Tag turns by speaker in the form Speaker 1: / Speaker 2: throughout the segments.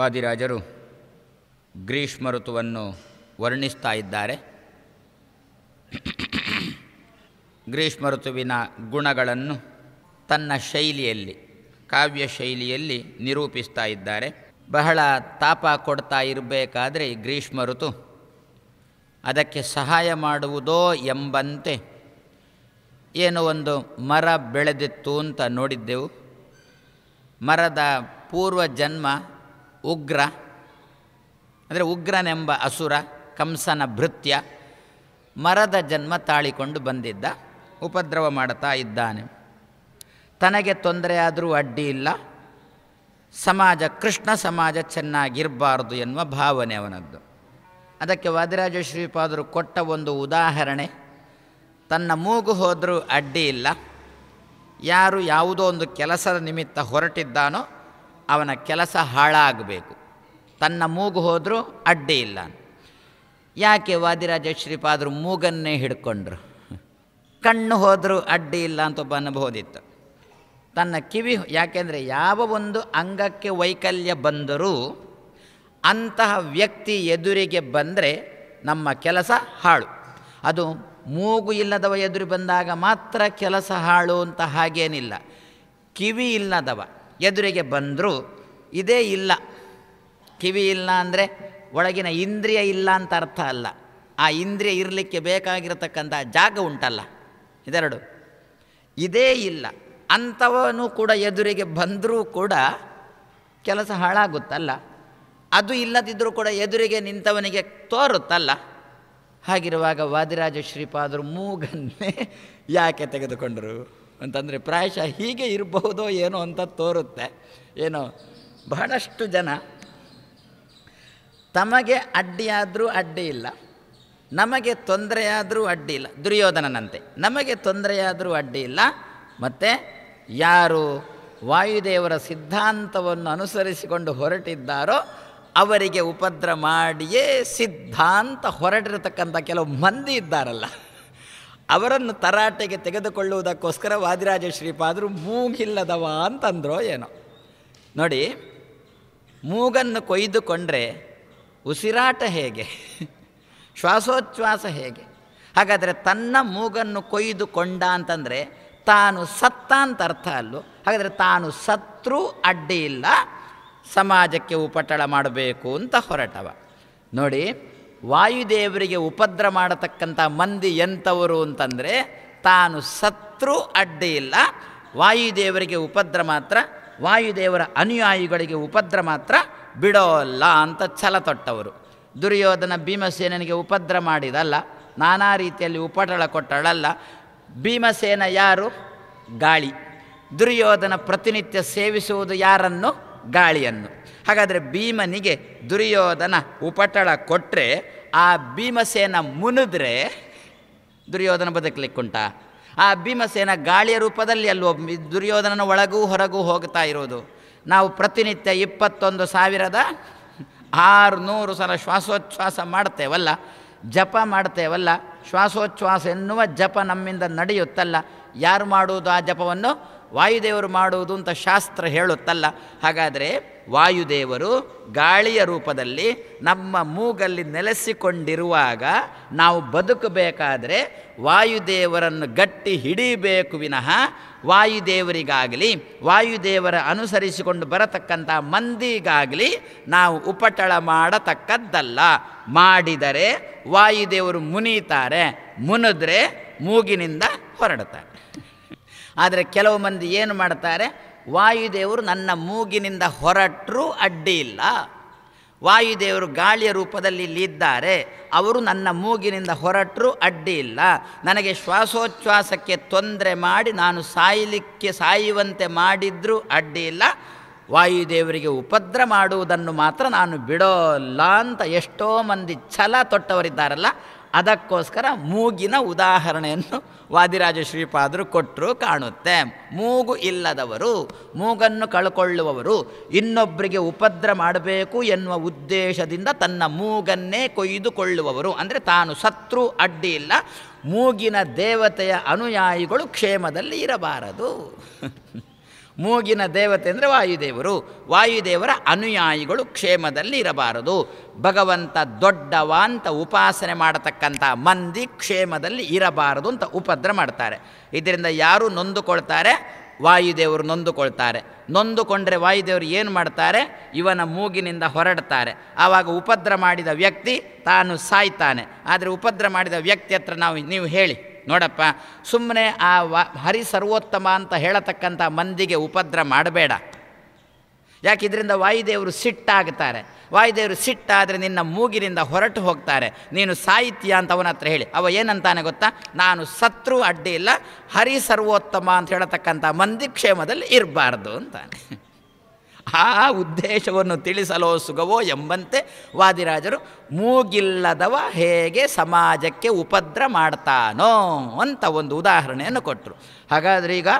Speaker 1: ವಾದಿರಾಜರು ಗ್ರೀಷ್ಮ ಋತುವನ್ನು ವರ್ಣಿಸ್ತಾ ಇದ್ದಾರೆ ಗ್ರೀಷ್ಮ ಋತುವಿನ ಗುಣಗಳನ್ನು ತನ್ನ ಶೈಲಿಯಲ್ಲಿ ಕಾವ್ಯ ಶೈಲಿಯಲ್ಲಿ ನಿರೂಪಿಸ್ತಾ ಇದ್ದಾರೆ ಬಹಳ ತಾಪ ಕೊಡ್ತಾ ಇರಬೇಕಾದರೆ ಗ್ರೀಷ್ಮ ಋತು ಅದಕ್ಕೆ ಸಹಾಯ ಮಾಡುವುದೋ ಎಂಬಂತೆ ಏನೋ ಒಂದು ಮರ ಬೆಳೆದಿತ್ತು ಅಂತ ನೋಡಿದ್ದೆವು ಮರದ ಪೂರ್ವ ಜನ್ಮ ಉಗ್ರ ಅಂದರೆ ಉಗ್ರನೆಂಬ ಅಸುರ ಕಂಸನ ಭೃತ್ಯ ಮರದ ಜನ್ಮ ತಾಳಿಕೊಂಡು ಬಂದಿದ್ದ ಉಪದ್ರವ ಮಾಡುತ್ತಾ ಇದ್ದಾನೆ ತನಗೆ ತೊಂದರೆಯಾದರೂ ಅಡ್ಡಿ ಇಲ್ಲ ಸಮಾಜ ಕೃಷ್ಣ ಸಮಾಜ ಚೆನ್ನಾಗಿರಬಾರ್ದು ಎನ್ನುವ ಭಾವನೆ ಅವನದ್ದು ಅದಕ್ಕೆ ವಾದಿರಾಜ ಶ್ರೀಪಾದರು ಕೊಟ್ಟ ಒಂದು ಉದಾಹರಣೆ ತನ್ನ ಮೂಗು ಹೋದರೂ ಅಡ್ಡಿ ಇಲ್ಲ ಯಾರು ಯಾವುದೋ ಒಂದು ಕೆಲಸದ ನಿಮಿತ್ತ ಹೊರಟಿದ್ದಾನೋ ಅವನ ಕೆಲಸ ಹಾಳಾಗಬೇಕು ತನ್ನ ಮೂಗು ಹೋದರೂ ಅಡ್ಡಿ ಇಲ್ಲ ಯಾಕೆ ವಾದಿರಾಜ ಶ್ರೀಪಾದರು ಮೂಗನ್ನೇ ಹಿಡ್ಕೊಂಡ್ರು ಕಣ್ಣು ಹೋದರೂ ಅಡ್ಡಿ ಇಲ್ಲ ಅಂತ ಒಬ್ಬ ಅನ್ನಬಹುದಿತ್ತು ತನ್ನ ಕಿವಿ ಯಾಕೆಂದರೆ ಯಾವ ಒಂದು ಅಂಗಕ್ಕೆ ವೈಕಲ್ಯ ಬಂದರೂ ಅಂತಹ ವ್ಯಕ್ತಿ ಎದುರಿಗೆ ಬಂದರೆ ನಮ್ಮ ಕೆಲಸ ಹಾಳು ಅದು ಮೂಗು ಇಲ್ಲದವ ಎದುರು ಬಂದಾಗ ಮಾತ್ರ ಕೆಲಸ ಹಾಳು ಅಂತ ಹಾಗೇನಿಲ್ಲ ಕಿವಿ ಇಲ್ಲದವ ಎದುರಿಗೆ ಬಂದರೂ ಇದೇ ಇಲ್ಲ ಕಿವಿ ಇಲ್ಲ ಅಂದರೆ ಒಳಗಿನ ಇಂದ್ರಿಯ ಇಲ್ಲ ಅಂತ ಅರ್ಥ ಅಲ್ಲ ಆ ಇಂದ್ರಿಯ ಇರಲಿಕ್ಕೆ ಬೇಕಾಗಿರತಕ್ಕಂಥ ಜಾಗ ಉಂಟಲ್ಲ ಇದೆರಡು ಇದೇ ಇಲ್ಲ ಅಂಥವನು ಕೂಡ ಎದುರಿಗೆ ಬಂದರೂ ಕೂಡ ಕೆಲಸ ಹಾಳಾಗುತ್ತಲ್ಲ ಅದು ಇಲ್ಲದಿದ್ದರೂ ಕೂಡ ಎದುರಿಗೆ ನಿಂತವನಿಗೆ ತೋರುತ್ತಲ್ಲ ಹಾಗಿರುವಾಗ ವಾದಿರಾಜ ಶ್ರೀಪಾದರು ಮೂಗನ್ನೇ ಯಾಕೆ ತೆಗೆದುಕೊಂಡರು ಅಂತಂದರೆ ಪ್ರಾಯಶಃ ಹೀಗೆ ಇರಬಹುದೋ ಏನೋ ಅಂತ ತೋರುತ್ತೆ ಏನೋ ಬಹಳಷ್ಟು ಜನ ತಮಗೆ ಅಡ್ಡಿಯಾದರೂ ಅಡ್ಡಿ ಇಲ್ಲ ನಮಗೆ ತೊಂದರೆಯಾದರೂ ಅಡ್ಡಿ ಇಲ್ಲ ದುರ್ಯೋಧನನಂತೆ ನಮಗೆ ತೊಂದರೆಯಾದರೂ ಅಡ್ಡಿ ಇಲ್ಲ ಮತ್ತು ಯಾರು ವಾಯುದೇವರ ಸಿದ್ಧಾಂತವನ್ನು ಅನುಸರಿಸಿಕೊಂಡು ಹೊರಟಿದ್ದಾರೋ ಅವರಿಗೆ ಉಪದ್ರ ಮಾಡಿಯೇ ಸಿದ್ಧಾಂತ ಹೊರಟಿರತಕ್ಕಂಥ ಕೆಲವು ಮಂದಿ ಇದ್ದಾರಲ್ಲ ಅವರನ್ನು ತರಾಟೆಗೆ ತೆಗೆದುಕೊಳ್ಳುವುದಕ್ಕೋಸ್ಕರ ವಾದಿರಾಜ ಶ್ರೀಪಾದರು ಮೂಗಿಲ್ಲದವ ಅಂತಂದ್ರೋ ಏನೋ ನೋಡಿ ಮೂಗನ್ನು ಕೊಯ್ದುಕೊಂಡ್ರೆ ಉಸಿರಾಟ ಹೇಗೆ ಶ್ವಾಸೋಚ್ಛ್ವಾಸ ಹೇಗೆ ಹಾಗಾದರೆ ತನ್ನ ಮೂಗನ್ನು ಕೊಯ್ದುಕೊಂಡ ಅಂತಂದರೆ ತಾನು ಸತ್ತ ಅಂತ ಅರ್ಥ ಅಲ್ಲೋ ಹಾಗಾದರೆ ತಾನು ಸತ್ರು ಅಡ್ಡಿ ಇಲ್ಲ ಸಮಾಜಕ್ಕೆ ಉಪಟಳ ಮಾಡಬೇಕು ಅಂತ ಹೊರಟವ ನೋಡಿ ವಾಯುದೇವರಿಗೆ ಉಪದ್ರ ಮಾಡತಕ್ಕಂಥ ಮಂದಿ ಎಂಥವರು ಅಂತಂದರೆ ತಾನು ಸತ್ರು ಅಡ್ಡಿ ಇಲ್ಲ ವಾಯುದೇವರಿಗೆ ಉಪದ್ರ ಮಾತ್ರ ವಾಯುದೇವರ ಅನುಯಾಯಿಗಳಿಗೆ ಉಪದ್ರ ಮಾತ್ರ ಬಿಡೋಲ್ಲ ಅಂತ ಛಲ ತೊಟ್ಟವರು ದುರ್ಯೋಧನ ಭೀಮಸೇನನಿಗೆ ಉಪದ್ರ ಮಾಡಿದಲ್ಲ ನಾನಾ ರೀತಿಯಲ್ಲಿ ಉಪಟಳ ಕೊಟ್ಟಳಲ್ಲ ಭೀಮಸೇನ ಯಾರು ಗಾಳಿ ದುರ್ಯೋಧನ ಪ್ರತಿನಿತ್ಯ ಸೇವಿಸುವುದು ಯಾರನ್ನು ಗಾಳಿಯನ್ನು ಹಾಗಾದರೆ ಭೀಮನಿಗೆ ದುರ್ಯೋಧನ ಉಪಟಳ ಕೊಟ್ಟರೆ ಆ ಭೀಮಸೇನ ಮುನಿದ್ರೆ ದುರ್ಯೋಧನ ಬದುಕಲಿಕ್ಕುಂಟ ಆ ಭೀಮಸೇನ ಗಾಳಿಯ ರೂಪದಲ್ಲಿ ಅಲ್ವೋ ದುರ್ಯೋಧನನ ಒಳಗೂ ಹೊರಗೂ ಹೋಗ್ತಾ ಇರೋದು ನಾವು ಪ್ರತಿನಿತ್ಯ ಇಪ್ಪತ್ತೊಂದು ಸಾವಿರದ ಆರುನೂರು ಸಲ ಶ್ವಾಸೋಚ್ಛ್ವಾಸ ಮಾಡ್ತೇವಲ್ಲ ಜಪ ಮಾಡ್ತೇವಲ್ಲ ಶ್ವಾಸೋಚ್ಛ್ವಾಸ ಎನ್ನುವ ಜಪ ನಮ್ಮಿಂದ ನಡೆಯುತ್ತಲ್ಲ ಯಾರು ಮಾಡುವುದು ಆ ಜಪವನ್ನು ವಾಯುದೇವರು ಮಾಡುವುದು ಅಂತ ಶಾಸ್ತ್ರ ಹೇಳುತ್ತಲ್ಲ ಹಾಗಾದರೆ ವಾಯುದೇವರು ಗಾಳಿಯ ರೂಪದಲ್ಲಿ ನಮ್ಮ ಮೂಗಲ್ಲಿ ನೆಲೆಸಿಕೊಂಡಿರುವಾಗ ನಾವು ಬದುಕಬೇಕಾದರೆ ವಾಯುದೇವರನ್ನು ಗಟ್ಟಿ ಹಿಡಿಬೇಕು ವಿನಃ ವಾಯುದೇವರಿಗಾಗಲಿ ವಾಯುದೇವರ ಅನುಸರಿಸಿಕೊಂಡು ಬರತಕ್ಕಂಥ ಮಂದಿಗಾಗಲಿ ನಾವು ಉಪಟಳ ಮಾಡತಕ್ಕದ್ದಲ್ಲ ಮಾಡಿದರೆ ವಾಯುದೇವರು ಮುನೀತಾರೆ ಮುನಿದ್ರೆ ಮೂಗಿನಿಂದ ಹೊರಡುತ್ತಾರೆ ಆದರೆ ಕೆಲವು ಮಂದಿ ಏನು ಮಾಡ್ತಾರೆ ವಾಯುದೇವರು ನನ್ನ ಮೂಗಿನಿಂದ ಹೊರಟರೂ ಅಡ್ಡಿ ಇಲ್ಲ ವಾಯುದೇವರು ಗಾಳಿಯ ರೂಪದಲ್ಲಿ ಇಲ್ಲಿದ್ದಾರೆ ಅವರು ನನ್ನ ಮೂಗಿನಿಂದ ಹೊರಟರೂ ಅಡ್ಡಿ ಇಲ್ಲ ನನಗೆ ಶ್ವಾಸೋಚ್ಛ್ವಾಸಕ್ಕೆ ತೊಂದರೆ ಮಾಡಿ ನಾನು ಸಾಯಲಿಕ್ಕೆ ಸಾಯುವಂತೆ ಮಾಡಿದ್ರೂ ಅಡ್ಡಿ ಇಲ್ಲ ವಾಯುದೇವರಿಗೆ ಉಪದ್ರ ಮಾಡುವುದನ್ನು ಮಾತ್ರ ನಾನು ಬಿಡೋಲ್ಲ ಅಂತ ಎಷ್ಟೋ ಮಂದಿ ಛಲ ತೊಟ್ಟವರಿದ್ದಾರಲ್ಲ ಅದಕ್ಕೋಸ್ಕರ ಮೂಗಿನ ಉದಾಹರಣೆಯನ್ನು ವಾದಿರಾಜ ಶ್ರೀಪಾದರು ಕೊಟ್ಟರು ಕಾಣುತ್ತೆ ಮೂಗು ಇಲ್ಲದವರು ಮೂಗನ್ನು ಕಳ್ಕೊಳ್ಳುವವರು ಇನ್ನೊಬ್ಬರಿಗೆ ಉಪದ್ರ ಮಾಡಬೇಕು ಎನ್ನುವ ಉದ್ದೇಶದಿಂದ ತನ್ನ ಮೂಗನ್ನೇ ಕೊಯ್ದುಕೊಳ್ಳುವವರು ಅಂದರೆ ತಾನು ಸತ್ರು ಅಡ್ಡಿ ಇಲ್ಲ ಮೂಗಿನ ದೇವತೆಯ ಅನುಯಾಯಿಗಳು ಕ್ಷೇಮದಲ್ಲಿ ಇರಬಾರದು ಮೂಗಿನ ದೇವತೆ ಅಂದರೆ ವಾಯುದೇವರು ವಾಯುದೇವರ ಅನುಯಾಯಿಗಳು ಕ್ಷೇಮದಲ್ಲಿ ಇರಬಾರದು ಭಗವಂತ ದೊಡ್ಡವ ಅಂತ ಉಪಾಸನೆ ಮಾಡತಕ್ಕಂಥ ಮಂದಿ ಕ್ಷೇಮದಲ್ಲಿ ಇರಬಾರದು ಅಂತ ಉಪದ್ರ ಮಾಡ್ತಾರೆ ಇದರಿಂದ ಯಾರು ನೊಂದುಕೊಳ್ತಾರೆ ವಾಯುದೇವರು ನೊಂದುಕೊಳ್ತಾರೆ ನೊಂದುಕೊಂಡರೆ ವಾಯುದೇವರು ಏನು ಮಾಡ್ತಾರೆ ಇವನ ಮೂಗಿನಿಂದ ಹೊರಡ್ತಾರೆ ಆವಾಗ ಉಪದ್ರ ಮಾಡಿದ ವ್ಯಕ್ತಿ ತಾನು ಸಾಯ್ತಾನೆ ಆದರೆ ಉಪದ್ರ ಮಾಡಿದ ವ್ಯಕ್ತಿ ಹತ್ರ ನಾವು ನೀವು ಹೇಳಿ ನೋಡಪ್ಪ ಸುಮ್ಮನೆ ಆ ವ ಹರಿ ಸರ್ವೋತ್ತಮ ಅಂತ ಹೇಳತಕ್ಕಂಥ ಮಂದಿಗೆ ಉಪದ್ರ ಮಾಡಬೇಡ ಯಾಕೆ ಇದರಿಂದ ವಾಯುದೇವರು ಸಿಟ್ಟಾಗ್ತಾರೆ ವಾಯುದೇವರು ಸಿಟ್ಟಾದರೆ ನಿನ್ನ ಮೂಗಿನಿಂದ ಹೊರಟು ಹೋಗ್ತಾರೆ ನೀನು ಸಾಹಿತ್ಯ ಅಂತ ಅವನ ಹತ್ರ ಹೇಳಿ ಅವ ಏನಂತಾನೆ ಗೊತ್ತಾ ನಾನು ಸತ್ರು ಅಡ್ಡಿ ಇಲ್ಲ ಹರಿ ಸರ್ವೋತ್ತಮ ಅಂತ ಹೇಳತಕ್ಕಂಥ ಮಂದಿ ಕ್ಷೇಮದಲ್ಲಿ ಇರಬಾರ್ದು ಅಂತಾನೆ ಆ ಉದ್ದೇಶವನ್ನು ತಿಳಿಸಲೋ ಸುಗವೋ ಎಂಬಂತೆ ವಾದಿರಾಜರು ಮೂಗಿಲ್ಲದವ ಹೇಗೆ ಸಮಾಜಕ್ಕೆ ಉಪದ್ರ ಮಾಡ್ತಾನೋ ಅಂತ ಒಂದು ಉದಾಹರಣೆಯನ್ನು ಕೊಟ್ಟರು ಹಾಗಾದರೆ ಈಗ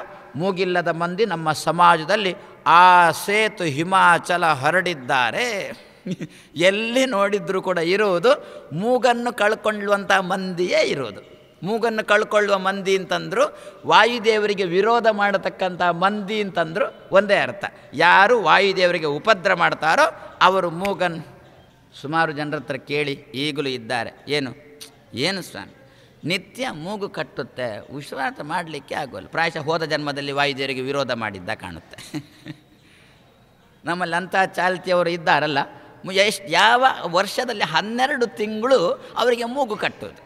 Speaker 1: ಮೂಗಿಲ್ಲದ ಮಂದಿ ನಮ್ಮ ಸಮಾಜದಲ್ಲಿ ಆ ಸೇತು ಹಿಮಾಚಲ ಹರಡಿದ್ದಾರೆ ಎಲ್ಲಿ ನೋಡಿದರೂ ಕೂಡ ಇರುವುದು ಮೂಗನ್ನು ಕಳ್ಕೊಳ್ಳುವಂಥ ಮಂದಿಯೇ ಇರೋದು ಮೂಗನ್ನು ಕಳ್ಕೊಳ್ಳುವ ಮಂದಿ ಅಂತಂದರು ವಾಯುದೇವರಿಗೆ ವಿರೋಧ ಮಾಡತಕ್ಕಂಥ ಮಂದಿ ಅಂತಂದರು ಒಂದೇ ಅರ್ಥ ಯಾರು ವಾಯುದೇವರಿಗೆ ಉಪದ್ರ ಮಾಡ್ತಾರೋ ಅವರು ಮೂಗನ್ ಸುಮಾರು ಜನರ ಹತ್ರ ಕೇಳಿ ಈಗಲೂ ಇದ್ದಾರೆ ಏನು ಏನು ಸ್ವಾಮಿ ನಿತ್ಯ ಮೂಗು ಕಟ್ಟುತ್ತೆ ವಿಶ್ವಾಸ ಮಾಡಲಿಕ್ಕೆ ಆಗೋಲ್ಲ ಪ್ರಾಯಶಃ ಹೋದ ಜನ್ಮದಲ್ಲಿ ವಾಯುದೇವರಿಗೆ ವಿರೋಧ ಮಾಡಿದ್ದ ಕಾಣುತ್ತೆ ನಮ್ಮಲ್ಲಿ ಅಂಥ ಚಾಲ್ತಿಯವರು ಇದ್ದಾರಲ್ಲ ಎಷ್ಟು ಯಾವ ವರ್ಷದಲ್ಲಿ ಹನ್ನೆರಡು ತಿಂಗಳು ಅವರಿಗೆ ಮೂಗು ಕಟ್ಟೋದು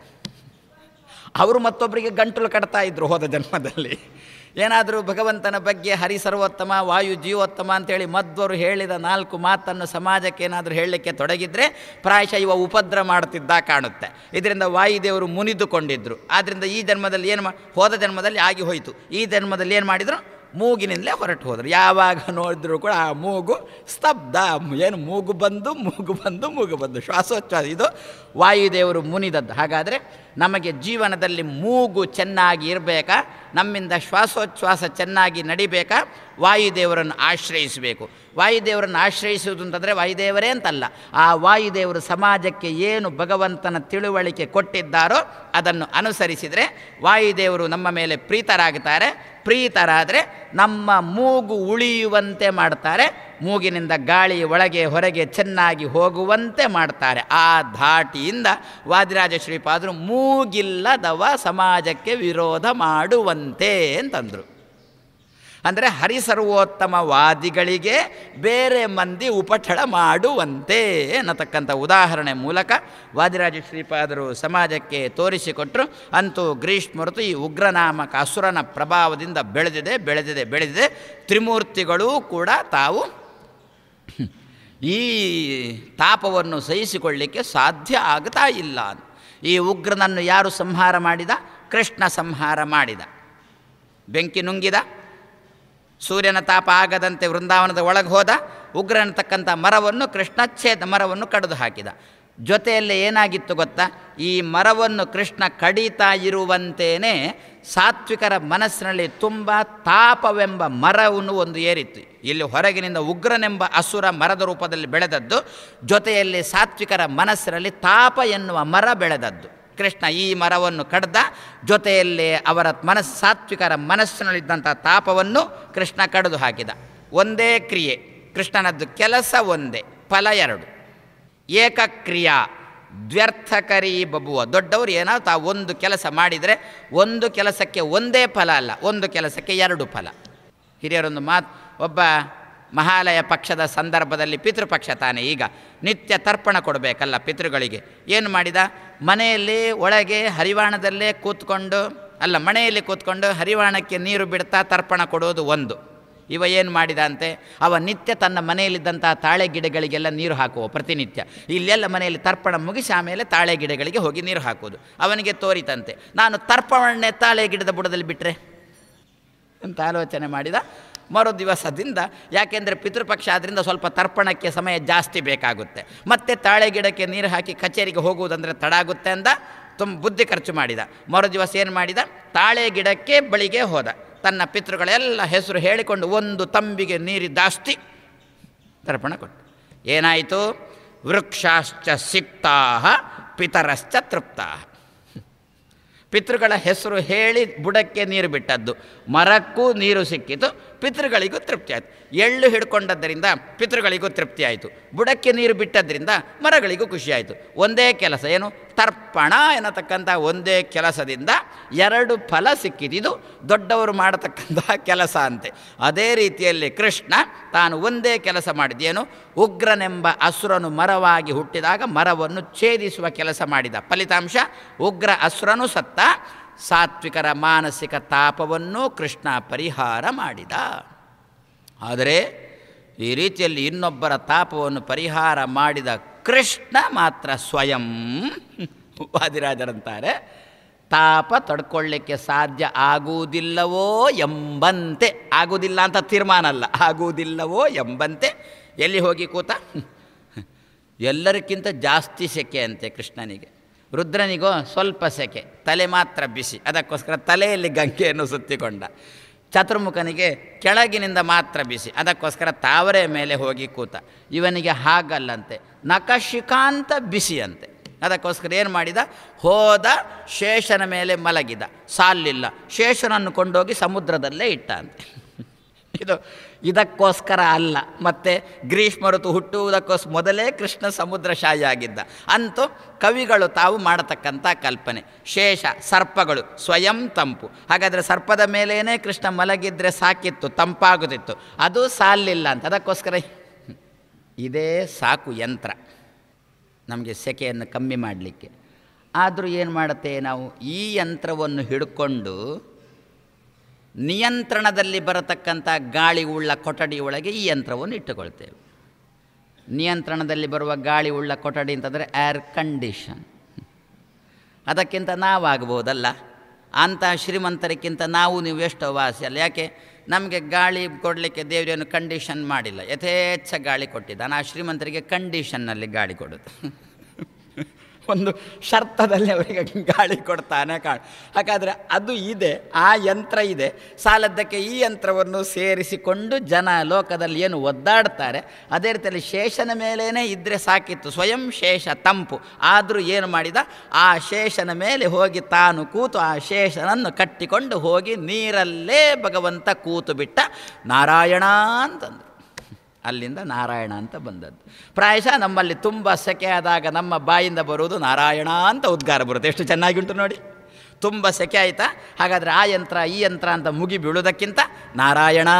Speaker 1: ಅವರು ಮತ್ತೊಬ್ಬರಿಗೆ ಗಂಟಲು ಕಟ್ತಾ ಇದ್ರು ಹೋದ ಜನ್ಮದಲ್ಲಿ ಏನಾದರೂ ಭಗವಂತನ ಬಗ್ಗೆ ಹರಿ ಸರ್ವೋತ್ತಮ ವಾಯು ಜೀವೋತ್ತಮ ಅಂತೇಳಿ ಮಧ್ವರು ಹೇಳಿದ ನಾಲ್ಕು ಮಾತನ್ನು ಸಮಾಜಕ್ಕೆ ಏನಾದರೂ ಹೇಳಲಿಕ್ಕೆ ತೊಡಗಿದ್ರೆ ಪ್ರಾಯಶಃ ಇವ ಉಪದ್ರ ಮಾಡುತ್ತಿದ್ದ ಕಾಣುತ್ತೆ ಇದರಿಂದ ವಾಯುದೇವರು ಮುನಿದುಕೊಂಡಿದ್ದರು ಆದ್ದರಿಂದ ಈ ಜನ್ಮದಲ್ಲಿ ಏನು ಮಾ ಹೋದ ಜನ್ಮದಲ್ಲಿ ಆಗಿ ಹೋಯಿತು ಈ ಜನ್ಮದಲ್ಲಿ ಏನು ಮಾಡಿದರು ಮೂಗಿನಿಂದಲೇ ಹೊರಟು ಹೋದರು ಯಾವಾಗ ನೋಡಿದ್ರು ಕೂಡ ಆ ಮೂಗು ಸ್ತಬ್ಧ ಏನು ಮೂಗು ಬಂದು ಮೂಗು ಬಂದು ಮೂಗು ಬಂದು ಶ್ವಾಸೋಚ್ಛ್ವಾಸ ಇದು ವಾಯುದೇವರು ಮುನಿದದ್ದು ಹಾಗಾದರೆ ನಮಗೆ ಜೀವನದಲ್ಲಿ ಮೂಗು ಚೆನ್ನಾಗಿ ಇರಬೇಕಾ ನಮ್ಮಿಂದ ಶ್ವಾಸೋಚ್ಛ್ವಾಸ ಚೆನ್ನಾಗಿ ನಡಿಬೇಕಾ ವಾಯುದೇವರನ್ನು ಆಶ್ರಯಿಸಬೇಕು ವಾಯುದೇವರನ್ನು ಆಶ್ರಯಿಸುವುದು ಅಂತಂದರೆ ವಾಯುದೇವರೇ ಅಂತಲ್ಲ ಆ ವಾಯುದೇವರು ಸಮಾಜಕ್ಕೆ ಏನು ಭಗವಂತನ ತಿಳುವಳಿಕೆ ಕೊಟ್ಟಿದ್ದಾರೋ ಅದನ್ನು ಅನುಸರಿಸಿದರೆ ವಾಯುದೇವರು ನಮ್ಮ ಮೇಲೆ ಪ್ರೀತರಾಗುತ್ತಾರೆ ಪ್ರೀತರಾದರೆ ನಮ್ಮ ಮೂಗು ಉಳಿಯುವಂತೆ ಮಾಡ್ತಾರೆ ಮೂಗಿನಿಂದ ಗಾಳಿ ಒಳಗೆ ಹೊರಗೆ ಚೆನ್ನಾಗಿ ಹೋಗುವಂತೆ ಮಾಡ್ತಾರೆ ಆ ಧಾಟಿಯಿಂದ ವಾದಿರಾಜ ಶ್ರೀಪಾದರು ಮೂಗಿಲ್ಲದವ ಸಮಾಜಕ್ಕೆ ವಿರೋಧ ಮಾಡುವಂತೆ ಅಂತಂದರು ಅಂದರೆ ವಾದಿಗಳಿಗೆ ಬೇರೆ ಮಂದಿ ಉಪಠಳ ಮಾಡುವಂತೆ ಅನ್ನತಕ್ಕಂಥ ಉದಾಹರಣೆ ಮೂಲಕ ವಾದಿರಾಜ ಶ್ರೀಪಾದರು ಸಮಾಜಕ್ಕೆ ತೋರಿಸಿಕೊಟ್ಟರು ಅಂತೂ ಗ್ರೀಷ್ಮಋತು ಈ ಉಗ್ರನಾಮಕ ಅಸುರನ ಪ್ರಭಾವದಿಂದ ಬೆಳೆದಿದೆ ಬೆಳೆದಿದೆ ಬೆಳೆದಿದೆ ತ್ರಿಮೂರ್ತಿಗಳೂ ಕೂಡ ತಾವು ಈ ತಾಪವನ್ನು ಸಹಿಸಿಕೊಳ್ಳಿಕ್ಕೆ ಸಾಧ್ಯ ಆಗ್ತಾ ಇಲ್ಲ ಈ ಉಗ್ರನನ್ನು ಯಾರು ಸಂಹಾರ ಮಾಡಿದ ಕೃಷ್ಣ ಸಂಹಾರ ಮಾಡಿದ ಬೆಂಕಿ ನುಂಗಿದ ಸೂರ್ಯನ ತಾಪ ಆಗದಂತೆ ವೃಂದಾವನದ ಒಳಗೆ ಹೋದ ಉಗ್ರನ ತಕ್ಕಂಥ ಮರವನ್ನು ಕೃಷ್ಣ ಛೇದ ಮರವನ್ನು ಕಡಿದು ಹಾಕಿದ ಜೊತೆಯಲ್ಲೇ ಏನಾಗಿತ್ತು ಗೊತ್ತಾ ಈ ಮರವನ್ನು ಕೃಷ್ಣ ಕಡಿತಾ ಇರುವಂತೇನೆ ಸಾತ್ವಿಕರ ಮನಸ್ಸಿನಲ್ಲಿ ತುಂಬ ತಾಪವೆಂಬ ಮರವನ್ನು ಒಂದು ಏರಿತ್ತು ಇಲ್ಲಿ ಹೊರಗಿನಿಂದ ಉಗ್ರನೆಂಬ ಅಸುರ ಮರದ ರೂಪದಲ್ಲಿ ಬೆಳೆದದ್ದು ಜೊತೆಯಲ್ಲಿ ಸಾತ್ವಿಕರ ಮನಸ್ಸಿನಲ್ಲಿ ತಾಪ ಎನ್ನುವ ಮರ ಬೆಳೆದದ್ದು ಕೃಷ್ಣ ಈ ಮರವನ್ನು ಕಡ್ದ ಜೊತೆಯಲ್ಲಿ ಅವರ ಮನಸ್ ಸಾತ್ವಿಕರ ಮನಸ್ಸಿನಲ್ಲಿದ್ದಂಥ ತಾಪವನ್ನು ಕೃಷ್ಣ ಕಡಿದು ಹಾಕಿದ ಒಂದೇ ಕ್ರಿಯೆ ಕೃಷ್ಣನದ್ದು ಕೆಲಸ ಒಂದೇ ಫಲ ಎರಡು ಏಕಕ್ರಿಯಾ ದ್ವ್ಯರ್ಥಕರಿ ಬಬುವ ದೊಡ್ಡವರು ಏನೋ ತಾ ಒಂದು ಕೆಲಸ ಮಾಡಿದರೆ ಒಂದು ಕೆಲಸಕ್ಕೆ ಒಂದೇ ಫಲ ಅಲ್ಲ ಒಂದು ಕೆಲಸಕ್ಕೆ ಎರಡು ಫಲ ಹಿರಿಯರೊಂದು ಮಾತು ಒಬ್ಬ ಮಹಾಲಯ ಪಕ್ಷದ ಸಂದರ್ಭದಲ್ಲಿ ಪಿತೃಪಕ್ಷ ತಾನೆ ಈಗ ನಿತ್ಯ ತರ್ಪಣ ಕೊಡಬೇಕಲ್ಲ ಪಿತೃಗಳಿಗೆ ಏನು ಮಾಡಿದ ಮನೆಯಲ್ಲಿ ಒಳಗೆ ಹರಿವಾಣದಲ್ಲೇ ಕೂತ್ಕೊಂಡು ಅಲ್ಲ ಮನೆಯಲ್ಲಿ ಕೂತ್ಕೊಂಡು ಹರಿವಾಣಕ್ಕೆ ನೀರು ಬಿಡ್ತಾ ತರ್ಪಣ ಕೊಡೋದು ಒಂದು ಇವ ಏನು ಮಾಡಿದ ಅಂತೆ ಅವ ನಿತ್ಯ ತನ್ನ ಮನೆಯಲ್ಲಿದ್ದಂಥ ತಾಳೆ ಗಿಡಗಳಿಗೆಲ್ಲ ನೀರು ಹಾಕುವ ಪ್ರತಿನಿತ್ಯ ಇಲ್ಲೆಲ್ಲ ಮನೆಯಲ್ಲಿ ತರ್ಪಣ ಮುಗಿಸಿ ಆಮೇಲೆ ತಾಳೆ ಗಿಡಗಳಿಗೆ ಹೋಗಿ ನೀರು ಹಾಕೋದು ಅವನಿಗೆ ತೋರಿತಂತೆ ನಾನು ತರ್ಪಣೆ ತಾಳೆ ಗಿಡದ ಬುಡದಲ್ಲಿ ಬಿಟ್ಟರೆ ಅಂತ ಆಲೋಚನೆ ಮಾಡಿದ ಮರು ದಿವಸದಿಂದ ಯಾಕೆಂದರೆ ಪಿತೃಪಕ್ಷ ಆದ್ದರಿಂದ ಸ್ವಲ್ಪ ತರ್ಪಣಕ್ಕೆ ಸಮಯ ಜಾಸ್ತಿ ಬೇಕಾಗುತ್ತೆ ಮತ್ತೆ ತಾಳೆ ಗಿಡಕ್ಕೆ ನೀರು ಹಾಕಿ ಕಚೇರಿಗೆ ಹೋಗುವುದಂದರೆ ತಡ ಆಗುತ್ತೆ ಅಂದ ತುಂಬ ಬುದ್ಧಿ ಖರ್ಚು ಮಾಡಿದ ಮರು ದಿವಸ ಏನು ಮಾಡಿದ ತಾಳೆ ಗಿಡಕ್ಕೆ ಬಳಿಗೆ ಹೋದ ತನ್ನ ಪಿತೃಗಳೆಲ್ಲ ಹೆಸರು ಹೇಳಿಕೊಂಡು ಒಂದು ತಂಬಿಗೆ ನೀರಿದ್ದಾಸ್ತಿ ತರ್ಪಣ ಕೊಟ್ಟು ಏನಾಯಿತು ವೃಕ್ಷಾಶ್ಚ ಸಿಕ್ತಾ ಪಿತರಶ್ಚ ತೃಪ್ತಾ ಪಿತೃಗಳ ಹೆಸರು ಹೇಳಿ ಬುಡಕ್ಕೆ ನೀರು ಬಿಟ್ಟದ್ದು ಮರಕ್ಕೂ ನೀರು ಸಿಕ್ಕಿತು ಪಿತೃಗಳಿಗೂ ತೃಪ್ತಿ ಆಯಿತು ಎಳ್ಳು ಹಿಡ್ಕೊಂಡದ್ದರಿಂದ ಪಿತೃಗಳಿಗೂ ತೃಪ್ತಿ ಆಯಿತು ಬುಡಕ್ಕೆ ನೀರು ಬಿಟ್ಟದ್ರಿಂದ ಮರಗಳಿಗೂ ಖುಷಿಯಾಯಿತು ಒಂದೇ ಕೆಲಸ ಏನು ತರ್ಪಣ ಎನ್ನತಕ್ಕಂಥ ಒಂದೇ ಕೆಲಸದಿಂದ ಎರಡು ಫಲ ಸಿಕ್ಕಿದಿದು ದೊಡ್ಡವರು ಮಾಡತಕ್ಕಂತಹ ಕೆಲಸ ಅಂತೆ ಅದೇ ರೀತಿಯಲ್ಲಿ ಕೃಷ್ಣ ತಾನು ಒಂದೇ ಕೆಲಸ ಮಾಡಿದೇನು ಉಗ್ರನೆಂಬ ಅಸುರನು ಮರವಾಗಿ ಹುಟ್ಟಿದಾಗ ಮರವನ್ನು ಛೇದಿಸುವ ಕೆಲಸ ಮಾಡಿದ ಫಲಿತಾಂಶ ಉಗ್ರ ಅಸುರನು ಸತ್ತ ಸಾತ್ವಿಕರ ಮಾನಸಿಕ ತಾಪವನ್ನು ಕೃಷ್ಣ ಪರಿಹಾರ ಮಾಡಿದ ಆದರೆ ಈ ರೀತಿಯಲ್ಲಿ ಇನ್ನೊಬ್ಬರ ತಾಪವನ್ನು ಪರಿಹಾರ ಮಾಡಿದ ಕೃಷ್ಣ ಮಾತ್ರ ಸ್ವಯಂ ವಾದಿರಾಜರಂತಾರೆ ತಾಪ ತಡ್ಕೊಳ್ಳಿಕ್ಕೆ ಸಾಧ್ಯ ಆಗುವುದಿಲ್ಲವೋ ಎಂಬಂತೆ ಆಗುವುದಿಲ್ಲ ಅಂತ ತೀರ್ಮಾನ ಅಲ್ಲ ಆಗುವುದಿಲ್ಲವೋ ಎಂಬಂತೆ ಎಲ್ಲಿ ಹೋಗಿ ಕೂತ ಎಲ್ಲರಿಗಿಂತ ಜಾಸ್ತಿ ಸೆಕೆ ಅಂತೆ ಕೃಷ್ಣನಿಗೆ ರುದ್ರನಿಗೋ ಸ್ವಲ್ಪ ಸೆಕೆ ತಲೆ ಮಾತ್ರ ಬಿಸಿ ಅದಕ್ಕೋಸ್ಕರ ತಲೆಯಲ್ಲಿ ಗಂಗೆಯನ್ನು ಸುತ್ತಿಕೊಂಡ ಚತುರ್ಮುಖನಿಗೆ ಕೆಳಗಿನಿಂದ ಮಾತ್ರ ಬಿಸಿ ಅದಕ್ಕೋಸ್ಕರ ತಾವರೆ ಮೇಲೆ ಹೋಗಿ ಕೂತ ಇವನಿಗೆ ಹಾಗಲ್ಲಂತೆ ಬಿಸಿ ಬಿಸಿಯಂತೆ ಅದಕ್ಕೋಸ್ಕರ ಏನು ಮಾಡಿದ ಹೋದ ಶೇಷನ ಮೇಲೆ ಮಲಗಿದ ಸಾಲಿಲ್ಲ ಶೇಷನನ್ನು ಕೊಂಡೋಗಿ ಸಮುದ್ರದಲ್ಲೇ ಇಟ್ಟಂತೆ ಇದು ಇದಕ್ಕೋಸ್ಕರ ಅಲ್ಲ ಮತ್ತು ಗ್ರೀಷ್ಮ ಋತು ಹುಟ್ಟುವುದಕ್ಕೋಸ್ ಮೊದಲೇ ಕೃಷ್ಣ ಸಮುದ್ರ ಶಾಯಿಯಾಗಿದ್ದ ಅಂತೂ ಕವಿಗಳು ತಾವು ಮಾಡತಕ್ಕಂಥ ಕಲ್ಪನೆ ಶೇಷ ಸರ್ಪಗಳು ಸ್ವಯಂ ತಂಪು ಹಾಗಾದರೆ ಸರ್ಪದ ಮೇಲೇನೆ ಕೃಷ್ಣ ಮಲಗಿದ್ರೆ ಸಾಕಿತ್ತು ತಂಪಾಗುತ್ತಿತ್ತು ಅದು ಸಾಲಿಲ್ಲ ಅಂತ ಅದಕ್ಕೋಸ್ಕರ ಇದೇ ಸಾಕು ಯಂತ್ರ ನಮಗೆ ಸೆಕೆಯನ್ನು ಕಮ್ಮಿ ಮಾಡಲಿಕ್ಕೆ ಆದರೂ ಏನು ಮಾಡುತ್ತೆ ನಾವು ಈ ಯಂತ್ರವನ್ನು ಹಿಡ್ಕೊಂಡು ನಿಯಂತ್ರಣದಲ್ಲಿ ಬರತಕ್ಕಂಥ ಗಾಳಿ ಉಳ್ಳ ಕೊಠಡಿ ಈ ಯಂತ್ರವನ್ನು ಇಟ್ಟುಕೊಳ್ತೇವೆ ನಿಯಂತ್ರಣದಲ್ಲಿ ಬರುವ ಗಾಳಿ ಉಳ್ಳ ಕೊಠಡಿ ಅಂತಂದರೆ ಏರ್ ಕಂಡೀಷನ್ ಅದಕ್ಕಿಂತ ನಾವಾಗಬಹುದಲ್ಲ ಅಂತಹ ಶ್ರೀಮಂತರಿಗಿಂತ ನಾವು ನೀವು ಎಷ್ಟೋ ವಾಸಿ ಅಲ್ಲ ಯಾಕೆ ನಮಗೆ ಗಾಳಿ ಕೊಡಲಿಕ್ಕೆ ದೇವರೇನು ಕಂಡೀಷನ್ ಮಾಡಿಲ್ಲ ಯಥೇಚ್ಛ ಗಾಳಿ ಕೊಟ್ಟಿದ್ದ ಆ ಶ್ರೀಮಂತರಿಗೆ ಕಂಡೀಷನ್ನಲ್ಲಿ ಗಾಳಿ ಕೊಡುತ್ತೆ ಒಂದು ಶರ್ತದಲ್ಲಿ ಅವರಿಗೆ ಗಾಳಿ ಕೊಡ್ತಾನೆ ಕಾಣು ಹಾಗಾದರೆ ಅದು ಇದೆ ಆ ಯಂತ್ರ ಇದೆ ಸಾಲದ್ದಕ್ಕೆ ಈ ಯಂತ್ರವನ್ನು ಸೇರಿಸಿಕೊಂಡು ಜನ ಲೋಕದಲ್ಲಿ ಏನು ಒದ್ದಾಡ್ತಾರೆ ಅದೇ ರೀತಿಯಲ್ಲಿ ಶೇಷನ ಮೇಲೇ ಇದ್ದರೆ ಸಾಕಿತ್ತು ಸ್ವಯಂ ಶೇಷ ತಂಪು ಆದರೂ ಏನು ಮಾಡಿದ ಆ ಶೇಷನ ಮೇಲೆ ಹೋಗಿ ತಾನು ಕೂತು ಆ ಶೇಷನನ್ನು ಕಟ್ಟಿಕೊಂಡು ಹೋಗಿ ನೀರಲ್ಲೇ ಭಗವಂತ ಕೂತು ಬಿಟ್ಟ ನಾರಾಯಣ ಅಂತಂದರು ಅಲ್ಲಿಂದ ನಾರಾಯಣ ಅಂತ ಬಂದದ್ದು ಪ್ರಾಯಶಃ ನಮ್ಮಲ್ಲಿ ತುಂಬ ಸೆಕೆ ಆದಾಗ ನಮ್ಮ ಬಾಯಿಂದ ಬರುವುದು ನಾರಾಯಣ ಅಂತ ಉದ್ಗಾರ ಬರುತ್ತೆ ಎಷ್ಟು ಚೆನ್ನಾಗಿ ಉಂಟು ನೋಡಿ ತುಂಬ ಸೆಕೆ ಆಯಿತಾ ಹಾಗಾದರೆ ಆ ಯಂತ್ರ ಈ ಯಂತ್ರ ಅಂತ ಮುಗಿ ಬೀಳೋದಕ್ಕಿಂತ ನಾರಾಯಣ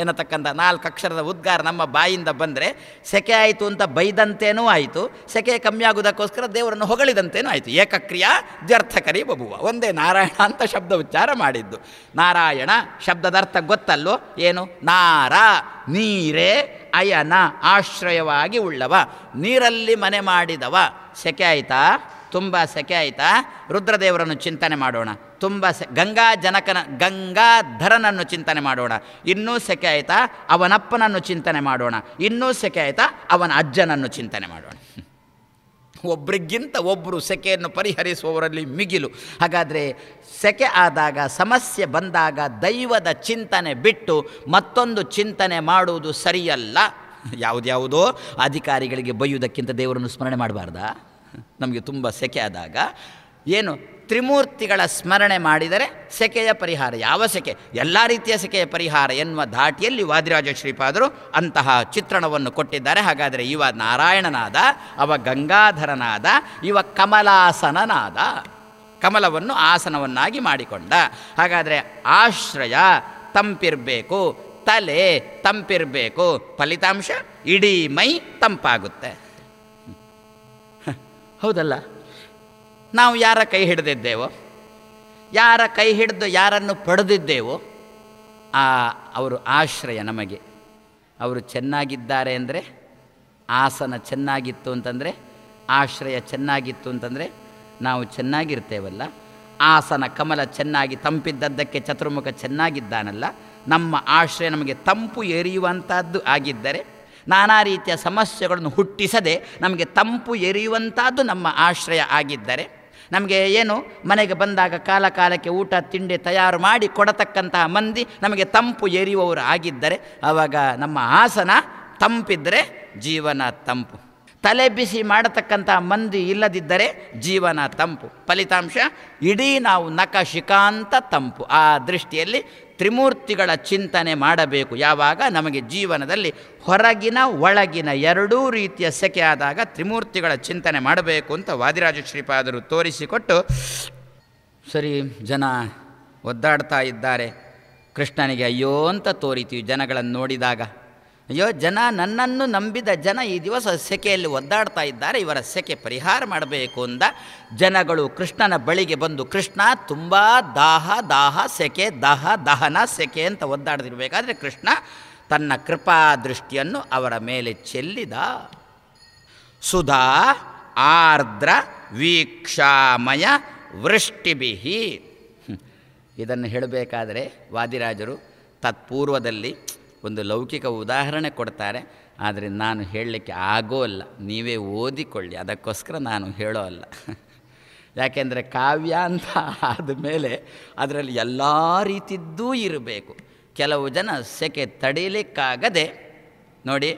Speaker 1: ಎನ್ನತಕ್ಕಂಥ ನಾಲ್ಕು ಅಕ್ಷರದ ಉದ್ಗಾರ ನಮ್ಮ ಬಾಯಿಂದ ಬಂದರೆ ಸೆಕೆ ಆಯಿತು ಅಂತ ಬೈದಂತೇನೂ ಆಯಿತು ಸೆಕೆ ಕಮ್ಮಿ ಆಗೋದಕ್ಕೋಸ್ಕರ ದೇವರನ್ನು ಹೊಗಳಿದಂತೇನೂ ಆಯಿತು ಏಕಕ್ರಿಯಾ ಜರ್ಥಕರಿ ಬಬುವ ಒಂದೇ ನಾರಾಯಣ ಅಂತ ಶಬ್ದ ಉಚ್ಚಾರ ಮಾಡಿದ್ದು ನಾರಾಯಣ ಶಬ್ದದ ಅರ್ಥ ಗೊತ್ತಲ್ಲೋ ಏನು ನಾರ ನೀರೇ ಅಯನ ಆಶ್ರಯವಾಗಿ ಉಳ್ಳವ ನೀರಲ್ಲಿ ಮನೆ ಮಾಡಿದವ ಸೆಕೆ ಆಯಿತಾ ತುಂಬ ಸೆಕೆ ಆಯಿತಾ ರುದ್ರದೇವರನ್ನು ಚಿಂತನೆ ಮಾಡೋಣ ತುಂಬ ಸೆ ಗಂಗಾ ಜನಕನ ಗಂಗಾಧರನನ್ನು ಚಿಂತನೆ ಮಾಡೋಣ ಇನ್ನೂ ಸೆಕೆ ಆಯ್ತಾ ಅವನಪ್ಪನನ್ನು ಚಿಂತನೆ ಮಾಡೋಣ ಇನ್ನೂ ಸೆಕೆ ಆಯ್ತಾ ಅವನ ಅಜ್ಜನನ್ನು ಚಿಂತನೆ ಮಾಡೋಣ ಒಬ್ರಿಗಿಂತ ಒಬ್ಬರು ಸೆಕೆಯನ್ನು ಪರಿಹರಿಸುವವರಲ್ಲಿ ಮಿಗಿಲು ಹಾಗಾದರೆ ಸೆಕೆ ಆದಾಗ ಸಮಸ್ಯೆ ಬಂದಾಗ ದೈವದ ಚಿಂತನೆ ಬಿಟ್ಟು ಮತ್ತೊಂದು ಚಿಂತನೆ ಮಾಡುವುದು ಸರಿಯಲ್ಲ ಯಾವುದ್ಯಾವುದೋ ಅಧಿಕಾರಿಗಳಿಗೆ ಬೈಯುವುದಕ್ಕಿಂತ ದೇವರನ್ನು ಸ್ಮರಣೆ ಮಾಡಬಾರ್ದ ನಮಗೆ ತುಂಬ ಸೆಕೆ ಆದಾಗ ಏನು ತ್ರಿಮೂರ್ತಿಗಳ ಸ್ಮರಣೆ ಮಾಡಿದರೆ ಸೆಕೆಯ ಪರಿಹಾರ ಯಾವ ಸೆಕೆ ಎಲ್ಲ ರೀತಿಯ ಸೆಕೆಯ ಪರಿಹಾರ ಎನ್ನುವ ಧಾಟಿಯಲ್ಲಿ ವಾದಿರಾಜ ಶ್ರೀಪಾದರು ಅಂತಹ ಚಿತ್ರಣವನ್ನು ಕೊಟ್ಟಿದ್ದಾರೆ ಹಾಗಾದರೆ ಇವ ನಾರಾಯಣನಾದ ಅವ ಗಂಗಾಧರನಾದ ಇವ ಕಮಲಾಸನನಾದ ಕಮಲವನ್ನು ಆಸನವನ್ನಾಗಿ ಮಾಡಿಕೊಂಡ ಹಾಗಾದರೆ ಆಶ್ರಯ ತಂಪಿರಬೇಕು ತಲೆ ತಂಪಿರಬೇಕು ಫಲಿತಾಂಶ ಇಡೀ ಮೈ ತಂಪಾಗುತ್ತೆ ಹೌದಲ್ಲ ನಾವು ಯಾರ ಕೈ ಹಿಡಿದಿದ್ದೇವೋ ಯಾರ ಕೈ ಹಿಡಿದು ಯಾರನ್ನು ಪಡೆದಿದ್ದೇವೋ ಆ ಅವರು ಆಶ್ರಯ ನಮಗೆ ಅವರು ಚೆನ್ನಾಗಿದ್ದಾರೆ ಅಂದರೆ ಆಸನ ಚೆನ್ನಾಗಿತ್ತು ಅಂತಂದರೆ ಆಶ್ರಯ ಚೆನ್ನಾಗಿತ್ತು ಅಂತಂದರೆ ನಾವು ಚೆನ್ನಾಗಿರ್ತೇವಲ್ಲ ಆಸನ ಕಮಲ ಚೆನ್ನಾಗಿ ತಂಪಿದ್ದದ್ದಕ್ಕೆ ಚತುರ್ಮುಖ ಚೆನ್ನಾಗಿದ್ದಾನಲ್ಲ ನಮ್ಮ ಆಶ್ರಯ ನಮಗೆ ತಂಪು ಎರಿಯುವಂಥದ್ದು ಆಗಿದ್ದರೆ ನಾನಾ ರೀತಿಯ ಸಮಸ್ಯೆಗಳನ್ನು ಹುಟ್ಟಿಸದೆ ನಮಗೆ ತಂಪು ಎರಿಯುವಂಥದ್ದು ನಮ್ಮ ಆಶ್ರಯ ಆಗಿದ್ದರೆ ನಮಗೆ ಏನು ಮನೆಗೆ ಬಂದಾಗ ಕಾಲ ಕಾಲಕ್ಕೆ ಊಟ ತಿಂಡಿ ತಯಾರು ಮಾಡಿ ಕೊಡತಕ್ಕಂತಹ ಮಂದಿ ನಮಗೆ ತಂಪು ಎರಿಯುವವರು ಆಗಿದ್ದರೆ ಆವಾಗ ನಮ್ಮ ಆಸನ ತಂಪಿದ್ದರೆ ಜೀವನ ತಂಪು ತಲೆ ಬಿಸಿ ಮಾಡತಕ್ಕಂಥ ಮಂದಿ ಇಲ್ಲದಿದ್ದರೆ ಜೀವನ ತಂಪು ಫಲಿತಾಂಶ ಇಡೀ ನಾವು ನಖಶಿಕಾಂತ ತಂಪು ಆ ದೃಷ್ಟಿಯಲ್ಲಿ ತ್ರಿಮೂರ್ತಿಗಳ ಚಿಂತನೆ ಮಾಡಬೇಕು ಯಾವಾಗ ನಮಗೆ ಜೀವನದಲ್ಲಿ ಹೊರಗಿನ ಒಳಗಿನ ಎರಡೂ ರೀತಿಯ ಸೆಕೆ ಆದಾಗ ತ್ರಿಮೂರ್ತಿಗಳ ಚಿಂತನೆ ಮಾಡಬೇಕು ಅಂತ ವಾದಿರಾಜ ಶ್ರೀಪಾದರು ತೋರಿಸಿಕೊಟ್ಟು ಸರಿ ಜನ ಒದ್ದಾಡ್ತಾ ಇದ್ದಾರೆ ಕೃಷ್ಣನಿಗೆ ಅಯ್ಯೋ ಅಂತ ತೋರಿತೀವಿ ಜನಗಳನ್ನು ನೋಡಿದಾಗ ಅಯ್ಯೋ ಜನ ನನ್ನನ್ನು ನಂಬಿದ ಜನ ಈ ದಿವಸ ಸೆಕೆಯಲ್ಲಿ ಒದ್ದಾಡ್ತಾ ಇದ್ದಾರೆ ಇವರ ಸೆಕೆ ಪರಿಹಾರ ಮಾಡಬೇಕು ಅಂದ ಜನಗಳು ಕೃಷ್ಣನ ಬಳಿಗೆ ಬಂದು ಕೃಷ್ಣ ತುಂಬ ದಾಹ ದಾಹ ಸೆಕೆ ದಹ ದಹನ ಸೆಕೆ ಅಂತ ಒದ್ದಾಡದಿರಬೇಕಾದ್ರೆ ಕೃಷ್ಣ ತನ್ನ ಕೃಪಾ ದೃಷ್ಟಿಯನ್ನು ಅವರ ಮೇಲೆ ಚೆಲ್ಲಿದ ಸುಧಾ ಆರ್ದ್ರ ವೀಕ್ಷಾಮಯ ವೃಷ್ಟಿಬಿಹಿ ಇದನ್ನು ಹೇಳಬೇಕಾದರೆ ವಾದಿರಾಜರು ತತ್ಪೂರ್ವದಲ್ಲಿ ಒಂದು ಲೌಕಿಕ ಉದಾಹರಣೆ ಕೊಡ್ತಾರೆ ಆದರೆ ನಾನು ಹೇಳಲಿಕ್ಕೆ ಆಗೋಲ್ಲ ನೀವೇ ಓದಿಕೊಳ್ಳಿ ಅದಕ್ಕೋಸ್ಕರ ನಾನು ಹೇಳೋ ಅಲ್ಲ ಯಾಕೆಂದರೆ ಕಾವ್ಯ ಅಂತ ಆದಮೇಲೆ ಅದರಲ್ಲಿ ಎಲ್ಲ ರೀತಿಯದ್ದೂ ಇರಬೇಕು ಕೆಲವು ಜನ ಸೆಕೆ ತಡೀಲಿಕ್ಕಾಗದೆ ನೋಡಿ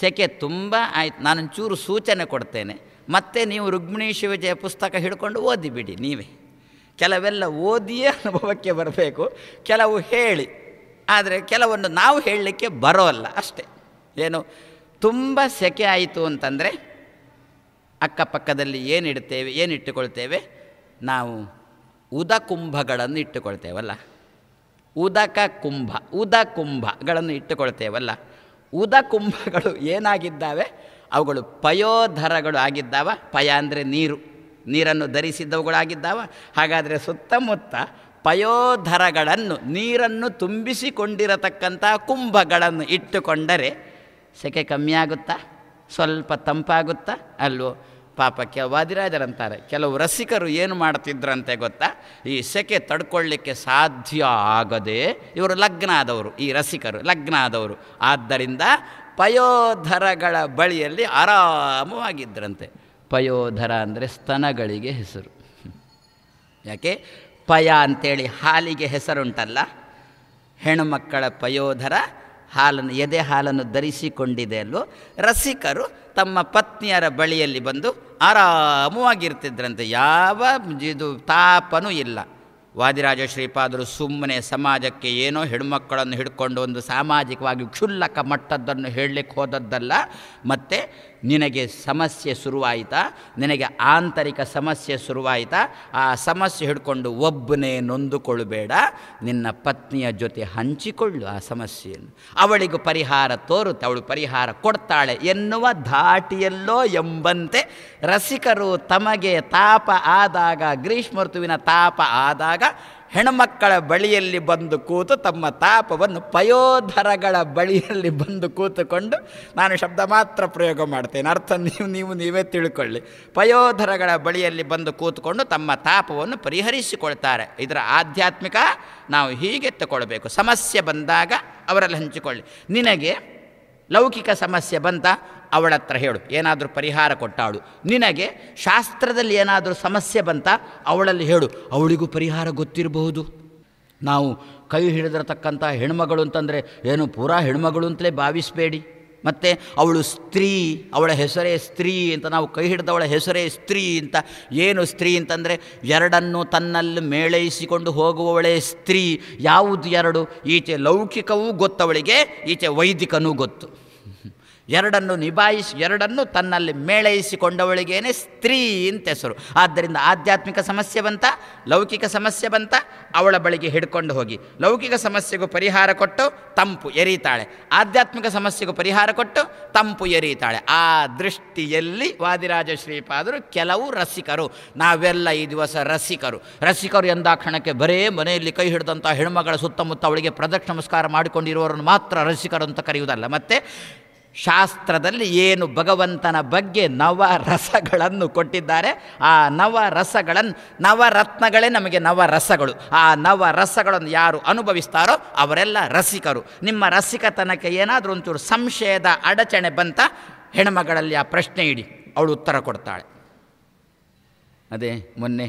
Speaker 1: ಸೆಕೆ ತುಂಬ ಆಯ್ತು ಚೂರು ಸೂಚನೆ ಕೊಡ್ತೇನೆ ಮತ್ತೆ ನೀವು ರುಕ್ಮಿಣಿ ಶಿವಜಯ ಪುಸ್ತಕ ಹಿಡ್ಕೊಂಡು ಓದಿಬಿಡಿ ನೀವೇ ಕೆಲವೆಲ್ಲ ಓದಿಯೇ ಅನುಭವಕ್ಕೆ ಬರಬೇಕು ಕೆಲವು ಹೇಳಿ ಆದರೆ ಕೆಲವನ್ನು ನಾವು ಹೇಳಲಿಕ್ಕೆ ಬರೋಲ್ಲ ಅಷ್ಟೇ ಏನು ತುಂಬ ಸೆಕೆ ಆಯಿತು ಅಂತಂದರೆ ಅಕ್ಕಪಕ್ಕದಲ್ಲಿ ಏನಿಡ್ತೇವೆ ಏನಿಟ್ಟುಕೊಳ್ತೇವೆ ನಾವು ಕುಂಭಗಳನ್ನು ಇಟ್ಟುಕೊಳ್ತೇವಲ್ಲ ಉದಕ ಕುಂಭ ಕುಂಭಗಳನ್ನು ಇಟ್ಟುಕೊಳ್ತೇವಲ್ಲ ಕುಂಭಗಳು ಏನಾಗಿದ್ದಾವೆ ಅವುಗಳು ಪಯೋಧರಗಳು ಆಗಿದ್ದಾವ ಪಯ ಅಂದರೆ ನೀರು ನೀರನ್ನು ಧರಿಸಿದ್ದವುಗಳಾಗಿದ್ದಾವ ಹಾಗಾದರೆ ಸುತ್ತಮುತ್ತ ಪಯೋಧರಗಳನ್ನು ನೀರನ್ನು ತುಂಬಿಸಿಕೊಂಡಿರತಕ್ಕಂಥ ಕುಂಭಗಳನ್ನು ಇಟ್ಟುಕೊಂಡರೆ ಸೆಕೆ ಕಮ್ಮಿಯಾಗುತ್ತಾ ಸ್ವಲ್ಪ ತಂಪಾಗುತ್ತಾ ಅಲ್ವೋ ಪಾಪಕ್ಕೆ ವಾದಿರಾಜರಂತಾರೆ ಕೆಲವು ರಸಿಕರು ಏನು ಮಾಡ್ತಿದ್ರಂತೆ ಗೊತ್ತಾ ಈ ಸೆಕೆ ತಡ್ಕೊಳ್ಳಿಕ್ಕೆ ಸಾಧ್ಯ ಆಗದೆ ಇವರು ಲಗ್ನ ಆದವರು ಈ ರಸಿಕರು ಲಗ್ನ ಆದವರು ಆದ್ದರಿಂದ ಪಯೋಧರಗಳ ಬಳಿಯಲ್ಲಿ ಆರಾಮವಾಗಿದ್ದರಂತೆ ಪಯೋಧರ ಅಂದರೆ ಸ್ತನಗಳಿಗೆ ಹೆಸರು ಯಾಕೆ ಪಯ ಅಂತೇಳಿ ಹಾಲಿಗೆ ಹೆಸರುಂಟಲ್ಲ ಹೆಣ್ಣುಮಕ್ಕಳ ಪಯೋಧರ ಹಾಲನ್ನು ಎದೆ ಹಾಲನ್ನು ಧರಿಸಿಕೊಂಡಿದೆ ರಸಿಕರು ತಮ್ಮ ಪತ್ನಿಯರ ಬಳಿಯಲ್ಲಿ ಬಂದು ಆರಾಮವಾಗಿರ್ತಿದ್ರಂತೆ ಯಾವ ಇದು ತಾಪನೂ ಇಲ್ಲ ವಾದಿರಾಜ ಶ್ರೀಪಾದರು ಸುಮ್ಮನೆ ಸಮಾಜಕ್ಕೆ ಏನೋ ಹೆಣ್ಮಕ್ಕಳನ್ನು ಹಿಡ್ಕೊಂಡು ಒಂದು ಸಾಮಾಜಿಕವಾಗಿ ಕ್ಷುಲ್ಲಕ ಮಟ್ಟದ್ದನ್ನು ಹೇಳಲಿಕ್ಕೆ ಹೋದದ್ದಲ್ಲ ಮತ್ತು ನಿನಗೆ ಸಮಸ್ಯೆ ಶುರುವಾಯಿತಾ ನಿನಗೆ ಆಂತರಿಕ ಸಮಸ್ಯೆ ಶುರುವಾಯಿತಾ ಆ ಸಮಸ್ಯೆ ಹಿಡ್ಕೊಂಡು ಒಬ್ಬನೇ ನೊಂದುಕೊಳ್ಳಬೇಡ ನಿನ್ನ ಪತ್ನಿಯ ಜೊತೆ ಹಂಚಿಕೊಳ್ಳು ಆ ಸಮಸ್ಯೆಯನ್ನು ಅವಳಿಗೂ ಪರಿಹಾರ ತೋರುತ್ತೆ ಅವಳು ಪರಿಹಾರ ಕೊಡ್ತಾಳೆ ಎನ್ನುವ ಧಾಟಿಯಲ್ಲೋ ಎಂಬಂತೆ ರಸಿಕರು ತಮಗೆ ತಾಪ ಆದಾಗ ಗ್ರೀಷ್ಮ ಋತುವಿನ ತಾಪ ಆದಾಗ ಹೆಣ್ಮಕ್ಕಳ ಬಳಿಯಲ್ಲಿ ಬಂದು ಕೂತು ತಮ್ಮ ತಾಪವನ್ನು ಪಯೋಧರಗಳ ಬಳಿಯಲ್ಲಿ ಬಂದು ಕೂತುಕೊಂಡು ನಾನು ಶಬ್ದ ಮಾತ್ರ ಪ್ರಯೋಗ ಮಾಡ್ತೇನೆ ಅರ್ಥ ನೀವು ನೀವು ನೀವೇ ತಿಳ್ಕೊಳ್ಳಿ ಪಯೋಧರಗಳ ಬಳಿಯಲ್ಲಿ ಬಂದು ಕೂತುಕೊಂಡು ತಮ್ಮ ತಾಪವನ್ನು ಪರಿಹರಿಸಿಕೊಳ್ತಾರೆ ಇದರ ಆಧ್ಯಾತ್ಮಿಕ ನಾವು ಹೀಗೆ ತಗೊಳ್ಬೇಕು ಸಮಸ್ಯೆ ಬಂದಾಗ ಅವರಲ್ಲಿ ಹಂಚಿಕೊಳ್ಳಿ ನಿನಗೆ ಲೌಕಿಕ ಸಮಸ್ಯೆ ಬಂತ ಅವಳ ಹತ್ರ ಹೇಳು ಏನಾದರೂ ಪರಿಹಾರ ಕೊಟ್ಟಾಳು ನಿನಗೆ ಶಾಸ್ತ್ರದಲ್ಲಿ ಏನಾದರೂ ಸಮಸ್ಯೆ ಬಂತ ಅವಳಲ್ಲಿ ಹೇಳು ಅವಳಿಗೂ ಪರಿಹಾರ ಗೊತ್ತಿರಬಹುದು ನಾವು ಕೈ ಹಿಡಿದಿರತಕ್ಕಂಥ ಹೆಣ್ಮಗಳು ಅಂತಂದರೆ ಏನು ಪೂರಾ ಹೆಣ್ಮಗಳು ಅಂತಲೇ ಭಾವಿಸಬೇಡಿ ಮತ್ತು ಅವಳು ಸ್ತ್ರೀ ಅವಳ ಹೆಸರೇ ಸ್ತ್ರೀ ಅಂತ ನಾವು ಕೈ ಹಿಡಿದವಳ ಹೆಸರೇ ಸ್ತ್ರೀ ಅಂತ ಏನು ಸ್ತ್ರೀ ಅಂತಂದರೆ ಎರಡನ್ನು ತನ್ನಲ್ಲಿ ಮೇಳೈಸಿಕೊಂಡು ಹೋಗುವವಳೇ ಸ್ತ್ರೀ ಯಾವುದು ಎರಡು ಈಚೆ ಲೌಕಿಕವೂ ಗೊತ್ತವಳಿಗೆ ಈಚೆ ವೈದಿಕನೂ ಗೊತ್ತು ಎರಡನ್ನು ನಿಭಾಯಿಸಿ ಎರಡನ್ನು ತನ್ನಲ್ಲಿ ಮೇಳೈಸಿಕೊಂಡವಳಿಗೇನೆ ಸ್ತ್ರೀ ಅಂತ ಹೆಸರು ಆದ್ದರಿಂದ ಆಧ್ಯಾತ್ಮಿಕ ಸಮಸ್ಯೆ ಬಂತ ಲೌಕಿಕ ಸಮಸ್ಯೆ ಬಂತ ಅವಳ ಬಳಿಗೆ ಹಿಡ್ಕೊಂಡು ಹೋಗಿ ಲೌಕಿಕ ಸಮಸ್ಯೆಗೂ ಪರಿಹಾರ ಕೊಟ್ಟು ತಂಪು ಎರೀತಾಳೆ ಆಧ್ಯಾತ್ಮಿಕ ಸಮಸ್ಯೆಗೂ ಪರಿಹಾರ ಕೊಟ್ಟು ತಂಪು ಎರೀತಾಳೆ ಆ ದೃಷ್ಟಿಯಲ್ಲಿ ವಾದಿರಾಜ ಶ್ರೀಪಾದರು ಕೆಲವು ರಸಿಕರು ನಾವೆಲ್ಲ ಈ ದಿವಸ ರಸಿಕರು ರಸಿಕರು ಎಂದಾಕ್ಷಣಕ್ಕೆ ಬರೇ ಮನೆಯಲ್ಲಿ ಕೈ ಹಿಡಿದಂಥ ಹೆಣ್ಮಗಳ ಸುತ್ತಮುತ್ತ ಅವಳಿಗೆ ಪ್ರದಕ್ಷ ನಮಸ್ಕಾರ ಮಾಡಿಕೊಂಡಿರುವವರನ್ನು ಮಾತ್ರ ರಸಿಕರು ಅಂತ ಕರೆಯುವುದಲ್ಲ ಮತ್ತೆ ಶಾಸ್ತ್ರದಲ್ಲಿ ಏನು ಭಗವಂತನ ಬಗ್ಗೆ ನವರಸಗಳನ್ನು ಕೊಟ್ಟಿದ್ದಾರೆ ಆ ನವರಸಗಳನ್ನು ನವರತ್ನಗಳೇ ನಮಗೆ ನವರಸಗಳು ಆ ನವರಸಗಳನ್ನು ಯಾರು ಅನುಭವಿಸ್ತಾರೋ ಅವರೆಲ್ಲ ರಸಿಕರು ನಿಮ್ಮ ರಸಿಕತನಕ್ಕೆ ಏನಾದರೂ ಒಂಚೂರು ಸಂಶಯದ ಅಡಚಣೆ ಬಂತ ಹೆಣ್ಮಗಳಲ್ಲಿ ಆ ಪ್ರಶ್ನೆ ಇಡಿ ಅವಳು ಉತ್ತರ ಕೊಡ್ತಾಳೆ ಅದೇ ಮೊನ್ನೆ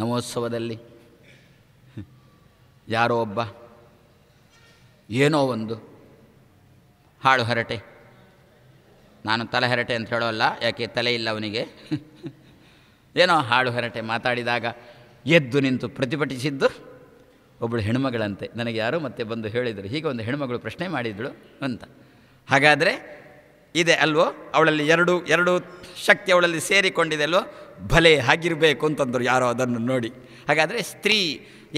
Speaker 1: ನವೋತ್ಸವದಲ್ಲಿ ಯಾರೋ ಒಬ್ಬ ಏನೋ ಒಂದು ಹಾಳು ಹರಟೆ ನಾನು ತಲೆ ಹರಟೆ ಅಂತ ಹೇಳೋಲ್ಲ ಯಾಕೆ ತಲೆ ಇಲ್ಲ ಅವನಿಗೆ ಏನೋ ಹಾಳು ಹರಟೆ ಮಾತಾಡಿದಾಗ ಎದ್ದು ನಿಂತು ಪ್ರತಿಭಟಿಸಿದ್ದು ಒಬ್ಬಳು ಹೆಣ್ಮಗಳಂತೆ ನನಗೆ ಯಾರೋ ಮತ್ತೆ ಬಂದು ಹೇಳಿದರು ಹೀಗೆ ಒಂದು ಹೆಣ್ಮಗಳು ಪ್ರಶ್ನೆ ಮಾಡಿದಳು ಅಂತ ಹಾಗಾದರೆ ಇದೆ ಅಲ್ವೋ ಅವಳಲ್ಲಿ ಎರಡು ಎರಡು ಶಕ್ತಿ ಅವಳಲ್ಲಿ ಸೇರಿಕೊಂಡಿದೆ ಅಲ್ವೋ ಭಲೆ ಹಾಗಿರಬೇಕು ಅಂತಂದರು ಯಾರೋ ಅದನ್ನು ನೋಡಿ ಹಾಗಾದರೆ ಸ್ತ್ರೀ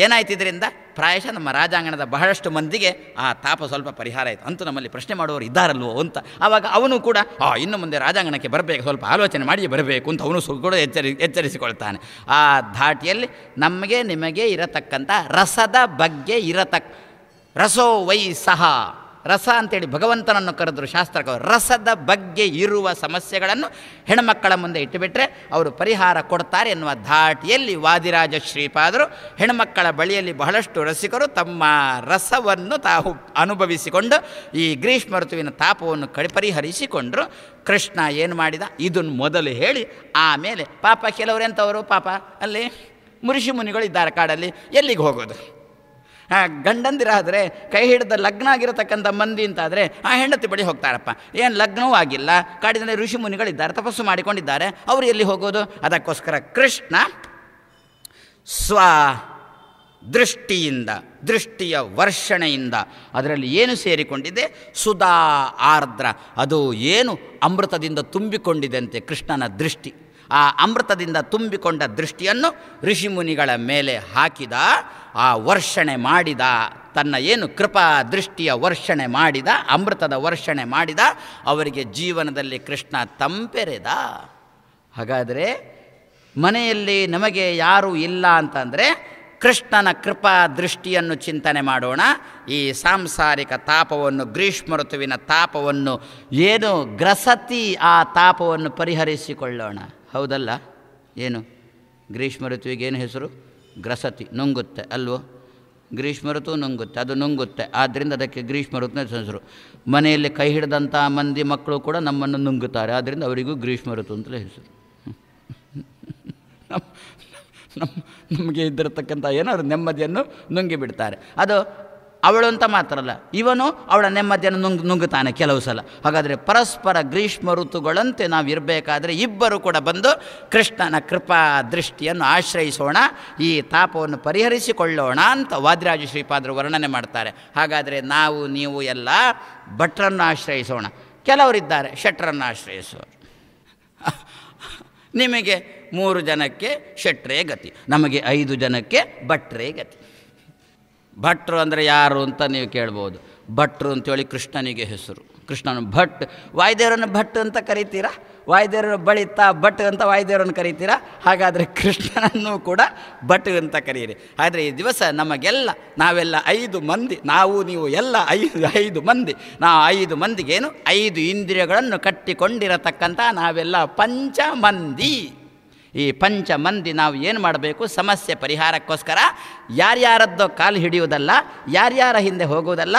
Speaker 1: ಏನಾಯ್ತು ಇದರಿಂದ ಪ್ರಾಯಶಃ ನಮ್ಮ ರಾಜಾಂಗಣದ ಬಹಳಷ್ಟು ಮಂದಿಗೆ ಆ ತಾಪ ಸ್ವಲ್ಪ ಪರಿಹಾರ ಆಯಿತು ಅಂತೂ ನಮ್ಮಲ್ಲಿ ಪ್ರಶ್ನೆ ಮಾಡುವವರು ಇದ್ದಾರಲ್ವೋ ಅಂತ ಆವಾಗ ಅವನು ಕೂಡ ಆ ಇನ್ನು ಮುಂದೆ ರಾಜಾಂಗಣಕ್ಕೆ ಬರಬೇಕು ಸ್ವಲ್ಪ ಆಲೋಚನೆ ಮಾಡಿ ಬರಬೇಕು ಅಂತ ಅವನು ಕೂಡ ಎಚ್ಚರಿ ಎಚ್ಚರಿಸಿಕೊಳ್ತಾನೆ ಆ ಧಾಟಿಯಲ್ಲಿ ನಮಗೆ ನಿಮಗೆ ಇರತಕ್ಕಂಥ ರಸದ ಬಗ್ಗೆ ಇರತಕ್ಕ ರಸೋ ವೈ ಸಹ ರಸ ಅಂತೇಳಿ ಭಗವಂತನನ್ನು ಕರೆದರು ಶಾಸ್ತ್ರಕ ರಸದ ಬಗ್ಗೆ ಇರುವ ಸಮಸ್ಯೆಗಳನ್ನು ಹೆಣ್ಮಕ್ಕಳ ಮುಂದೆ ಇಟ್ಟುಬಿಟ್ರೆ ಅವರು ಪರಿಹಾರ ಕೊಡ್ತಾರೆ ಎನ್ನುವ ಧಾಟಿಯಲ್ಲಿ ವಾದಿರಾಜ ಶ್ರೀಪಾದರು ಹೆಣ್ಮಕ್ಕಳ ಬಳಿಯಲ್ಲಿ ಬಹಳಷ್ಟು ರಸಿಕರು ತಮ್ಮ ರಸವನ್ನು ತಾವು ಅನುಭವಿಸಿಕೊಂಡು ಈ ಗ್ರೀಷ್ಮ ಋತುವಿನ ತಾಪವನ್ನು ಕಡಿ ಪರಿಹರಿಸಿಕೊಂಡರು ಕೃಷ್ಣ ಏನು ಮಾಡಿದ ಇದನ್ನು ಮೊದಲು ಹೇಳಿ ಆಮೇಲೆ ಪಾಪ ಕೆಲವರು ಎಂಥವರು ಪಾಪ ಅಲ್ಲಿ ಋಷಿ ಮುನಿಗಳು ಇದ್ದಾರೆ ಕಾಡಲ್ಲಿ ಎಲ್ಲಿಗೆ ಹೋಗೋದು ಗಂಡಂದಿರಾದರೆ ಕೈ ಹಿಡಿದ ಲಗ್ನ ಆಗಿರತಕ್ಕಂಥ ಮಂದಿ ಅಂತಾದರೆ ಆ ಹೆಂಡತಿ ಬಳಿ ಹೋಗ್ತಾರಪ್ಪ ಏನು ಲಗ್ನವೂ ಆಗಿಲ್ಲ ಕಾಡಿನಲ್ಲಿ ಋಷಿ ಮುನಿಗಳಿದ್ದಾರೆ ತಪಸ್ಸು ಮಾಡಿಕೊಂಡಿದ್ದಾರೆ ಅವರು ಎಲ್ಲಿ ಹೋಗೋದು ಅದಕ್ಕೋಸ್ಕರ ಕೃಷ್ಣ ಸ್ವ ದೃಷ್ಟಿಯಿಂದ ದೃಷ್ಟಿಯ ವರ್ಷಣೆಯಿಂದ ಅದರಲ್ಲಿ ಏನು ಸೇರಿಕೊಂಡಿದೆ ಸುಧಾ ಆರ್ದ್ರ ಅದು ಏನು ಅಮೃತದಿಂದ ತುಂಬಿಕೊಂಡಿದೆ ಅಂತೆ ಕೃಷ್ಣನ ದೃಷ್ಟಿ ಆ ಅಮೃತದಿಂದ ತುಂಬಿಕೊಂಡ ದೃಷ್ಟಿಯನ್ನು ಋಷಿಮುನಿಗಳ ಮೇಲೆ ಹಾಕಿದ ಆ ವರ್ಷಣೆ ಮಾಡಿದ ತನ್ನ ಏನು ಕೃಪಾ ದೃಷ್ಟಿಯ ವರ್ಷಣೆ ಮಾಡಿದ ಅಮೃತದ ವರ್ಷಣೆ ಮಾಡಿದ ಅವರಿಗೆ ಜೀವನದಲ್ಲಿ ಕೃಷ್ಣ ತಂಪೆರೆದ ಹಾಗಾದರೆ ಮನೆಯಲ್ಲಿ ನಮಗೆ ಯಾರೂ ಇಲ್ಲ ಅಂತಂದರೆ ಕೃಷ್ಣನ ಕೃಪಾ ದೃಷ್ಟಿಯನ್ನು ಚಿಂತನೆ ಮಾಡೋಣ ಈ ಸಾಂಸಾರಿಕ ತಾಪವನ್ನು ಗ್ರೀಷ್ಮ ಋತುವಿನ ತಾಪವನ್ನು ಏನು ಗ್ರಸತಿ ಆ ತಾಪವನ್ನು ಪರಿಹರಿಸಿಕೊಳ್ಳೋಣ ಹೌದಲ್ಲ ಏನು ಗ್ರೀಷ್ಮ ಋತುವಿಗೆ ಏನು ಹೆಸರು ಗ್ರಸತಿ ನುಂಗುತ್ತೆ ಅಲ್ವೋ ಗ್ರೀಷ್ಮ ಋತು ನುಂಗುತ್ತೆ ಅದು ನುಂಗುತ್ತೆ ಆದ್ದರಿಂದ ಅದಕ್ಕೆ ಗ್ರೀಷ್ಮ ಋತು ಹೆಸರು ಮನೆಯಲ್ಲಿ ಕೈ ಹಿಡಿದಂಥ ಮಂದಿ ಮಕ್ಕಳು ಕೂಡ ನಮ್ಮನ್ನು ನುಂಗುತ್ತಾರೆ ಆದ್ದರಿಂದ ಅವರಿಗೂ ಗ್ರೀಷ್ಮ ಋತು ಅಂತಲೇ ಹೆಸರು ನಮ್ಮ ನಮಗೆ ಇದ್ದಿರತಕ್ಕಂಥ ಏನಾದ್ರು ನೆಮ್ಮದಿಯನ್ನು ನುಂಗಿಬಿಡ್ತಾರೆ ಅದು ಅವಳು ಅಂತ ಮಾತ್ರ ಅಲ್ಲ ಇವನು ಅವಳ ನೆಮ್ಮದಿಯನ್ನು ನುಂಗ್ ನುಂಗುತ್ತಾನೆ ಕೆಲವು ಸಲ ಹಾಗಾದರೆ ಪರಸ್ಪರ ಗ್ರೀಷ್ಮ ಋತುಗಳಂತೆ ನಾವು ಇರಬೇಕಾದ್ರೆ ಇಬ್ಬರು ಕೂಡ ಬಂದು ಕೃಷ್ಣನ ಕೃಪಾ ದೃಷ್ಟಿಯನ್ನು ಆಶ್ರಯಿಸೋಣ ಈ ತಾಪವನ್ನು ಪರಿಹರಿಸಿಕೊಳ್ಳೋಣ ಅಂತ ವಾದಿರಾಜ ಶ್ರೀಪಾದರು ವರ್ಣನೆ ಮಾಡ್ತಾರೆ ಹಾಗಾದರೆ ನಾವು ನೀವು ಎಲ್ಲ ಭಟ್ರನ್ನು ಆಶ್ರಯಿಸೋಣ ಕೆಲವರಿದ್ದಾರೆ ಶೆಟ್ರನ್ನು ಆಶ್ರಯಿಸೋರು ನಿಮಗೆ ಮೂರು ಜನಕ್ಕೆ ಶೆಟ್ರೇ ಗತಿ ನಮಗೆ ಐದು ಜನಕ್ಕೆ ಭಟ್ರೇ ಗತಿ ಭಟ್ರು ಅಂದರೆ ಯಾರು ಅಂತ ನೀವು ಕೇಳ್ಬೋದು ಭಟ್ರು ಅಂತೇಳಿ ಕೃಷ್ಣನಿಗೆ ಹೆಸರು ಕೃಷ್ಣನ ಭಟ್ ವಾಯುದೇವರನ್ನು ಭಟ್ ಅಂತ ಕರಿತೀರಾ ವಾಯುದೇವರನ್ನು ಬಳಿತ ಭಟ್ ಅಂತ ವಾಯ್ದೇವರನ್ನು ಕರೀತೀರಾ ಹಾಗಾದರೆ ಕೃಷ್ಣನನ್ನು ಕೂಡ ಭಟ್ ಅಂತ ಕರೀರಿ ಆದರೆ ಈ ದಿವಸ ನಮಗೆಲ್ಲ ನಾವೆಲ್ಲ ಐದು ಮಂದಿ ನಾವು ನೀವು ಎಲ್ಲ ಐದು ಐದು ಮಂದಿ ನಾವು ಐದು ಮಂದಿಗೇನು ಐದು ಇಂದ್ರಿಯಗಳನ್ನು ಕಟ್ಟಿಕೊಂಡಿರತಕ್ಕಂಥ ನಾವೆಲ್ಲ ಪಂಚ ಮಂದಿ ಈ ಪಂಚ ಮಂದಿ ನಾವು ಏನು ಮಾಡಬೇಕು ಸಮಸ್ಯೆ ಪರಿಹಾರಕ್ಕೋಸ್ಕರ ಯಾರ್ಯಾರದ್ದೋ ಕಾಲು ಹಿಡಿಯುವುದಲ್ಲ ಯಾರ್ಯಾರ ಹಿಂದೆ ಹೋಗುವುದಲ್ಲ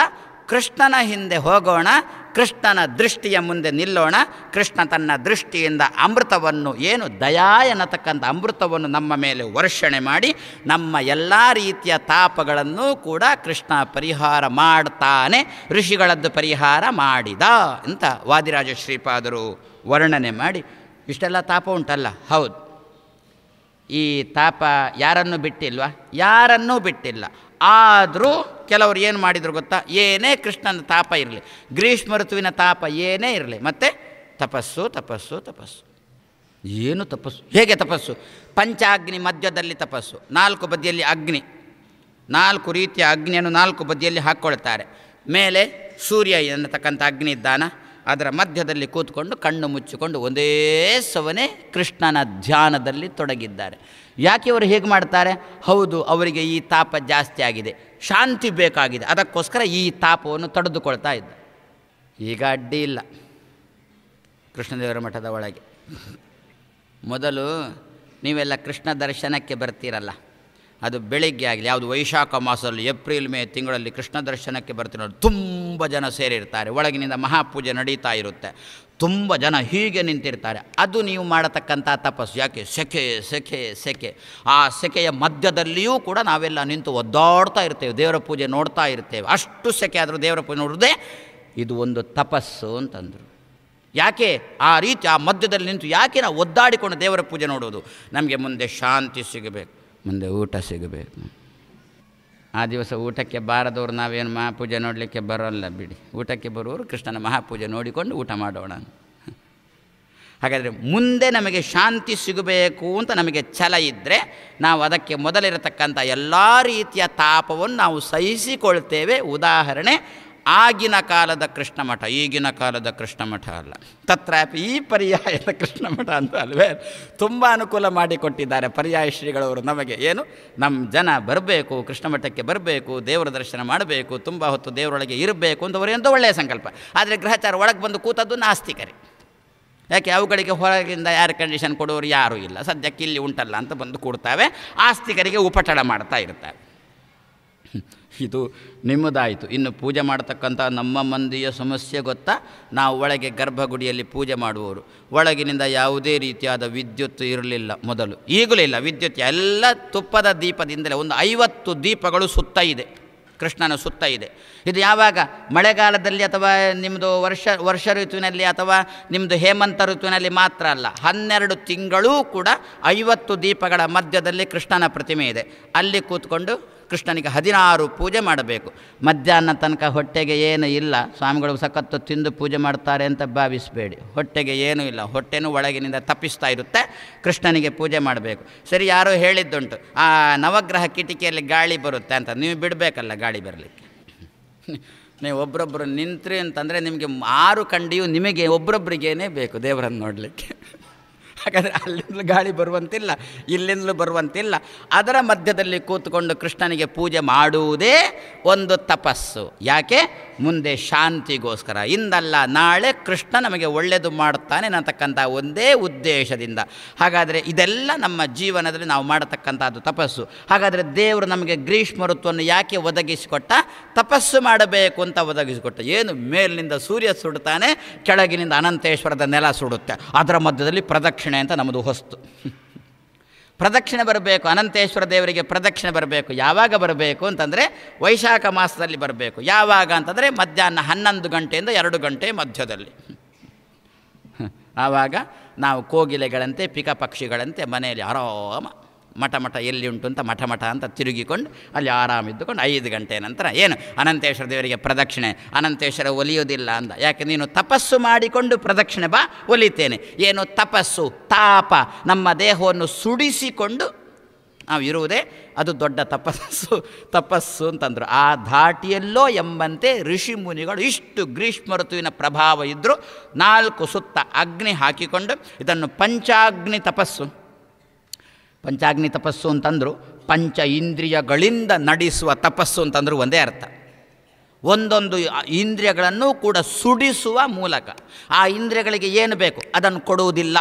Speaker 1: ಕೃಷ್ಣನ ಹಿಂದೆ ಹೋಗೋಣ ಕೃಷ್ಣನ ದೃಷ್ಟಿಯ ಮುಂದೆ ನಿಲ್ಲೋಣ ಕೃಷ್ಣ ತನ್ನ ದೃಷ್ಟಿಯಿಂದ ಅಮೃತವನ್ನು ಏನು ದಯಾ ಎನ್ನತಕ್ಕಂಥ ಅಮೃತವನ್ನು ನಮ್ಮ ಮೇಲೆ ವರ್ಷಣೆ ಮಾಡಿ ನಮ್ಮ ಎಲ್ಲ ರೀತಿಯ ತಾಪಗಳನ್ನು ಕೂಡ ಕೃಷ್ಣ ಪರಿಹಾರ ಮಾಡ್ತಾನೆ ಋಷಿಗಳದ್ದು ಪರಿಹಾರ ಮಾಡಿದ ಅಂತ ವಾದಿರಾಜ ಶ್ರೀಪಾದರು ವರ್ಣನೆ ಮಾಡಿ ಇಷ್ಟೆಲ್ಲ ತಾಪ ಉಂಟಲ್ಲ ಹೌದು ಈ ತಾಪ ಯಾರನ್ನು ಬಿಟ್ಟಿಲ್ವ ಯಾರನ್ನೂ ಬಿಟ್ಟಿಲ್ಲ ಆದರೂ ಕೆಲವರು ಏನು ಮಾಡಿದರು ಗೊತ್ತಾ ಏನೇ ಕೃಷ್ಣನ ತಾಪ ಇರಲಿ ಗ್ರೀಷ್ಮ ಋತುವಿನ ತಾಪ ಏನೇ ಇರಲಿ ಮತ್ತು ತಪಸ್ಸು ತಪಸ್ಸು ತಪಸ್ಸು ಏನು ತಪಸ್ಸು ಹೇಗೆ ತಪಸ್ಸು ಪಂಚಾಗ್ನಿ ಮಧ್ಯದಲ್ಲಿ ತಪಸ್ಸು ನಾಲ್ಕು ಬದಿಯಲ್ಲಿ ಅಗ್ನಿ ನಾಲ್ಕು ರೀತಿಯ ಅಗ್ನಿಯನ್ನು ನಾಲ್ಕು ಬದಿಯಲ್ಲಿ ಹಾಕ್ಕೊಳ್ತಾರೆ ಮೇಲೆ ಸೂರ್ಯ ಎನ್ನತಕ್ಕಂಥ ಅಗ್ನಿ ಇದ್ದಾನ ಅದರ ಮಧ್ಯದಲ್ಲಿ ಕೂತ್ಕೊಂಡು ಕಣ್ಣು ಮುಚ್ಚಿಕೊಂಡು ಒಂದೇ ಸವನೆ ಕೃಷ್ಣನ ಧ್ಯಾನದಲ್ಲಿ ತೊಡಗಿದ್ದಾರೆ ಯಾಕೆ ಅವರು ಹೇಗೆ ಮಾಡ್ತಾರೆ ಹೌದು ಅವರಿಗೆ ಈ ತಾಪ ಜಾಸ್ತಿ ಆಗಿದೆ ಶಾಂತಿ ಬೇಕಾಗಿದೆ ಅದಕ್ಕೋಸ್ಕರ ಈ ತಾಪವನ್ನು ತಡೆದುಕೊಳ್ತಾ ಇದ್ದ ಈಗ ಅಡ್ಡಿ ಇಲ್ಲ ಕೃಷ್ಣದೇವರ ಮಠದ ಒಳಗೆ ಮೊದಲು ನೀವೆಲ್ಲ ಕೃಷ್ಣ ದರ್ಶನಕ್ಕೆ ಬರ್ತೀರಲ್ಲ ಅದು ಬೆಳಿಗ್ಗೆ ಆಗಲಿ ಯಾವುದು ವೈಶಾಖ ಮಾಸದಲ್ಲಿ ಏಪ್ರಿಲ್ ಮೇ ತಿಂಗಳಲ್ಲಿ ಕೃಷ್ಣ ದರ್ಶನಕ್ಕೆ ಬರ್ತಿರೋರು ತುಂಬ ಜನ ಸೇರಿರ್ತಾರೆ ಒಳಗಿನಿಂದ ಮಹಾಪೂಜೆ ನಡೀತಾ ಇರುತ್ತೆ ತುಂಬ ಜನ ಹೀಗೆ ನಿಂತಿರ್ತಾರೆ ಅದು ನೀವು ಮಾಡತಕ್ಕಂಥ ತಪಸ್ಸು ಯಾಕೆ ಸೆಖೆ ಸೆಖೆ ಸೆಖೆ ಆ ಸೆಕೆಯ ಮಧ್ಯದಲ್ಲಿಯೂ ಕೂಡ ನಾವೆಲ್ಲ ನಿಂತು ಒದ್ದಾಡ್ತಾ ಇರ್ತೇವೆ ದೇವರ ಪೂಜೆ ನೋಡ್ತಾ ಇರ್ತೇವೆ ಅಷ್ಟು ಸೆಖೆ ಆದರೂ ದೇವರ ಪೂಜೆ ನೋಡಿದ್ರೆ ಇದು ಒಂದು ತಪಸ್ಸು ಅಂತಂದರು ಯಾಕೆ ಆ ರೀತಿ ಆ ಮಧ್ಯದಲ್ಲಿ ನಿಂತು ಯಾಕೆ ನಾವು ಒದ್ದಾಡಿಕೊಂಡು ದೇವರ ಪೂಜೆ ನೋಡೋದು ನಮಗೆ ಮುಂದೆ ಶಾಂತಿ ಸಿಗಬೇಕು ಮುಂದೆ ಊಟ ಸಿಗಬೇಕು ಆ ದಿವಸ ಊಟಕ್ಕೆ ಬಾರದವ್ರು ನಾವೇನು ಮಹಾಪೂಜೆ ನೋಡಲಿಕ್ಕೆ ಬರೋಲ್ಲ ಬಿಡಿ ಊಟಕ್ಕೆ ಬರುವವರು ಕೃಷ್ಣನ ಮಹಾಪೂಜೆ ನೋಡಿಕೊಂಡು ಊಟ ಮಾಡೋಣ ಹಾಗಾದರೆ ಮುಂದೆ ನಮಗೆ ಶಾಂತಿ ಸಿಗಬೇಕು ಅಂತ ನಮಗೆ ಛಲ ಇದ್ದರೆ ನಾವು ಅದಕ್ಕೆ ಮೊದಲಿರತಕ್ಕಂಥ ಎಲ್ಲ ರೀತಿಯ ತಾಪವನ್ನು ನಾವು ಸಹಿಸಿಕೊಳ್ತೇವೆ ಉದಾಹರಣೆ ಆಗಿನ ಕಾಲದ ಕೃಷ್ಣಮಠ ಈಗಿನ ಕಾಲದ ಕೃಷ್ಣಮಠ ಅಲ್ಲ ತತ್ರಾಪಿ ಈ ಪರ್ಯಾಯದ ಕೃಷ್ಣಮಠ ಅಂತ ಅಲ್ವೇ ತುಂಬ ಅನುಕೂಲ ಮಾಡಿಕೊಟ್ಟಿದ್ದಾರೆ ಪರ್ಯಾಯ ಶ್ರೀಗಳವರು ನಮಗೆ ಏನು ನಮ್ಮ ಜನ ಬರಬೇಕು ಕೃಷ್ಣಮಠಕ್ಕೆ ಬರಬೇಕು ದೇವರ ದರ್ಶನ ಮಾಡಬೇಕು ತುಂಬ ಹೊತ್ತು ದೇವರೊಳಗೆ ಇರಬೇಕು ಅಂತವರು ಎಂದು ಒಳ್ಳೆಯ ಸಂಕಲ್ಪ ಆದರೆ ಗ್ರಹಚಾರ ಒಳಗೆ ಬಂದು ಕೂತದ್ದು ನಾಸ್ತಿಕರಿ ಯಾಕೆ ಅವುಗಳಿಗೆ ಹೊರಗಿಂದ ಏರ್ ಕಂಡೀಷನ್ ಕೊಡೋರು ಯಾರೂ ಇಲ್ಲ ಸದ್ಯಕ್ಕೆ ಇಲ್ಲಿ ಉಂಟಲ್ಲ ಅಂತ ಬಂದು ಕೂಡ್ತಾವೆ ಆಸ್ತಿಕರಿಗೆ ಉಪಟಳ ಮಾಡ್ತಾ ಇರ್ತಾರೆ ಇದು ನಿಮ್ಮದಾಯಿತು ಇನ್ನು ಪೂಜೆ ಮಾಡತಕ್ಕಂಥ ನಮ್ಮ ಮಂದಿಯ ಸಮಸ್ಯೆ ಗೊತ್ತಾ ನಾವು ಒಳಗೆ ಗರ್ಭಗುಡಿಯಲ್ಲಿ ಪೂಜೆ ಮಾಡುವವರು ಒಳಗಿನಿಂದ ಯಾವುದೇ ರೀತಿಯಾದ ವಿದ್ಯುತ್ ಇರಲಿಲ್ಲ ಮೊದಲು ಈಗಲೂ ಇಲ್ಲ ವಿದ್ಯುತ್ ಎಲ್ಲ ತುಪ್ಪದ ದೀಪದಿಂದಲೇ ಒಂದು ಐವತ್ತು ದೀಪಗಳು ಸುತ್ತ ಇದೆ ಕೃಷ್ಣನ ಸುತ್ತ ಇದೆ ಇದು ಯಾವಾಗ ಮಳೆಗಾಲದಲ್ಲಿ ಅಥವಾ ನಿಮ್ಮದು ವರ್ಷ ವರ್ಷ ಋತುವಿನಲ್ಲಿ ಅಥವಾ ನಿಮ್ಮದು ಹೇಮಂತ ಋತುವಿನಲ್ಲಿ ಮಾತ್ರ ಅಲ್ಲ ಹನ್ನೆರಡು ತಿಂಗಳೂ ಕೂಡ ಐವತ್ತು ದೀಪಗಳ ಮಧ್ಯದಲ್ಲಿ ಕೃಷ್ಣನ ಪ್ರತಿಮೆ ಇದೆ ಅಲ್ಲಿ ಕೂತ್ಕೊಂಡು ಕೃಷ್ಣನಿಗೆ ಹದಿನಾರು ಪೂಜೆ ಮಾಡಬೇಕು ಮಧ್ಯಾಹ್ನ ತನಕ ಹೊಟ್ಟೆಗೆ ಏನು ಇಲ್ಲ ಸ್ವಾಮಿಗಳು ಸಖತ್ತು ತಿಂದು ಪೂಜೆ ಮಾಡ್ತಾರೆ ಅಂತ ಭಾವಿಸಬೇಡಿ ಹೊಟ್ಟೆಗೆ ಏನೂ ಇಲ್ಲ ಹೊಟ್ಟೆನೂ ಒಳಗಿನಿಂದ ತಪ್ಪಿಸ್ತಾ ಇರುತ್ತೆ ಕೃಷ್ಣನಿಗೆ ಪೂಜೆ ಮಾಡಬೇಕು ಸರಿ ಯಾರೋ ಹೇಳಿದ್ದುಂಟು ಆ ನವಗ್ರಹ ಕಿಟಕಿಯಲ್ಲಿ ಗಾಳಿ ಬರುತ್ತೆ ಅಂತ ನೀವು ಬಿಡಬೇಕಲ್ಲ ಗಾಳಿ ಬರಲಿಕ್ಕೆ ನೀವು ಒಬ್ಬರೊಬ್ಬರು ನಿಂತ್ರಿ ಅಂತಂದರೆ ನಿಮಗೆ ಆರು ಕಂಡಿಯೂ ನಿಮಗೆ ಒಬ್ಬರೊಬ್ಬರಿಗೇನೆ ಬೇಕು ದೇವರನ್ನು ನೋಡಲಿಕ್ಕೆ ಹಾಗಾದರೆ ಅಲ್ಲಿಂದಲೂ ಗಾಳಿ ಬರುವಂತಿಲ್ಲ ಇಲ್ಲಿಂದಲೂ ಬರುವಂತಿಲ್ಲ ಅದರ ಮಧ್ಯದಲ್ಲಿ ಕೂತ್ಕೊಂಡು ಕೃಷ್ಣನಿಗೆ ಪೂಜೆ ಮಾಡುವುದೇ ಒಂದು ತಪಸ್ಸು ಯಾಕೆ ಮುಂದೆ ಶಾಂತಿಗೋಸ್ಕರ ಇಂದಲ್ಲ ನಾಳೆ ಕೃಷ್ಣ ನಮಗೆ ಒಳ್ಳೆಯದು ಮಾಡುತ್ತಾನೆ ಅನ್ನತಕ್ಕಂಥ ಒಂದೇ ಉದ್ದೇಶದಿಂದ ಹಾಗಾದರೆ ಇದೆಲ್ಲ ನಮ್ಮ ಜೀವನದಲ್ಲಿ ನಾವು ಮಾಡತಕ್ಕಂಥದ್ದು ತಪಸ್ಸು ಹಾಗಾದರೆ ದೇವರು ನಮಗೆ ಗ್ರೀಷ್ಮ ಋತುವನ್ನು ಯಾಕೆ ಒದಗಿಸಿಕೊಟ್ಟ ತಪಸ್ಸು ಮಾಡಬೇಕು ಅಂತ ಒದಗಿಸಿಕೊಟ್ಟ ಏನು ಮೇಲಿನಿಂದ ಸೂರ್ಯ ಸುಡುತ್ತಾನೆ ಕೆಳಗಿನಿಂದ ಅನಂತೇಶ್ವರದ ನೆಲ ಸುಡುತ್ತೆ ಅದರ ಮಧ್ಯದಲ್ಲಿ ಪ್ರದಕ್ಷಿಣೆ ಪ್ರದಕ್ಷಿಣೆ ಅಂತ ನಮ್ಮದು ಹೊಸ್ತು ಪ್ರದಕ್ಷಿಣೆ ಬರಬೇಕು ಅನಂತೇಶ್ವರ ದೇವರಿಗೆ ಪ್ರದಕ್ಷಿಣೆ ಬರಬೇಕು ಯಾವಾಗ ಬರಬೇಕು ಅಂತಂದರೆ ವೈಶಾಖ ಮಾಸದಲ್ಲಿ ಬರಬೇಕು ಯಾವಾಗ ಅಂತಂದರೆ ಮಧ್ಯಾಹ್ನ ಹನ್ನೊಂದು ಗಂಟೆಯಿಂದ ಎರಡು ಗಂಟೆ ಮಧ್ಯದಲ್ಲಿ ಆವಾಗ ನಾವು ಕೋಗಿಲೆಗಳಂತೆ ಪಿಕ ಪಕ್ಷಿಗಳಂತೆ ಮನೆಯಲ್ಲಿ ಆರಾಮ ಮಠ ಮಠ ಎಲ್ಲಿ ಉಂಟು ಅಂತ ಮಠ ಮಠ ಅಂತ ತಿರುಗಿಕೊಂಡು ಅಲ್ಲಿ ಆರಾಮಿದ್ದುಕೊಂಡು ಐದು ಗಂಟೆ ನಂತರ ಏನು ಅನಂತೇಶ್ವರ ದೇವರಿಗೆ ಪ್ರದಕ್ಷಿಣೆ ಅನಂತೇಶ್ವರ ಒಲಿಯೋದಿಲ್ಲ ಅಂದ ಯಾಕೆ ನೀನು ತಪಸ್ಸು ಮಾಡಿಕೊಂಡು ಪ್ರದಕ್ಷಿಣೆ ಬಾ ಒಲಿತೇನೆ ಏನು ತಪಸ್ಸು ತಾಪ ನಮ್ಮ ದೇಹವನ್ನು ಸುಡಿಸಿಕೊಂಡು ನಾವು ಇರುವುದೇ ಅದು ದೊಡ್ಡ ತಪಸ್ಸು ತಪಸ್ಸು ಅಂತಂದರು ಆ ಧಾಟಿಯಲ್ಲೋ ಎಂಬಂತೆ ಋಷಿ ಮುನಿಗಳು ಇಷ್ಟು ಗ್ರೀಷ್ಮ ಋತುವಿನ ಪ್ರಭಾವ ಇದ್ದರೂ ನಾಲ್ಕು ಸುತ್ತ ಅಗ್ನಿ ಹಾಕಿಕೊಂಡು ಇದನ್ನು ಪಂಚಾಗ್ನಿ ತಪಸ್ಸು ಪಂಚಾಗ್ನಿ ತಪಸ್ಸು ಅಂತಂದರು ಪಂಚ ಇಂದ್ರಿಯಗಳಿಂದ ನಡೆಸುವ ತಪಸ್ಸು ಅಂತಂದ್ರು ಒಂದೇ ಅರ್ಥ ಒಂದೊಂದು ಇಂದ್ರಿಯಗಳನ್ನು ಕೂಡ ಸುಡಿಸುವ ಮೂಲಕ ಆ ಇಂದ್ರಿಯಗಳಿಗೆ ಏನು ಬೇಕು ಅದನ್ನು ಕೊಡುವುದಿಲ್ಲ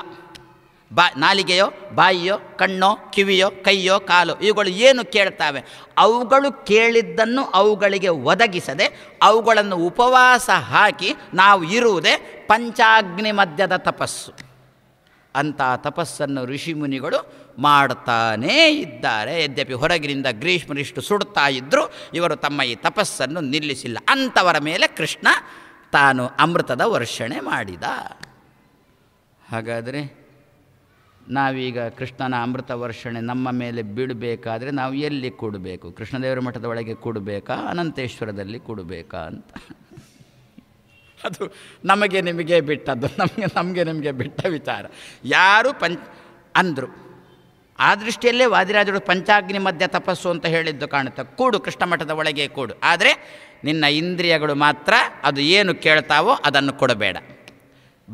Speaker 1: ಬಾ ನಾಲಿಗೆಯೋ ಬಾಯಿಯೋ ಕಣ್ಣೋ ಕಿವಿಯೋ ಕೈಯೋ ಕಾಲು ಇವುಗಳು ಏನು ಕೇಳ್ತಾವೆ ಅವುಗಳು ಕೇಳಿದ್ದನ್ನು ಅವುಗಳಿಗೆ ಒದಗಿಸದೆ ಅವುಗಳನ್ನು ಉಪವಾಸ ಹಾಕಿ ನಾವು ಇರುವುದೇ ಪಂಚಾಗ್ನಿ ಮಧ್ಯದ ತಪಸ್ಸು ಅಂಥ ತಪಸ್ಸನ್ನು ಋಷಿ ಮುನಿಗಳು ಮಾಡ್ತಾನೇ ಇದ್ದಾರೆ ಯದ್ಯಪಿ ಹೊರಗಿನಿಂದ ಗ್ರೀಷ್ಮರಿಷ್ಟು ಸುಡ್ತಾ ಇದ್ದರು ಇವರು ತಮ್ಮ ಈ ತಪಸ್ಸನ್ನು ನಿಲ್ಲಿಸಿಲ್ಲ ಅಂಥವರ ಮೇಲೆ ಕೃಷ್ಣ ತಾನು ಅಮೃತದ ವರ್ಷಣೆ ಮಾಡಿದ ಹಾಗಾದರೆ ನಾವೀಗ ಕೃಷ್ಣನ ಅಮೃತ ವರ್ಷಣೆ ನಮ್ಮ ಮೇಲೆ ಬಿಡಬೇಕಾದ್ರೆ ನಾವು ಎಲ್ಲಿ ಕೊಡಬೇಕು ಕೃಷ್ಣದೇವರ ಮಠದ ಒಳಗೆ ಕೊಡಬೇಕಾ ಅನಂತೇಶ್ವರದಲ್ಲಿ ಕೊಡಬೇಕಾ ಅಂತ ಅದು ನಮಗೆ ನಿಮಗೆ ಬಿಟ್ಟದ್ದು ನಮಗೆ ನಮಗೆ ನಿಮಗೆ ಬಿಟ್ಟ ವಿಚಾರ ಯಾರು ಪಂಚ ಅಂದರು ಆ ದೃಷ್ಟಿಯಲ್ಲೇ ವಾದಿರಾಜರು ಪಂಚಾಗ್ನಿ ಮಧ್ಯ ತಪಸ್ಸು ಅಂತ ಹೇಳಿದ್ದು ಕಾಣುತ್ತೆ ಕೂಡು ಕೃಷ್ಣಮಠದ ಒಳಗೆ ಕೂಡು ಆದರೆ ನಿನ್ನ ಇಂದ್ರಿಯಗಳು ಮಾತ್ರ ಅದು ಏನು ಕೇಳ್ತಾವೋ ಅದನ್ನು ಕೊಡಬೇಡ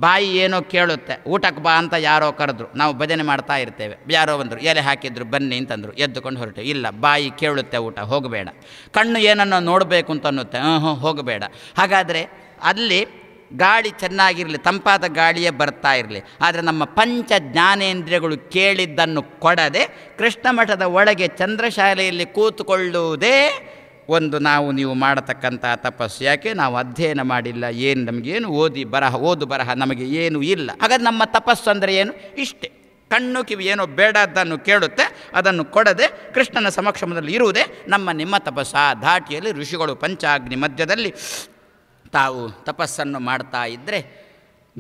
Speaker 1: ಬಾಯಿ ಏನೋ ಕೇಳುತ್ತೆ ಊಟಕ್ಕೆ ಬಾ ಅಂತ ಯಾರೋ ಕರೆದ್ರು ನಾವು ಭಜನೆ ಮಾಡ್ತಾ ಇರ್ತೇವೆ ಯಾರೋ ಬಂದರು ಎಲೆ ಹಾಕಿದ್ರು ಬನ್ನಿ ಅಂತಂದರು ಎದ್ದುಕೊಂಡು ಹೊರಟು ಇಲ್ಲ ಬಾಯಿ ಕೇಳುತ್ತೆ ಊಟ ಹೋಗಬೇಡ ಕಣ್ಣು ಏನನ್ನೋ ನೋಡಬೇಕು ಅಂತ ಅನ್ನುತ್ತೆ ಹ್ಞೂ ಹೋಗಬೇಡ ಹಾಗಾದರೆ ಅಲ್ಲಿ ಗಾಳಿ ಚೆನ್ನಾಗಿರಲಿ ತಂಪಾದ ಗಾಳಿಯೇ ಬರ್ತಾ ಇರಲಿ ಆದರೆ ನಮ್ಮ ಪಂಚ ಜ್ಞಾನೇಂದ್ರಿಯಗಳು ಕೇಳಿದ್ದನ್ನು ಕೊಡದೆ ಕೃಷ್ಣ ಮಠದ ಒಳಗೆ ಚಂದ್ರಶಾಲೆಯಲ್ಲಿ ಕೂತುಕೊಳ್ಳುವುದೇ ಒಂದು ನಾವು ನೀವು ಮಾಡತಕ್ಕಂಥ ತಪಸ್ಸು ಯಾಕೆ ನಾವು ಅಧ್ಯಯನ ಮಾಡಿಲ್ಲ ಏನು ನಮಗೇನು ಓದಿ ಬರಹ ಓದು ಬರಹ ನಮಗೆ ಏನೂ ಇಲ್ಲ ಹಾಗಾದ್ರೆ ನಮ್ಮ ತಪಸ್ಸು ಅಂದರೆ ಏನು ಇಷ್ಟೇ ಕಣ್ಣು ಕಿವಿ ಏನೋ ಬೇಡದ್ದನ್ನು ಕೇಳುತ್ತೆ ಅದನ್ನು ಕೊಡದೆ ಕೃಷ್ಣನ ಸಮಕ್ಷಮದಲ್ಲಿ ಇರುವುದೇ ನಮ್ಮ ನಿಮ್ಮ ಆ ಧಾಟಿಯಲ್ಲಿ ಋಷಿಗಳು ಪಂಚಾಗ್ನಿ ಮಧ್ಯದಲ್ಲಿ ತಾವು ತಪಸ್ಸನ್ನು ಮಾಡ್ತಾ ಇದ್ದರೆ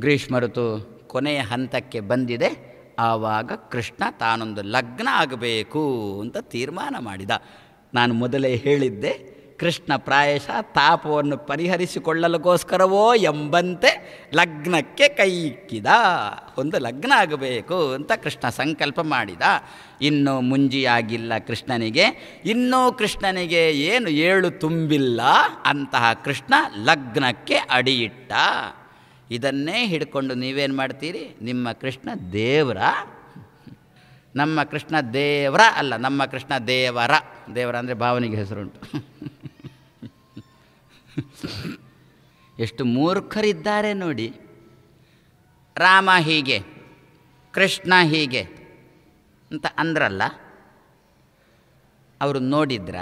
Speaker 1: ಗ್ರೀಷ್ಮ ಋತು ಕೊನೆಯ ಹಂತಕ್ಕೆ ಬಂದಿದೆ ಆವಾಗ ಕೃಷ್ಣ ತಾನೊಂದು ಲಗ್ನ ಆಗಬೇಕು ಅಂತ ತೀರ್ಮಾನ ಮಾಡಿದ ನಾನು ಮೊದಲೇ ಹೇಳಿದ್ದೆ ಕೃಷ್ಣ ಪ್ರಾಯಶಃ ತಾಪವನ್ನು ಪರಿಹರಿಸಿಕೊಳ್ಳಲುಗೋಸ್ಕರವೋ ಎಂಬಂತೆ ಲಗ್ನಕ್ಕೆ ಕೈ ಇಕ್ಕಿದ ಒಂದು ಲಗ್ನ ಆಗಬೇಕು ಅಂತ ಕೃಷ್ಣ ಸಂಕಲ್ಪ ಮಾಡಿದ ಇನ್ನೂ ಮುಂಜಿಯಾಗಿಲ್ಲ ಕೃಷ್ಣನಿಗೆ ಇನ್ನೂ ಕೃಷ್ಣನಿಗೆ ಏನು ಏಳು ತುಂಬಿಲ್ಲ ಅಂತಹ ಕೃಷ್ಣ ಲಗ್ನಕ್ಕೆ ಅಡಿಯಿಟ್ಟ ಇದನ್ನೇ ಹಿಡ್ಕೊಂಡು ನೀವೇನು ಮಾಡ್ತೀರಿ ನಿಮ್ಮ ಕೃಷ್ಣ ದೇವರ ನಮ್ಮ ಕೃಷ್ಣ ದೇವರ ಅಲ್ಲ ನಮ್ಮ ಕೃಷ್ಣ ದೇವರ ದೇವರ ಅಂದರೆ ಭಾವನೆಗೆ ಹೆಸರುಂಟು ಎಷ್ಟು ಮೂರ್ಖರಿದ್ದಾರೆ ನೋಡಿ ರಾಮ ಹೀಗೆ ಕೃಷ್ಣ ಹೀಗೆ ಅಂತ ಅಂದ್ರಲ್ಲ ಅವರು ನೋಡಿದ್ರ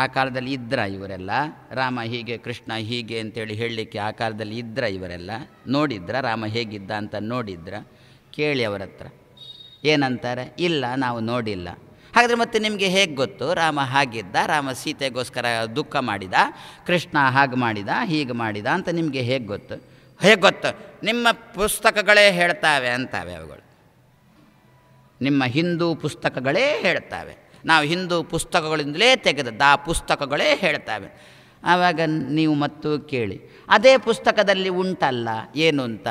Speaker 1: ಆ ಕಾಲದಲ್ಲಿ ಇದ್ರ ಇವರೆಲ್ಲ ರಾಮ ಹೀಗೆ ಕೃಷ್ಣ ಹೀಗೆ ಅಂತೇಳಿ ಹೇಳಲಿಕ್ಕೆ ಆ ಕಾಲದಲ್ಲಿ ಇದ್ರ ಇವರೆಲ್ಲ ನೋಡಿದ್ರ ರಾಮ ಹೇಗಿದ್ದ ಅಂತ ನೋಡಿದ್ರ ಕೇಳಿ ಅವರತ್ರ ಹತ್ರ ಏನಂತಾರೆ ಇಲ್ಲ ನಾವು ನೋಡಿಲ್ಲ ಹಾಗಾದರೆ ಮತ್ತೆ ನಿಮಗೆ ಹೇಗೆ ಗೊತ್ತು ರಾಮ ಹಾಗಿದ್ದ ರಾಮ ಸೀತೆಗೋಸ್ಕರ ದುಃಖ ಮಾಡಿದ ಕೃಷ್ಣ ಹಾಗೆ ಮಾಡಿದ ಹೀಗೆ ಮಾಡಿದ ಅಂತ ನಿಮಗೆ ಹೇಗೆ ಗೊತ್ತು ಹೇಗೆ ಗೊತ್ತು ನಿಮ್ಮ ಪುಸ್ತಕಗಳೇ ಹೇಳ್ತಾವೆ ಅಂತಾವೆ ಅವುಗಳು ನಿಮ್ಮ ಹಿಂದೂ ಪುಸ್ತಕಗಳೇ ಹೇಳ್ತಾವೆ ನಾವು ಹಿಂದೂ ಪುಸ್ತಕಗಳಿಂದಲೇ ತೆಗೆದದ್ದು ಆ ಪುಸ್ತಕಗಳೇ ಹೇಳ್ತಾವೆ ಆವಾಗ ನೀವು ಮತ್ತು ಕೇಳಿ ಅದೇ ಪುಸ್ತಕದಲ್ಲಿ ಉಂಟಲ್ಲ ಏನು ಅಂತ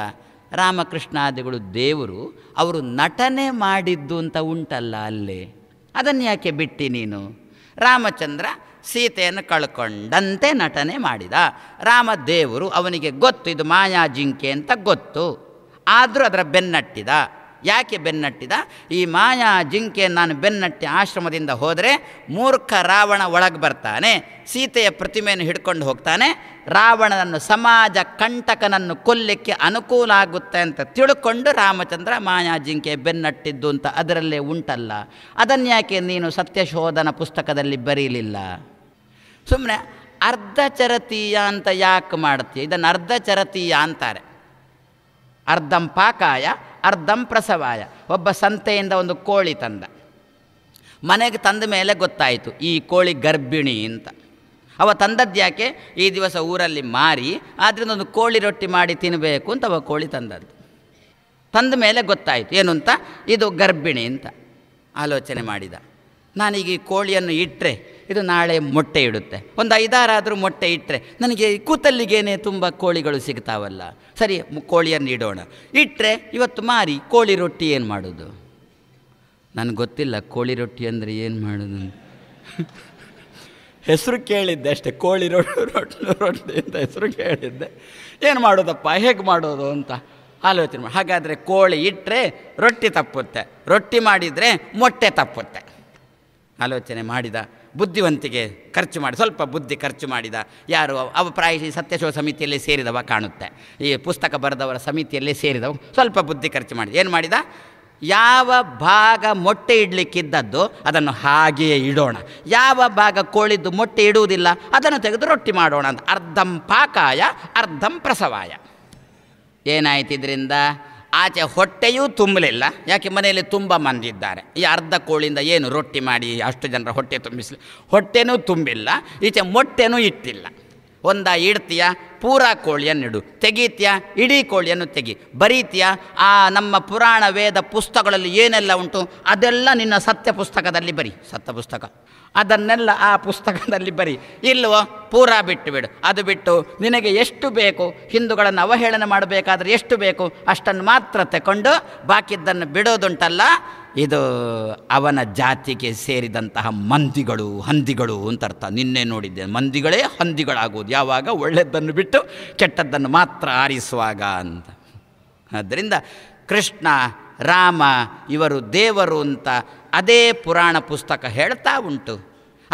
Speaker 1: ರಾಮಕೃಷ್ಣಾದಿಗಳು ದೇವರು ಅವರು ನಟನೆ ಮಾಡಿದ್ದು ಅಂತ ಉಂಟಲ್ಲ ಅಲ್ಲಿ ಅದನ್ನು ಯಾಕೆ ಬಿಟ್ಟಿ ನೀನು ರಾಮಚಂದ್ರ ಸೀತೆಯನ್ನು ಕಳ್ಕೊಂಡಂತೆ ನಟನೆ ಮಾಡಿದ ರಾಮದೇವರು ಅವನಿಗೆ ಗೊತ್ತು ಇದು ಮಾಯಾ ಜಿಂಕೆ ಅಂತ ಗೊತ್ತು ಆದರೂ ಅದರ ಬೆನ್ನಟ್ಟಿದ ಯಾಕೆ ಬೆನ್ನಟ್ಟಿದ ಈ ಮಾಯಾ ಜಿಂಕೆ ನಾನು ಬೆನ್ನಟ್ಟಿ ಆಶ್ರಮದಿಂದ ಹೋದರೆ ಮೂರ್ಖ ರಾವಣ ಒಳಗೆ ಬರ್ತಾನೆ ಸೀತೆಯ ಪ್ರತಿಮೆಯನ್ನು ಹಿಡ್ಕೊಂಡು ಹೋಗ್ತಾನೆ ರಾವಣನನ್ನು ಸಮಾಜ ಕಂಟಕನನ್ನು ಕೊಲ್ಲಕ್ಕೆ ಅನುಕೂಲ ಆಗುತ್ತೆ ಅಂತ ತಿಳ್ಕೊಂಡು ರಾಮಚಂದ್ರ ಮಾಯಾ ಜಿಂಕೆ ಬೆನ್ನಟ್ಟಿದ್ದು ಅಂತ ಅದರಲ್ಲೇ ಉಂಟಲ್ಲ ಅದನ್ಯಾಕೆ ನೀನು ಸತ್ಯಶೋಧನ ಪುಸ್ತಕದಲ್ಲಿ ಬರೀಲಿಲ್ಲ ಸುಮ್ಮನೆ ಅರ್ಧಚರತೀಯ ಅಂತ ಯಾಕೆ ಮಾಡ್ತೀಯ ಇದನ್ನು ಚರತೀಯ ಅಂತಾರೆ ಅರ್ಧಂ ಪಾಕಾಯ ಅರ್ಧಂ ಪ್ರಸವಾಯ ಒಬ್ಬ ಸಂತೆಯಿಂದ ಒಂದು ಕೋಳಿ ತಂದ ಮನೆಗೆ ತಂದ ಮೇಲೆ ಗೊತ್ತಾಯಿತು ಈ ಕೋಳಿ ಗರ್ಭಿಣಿ ಅಂತ ಅವ ತಂದದ್ಯಾಕೆ ಈ ದಿವಸ ಊರಲ್ಲಿ ಮಾರಿ ಆದ್ದರಿಂದ ಒಂದು ಕೋಳಿ ರೊಟ್ಟಿ ಮಾಡಿ ತಿನ್ನಬೇಕು ಅಂತ ಅವ ಕೋಳಿ ತಂದದ್ದು ತಂದ ಮೇಲೆ ಗೊತ್ತಾಯಿತು ಏನು ಅಂತ ಇದು ಗರ್ಭಿಣಿ ಅಂತ ಆಲೋಚನೆ ಮಾಡಿದ ನಾನೀಗ ಈ ಕೋಳಿಯನ್ನು ಇಟ್ಟರೆ ಇದು ನಾಳೆ ಮೊಟ್ಟೆ ಇಡುತ್ತೆ ಒಂದು ಐದಾರಾದರೂ ಮೊಟ್ಟೆ ಇಟ್ಟರೆ ನನಗೆ ಕೂತಲ್ಲಿಗೇನೆ ತುಂಬ ಕೋಳಿಗಳು ಸಿಗ್ತಾವಲ್ಲ ಸರಿ ಕೋಳಿಯನ್ನು ಇಡೋಣ ಇಟ್ಟರೆ ಇವತ್ತು ಮಾರಿ ಕೋಳಿ ರೊಟ್ಟಿ ಏನು ಮಾಡೋದು ನನಗೆ ಗೊತ್ತಿಲ್ಲ ಕೋಳಿ ರೊಟ್ಟಿ ಅಂದರೆ ಏನು ಮಾಡೋದು ಹೆಸರು ಕೇಳಿದ್ದೆ ಅಷ್ಟೇ ಕೋಳಿ ರೊಟ್ಟಿ ರೊಟ್ಟು ರೊಟ್ಟಿ ಅಂತ ಹೆಸರು ಕೇಳಿದ್ದೆ ಏನು ಮಾಡೋದಪ್ಪ ಹೇಗೆ ಮಾಡೋದು ಅಂತ ಆಲೋಚನೆ ಮಾಡಿ ಹಾಗಾದರೆ ಕೋಳಿ ಇಟ್ಟರೆ ರೊಟ್ಟಿ ತಪ್ಪುತ್ತೆ ರೊಟ್ಟಿ ಮಾಡಿದರೆ ಮೊಟ್ಟೆ ತಪ್ಪುತ್ತೆ ಆಲೋಚನೆ ಮಾಡಿದ ಬುದ್ಧಿವಂತಿಗೆ ಖರ್ಚು ಮಾಡಿ ಸ್ವಲ್ಪ ಬುದ್ಧಿ ಖರ್ಚು ಮಾಡಿದ ಯಾರು ಅವ ಸತ್ಯಶೋ ಸತ್ಯಶೋಧ ಸಮಿತಿಯಲ್ಲೇ ಸೇರಿದವ ಕಾಣುತ್ತೆ ಈ ಪುಸ್ತಕ ಬರೆದವರ ಸಮಿತಿಯಲ್ಲೇ ಸೇರಿದವ ಸ್ವಲ್ಪ ಬುದ್ಧಿ ಖರ್ಚು ಮಾಡಿದ ಏನು ಮಾಡಿದ ಯಾವ ಭಾಗ ಮೊಟ್ಟೆ ಇಡಲಿಕ್ಕಿದ್ದದ್ದು ಅದನ್ನು ಹಾಗೆಯೇ ಇಡೋಣ ಯಾವ ಭಾಗ ಕೋಳಿದ್ದು ಮೊಟ್ಟೆ ಇಡುವುದಿಲ್ಲ ಅದನ್ನು ತೆಗೆದು ರೊಟ್ಟಿ ಮಾಡೋಣ ಅಂತ ಅರ್ಧಂ ಪಾಕಾಯ ಅರ್ಧಂ ಪ್ರಸವಾಯ ಏನಾಯ್ತು ಇದರಿಂದ ಆಚೆ ಹೊಟ್ಟೆಯೂ ತುಂಬಲಿಲ್ಲ ಯಾಕೆ ಮನೆಯಲ್ಲಿ ತುಂಬ ಮಂದಿದ್ದಾರೆ ಈ ಅರ್ಧ ಕೋಳಿಯಿಂದ ಏನು ರೊಟ್ಟಿ ಮಾಡಿ ಅಷ್ಟು ಜನರ ಹೊಟ್ಟೆ ತುಂಬಿಸಲಿ ಹೊಟ್ಟೆನೂ ತುಂಬಿಲ್ಲ ಈಚೆ ಮೊಟ್ಟೆನೂ ಇಟ್ಟಿಲ್ಲ ಒಂದ ಇಡ್ತೀಯ ಪೂರ ಇಡು ತೆಗೀತೀಯ ಇಡೀ ಕೋಳಿಯನ್ನು ತೆಗಿ ಬರೀತೀಯ ಆ ನಮ್ಮ ಪುರಾಣ ವೇದ ಪುಸ್ತಕಗಳಲ್ಲಿ ಏನೆಲ್ಲ ಉಂಟು ಅದೆಲ್ಲ ನಿನ್ನ ಸತ್ಯ ಪುಸ್ತಕದಲ್ಲಿ ಬರಿ ಸತ್ಯ ಪುಸ್ತಕ ಅದನ್ನೆಲ್ಲ ಆ ಪುಸ್ತಕದಲ್ಲಿ ಬರಿ ಇಲ್ಲವೋ ಪೂರಾ ಬಿಟ್ಟು ಬಿಡು ಅದು ಬಿಟ್ಟು ನಿನಗೆ ಎಷ್ಟು ಬೇಕು ಹಿಂದೂಗಳನ್ನು ಅವಹೇಳನ ಮಾಡಬೇಕಾದ್ರೆ ಎಷ್ಟು ಬೇಕು ಅಷ್ಟನ್ನು ಮಾತ್ರ ತಗೊಂಡು ಬಾಕಿದ್ದನ್ನು ಬಿಡೋದುಂಟಲ್ಲ ಇದು ಅವನ ಜಾತಿಗೆ ಸೇರಿದಂತಹ ಮಂದಿಗಳು ಹಂದಿಗಳು ಅಂತ ಅರ್ಥ ನಿನ್ನೆ ನೋಡಿದ್ದೆ ಮಂದಿಗಳೇ ಹಂದಿಗಳಾಗುವುದು ಯಾವಾಗ ಒಳ್ಳೆಯದನ್ನು ಬಿಟ್ಟು ಕೆಟ್ಟದ್ದನ್ನು ಮಾತ್ರ ಆರಿಸುವಾಗ ಅಂತ ಆದ್ದರಿಂದ ಕೃಷ್ಣ ರಾಮ ಇವರು ದೇವರು ಅಂತ ಅದೇ ಪುರಾಣ ಪುಸ್ತಕ ಹೇಳ್ತಾ ಉಂಟು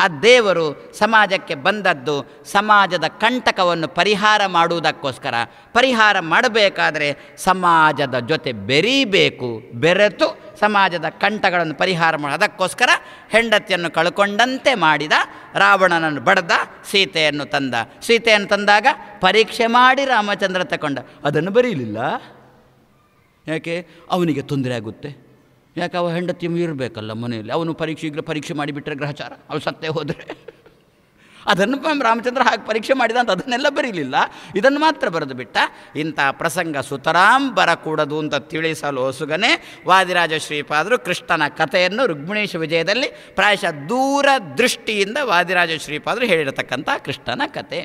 Speaker 1: ಆ ದೇವರು ಸಮಾಜಕ್ಕೆ ಬಂದದ್ದು ಸಮಾಜದ ಕಂಟಕವನ್ನು ಪರಿಹಾರ ಮಾಡುವುದಕ್ಕೋಸ್ಕರ ಪರಿಹಾರ ಮಾಡಬೇಕಾದರೆ ಸಮಾಜದ ಜೊತೆ ಬೆರೀಬೇಕು ಬೆರೆತು ಸಮಾಜದ ಕಂಟಗಳನ್ನು ಪರಿಹಾರ ಮಾಡಿ ಅದಕ್ಕೋಸ್ಕರ ಹೆಂಡತಿಯನ್ನು ಕಳ್ಕೊಂಡಂತೆ ಮಾಡಿದ ರಾವಣನನ್ನು ಬಡದ ಸೀತೆಯನ್ನು ತಂದ ಸೀತೆಯನ್ನು ತಂದಾಗ ಪರೀಕ್ಷೆ ಮಾಡಿ ರಾಮಚಂದ್ರ ತಗೊಂಡ ಅದನ್ನು ಬರೀಲಿಲ್ಲ ಯಾಕೆ ಅವನಿಗೆ ತೊಂದರೆ ಆಗುತ್ತೆ ಯಾಕೆ ಅವ ಹೆಂಡತಿ ಇರಬೇಕಲ್ಲ ಮನೆಯಲ್ಲಿ ಅವನು ಪರೀಕ್ಷೆಗೆ ಪರೀಕ್ಷೆ ಮಾಡಿಬಿಟ್ರೆ ಗ್ರಹಚಾರ ಅವು ಸತ್ತೇ ಹೋದರೆ ಅದನ್ನು ರಾಮಚಂದ್ರ ಹಾಗೆ ಪರೀಕ್ಷೆ ಮಾಡಿದ ಅಂತ ಅದನ್ನೆಲ್ಲ ಬರೀಲಿಲ್ಲ ಇದನ್ನು ಮಾತ್ರ ಬರೆದು ಬಿಟ್ಟ ಇಂಥ ಪ್ರಸಂಗ ಸುತರಾಂ ಬರಕೂಡದು ಅಂತ ತಿಳಿಸಲು ಹೊಸುಗನೆ ವಾದಿರಾಜ ಶ್ರೀಪಾದರು ಕೃಷ್ಣನ ಕಥೆಯನ್ನು ರುಗ್ಮಿಣೇಶ ವಿಜಯದಲ್ಲಿ ಪ್ರಾಯಶಃ ದೂರ ದೃಷ್ಟಿಯಿಂದ ವಾದಿರಾಜ ಶ್ರೀಪಾದರು ಹೇಳಿರತಕ್ಕಂಥ ಕೃಷ್ಣನ ಕತೆ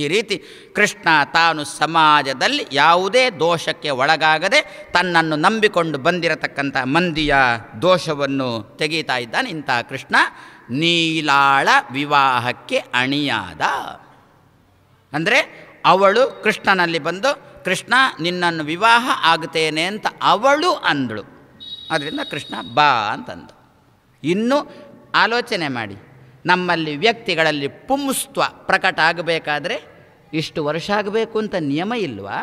Speaker 1: ಈ ರೀತಿ ಕೃಷ್ಣ ತಾನು ಸಮಾಜದಲ್ಲಿ ಯಾವುದೇ ದೋಷಕ್ಕೆ ಒಳಗಾಗದೆ ತನ್ನನ್ನು ನಂಬಿಕೊಂಡು ಬಂದಿರತಕ್ಕಂಥ ಮಂದಿಯ ದೋಷವನ್ನು ತೆಗೀತಾ ಇದ್ದಾನೆ ಇಂಥ ಕೃಷ್ಣ ನೀಲಾಳ ವಿವಾಹಕ್ಕೆ ಅಣಿಯಾದ ಅಂದರೆ ಅವಳು ಕೃಷ್ಣನಲ್ಲಿ ಬಂದು ಕೃಷ್ಣ ನಿನ್ನನ್ನು ವಿವಾಹ ಆಗುತ್ತೇನೆ ಅಂತ ಅವಳು ಅಂದಳು ಅದರಿಂದ ಕೃಷ್ಣ ಬಾ ಅಂತಂದು ಇನ್ನು ಆಲೋಚನೆ ಮಾಡಿ ನಮ್ಮಲ್ಲಿ ವ್ಯಕ್ತಿಗಳಲ್ಲಿ ಪುಂಸ್ತ್ವ ಪ್ರಕಟ ಆಗಬೇಕಾದ್ರೆ ಇಷ್ಟು ವರ್ಷ ಆಗಬೇಕು ಅಂತ ನಿಯಮ ಇಲ್ವಾ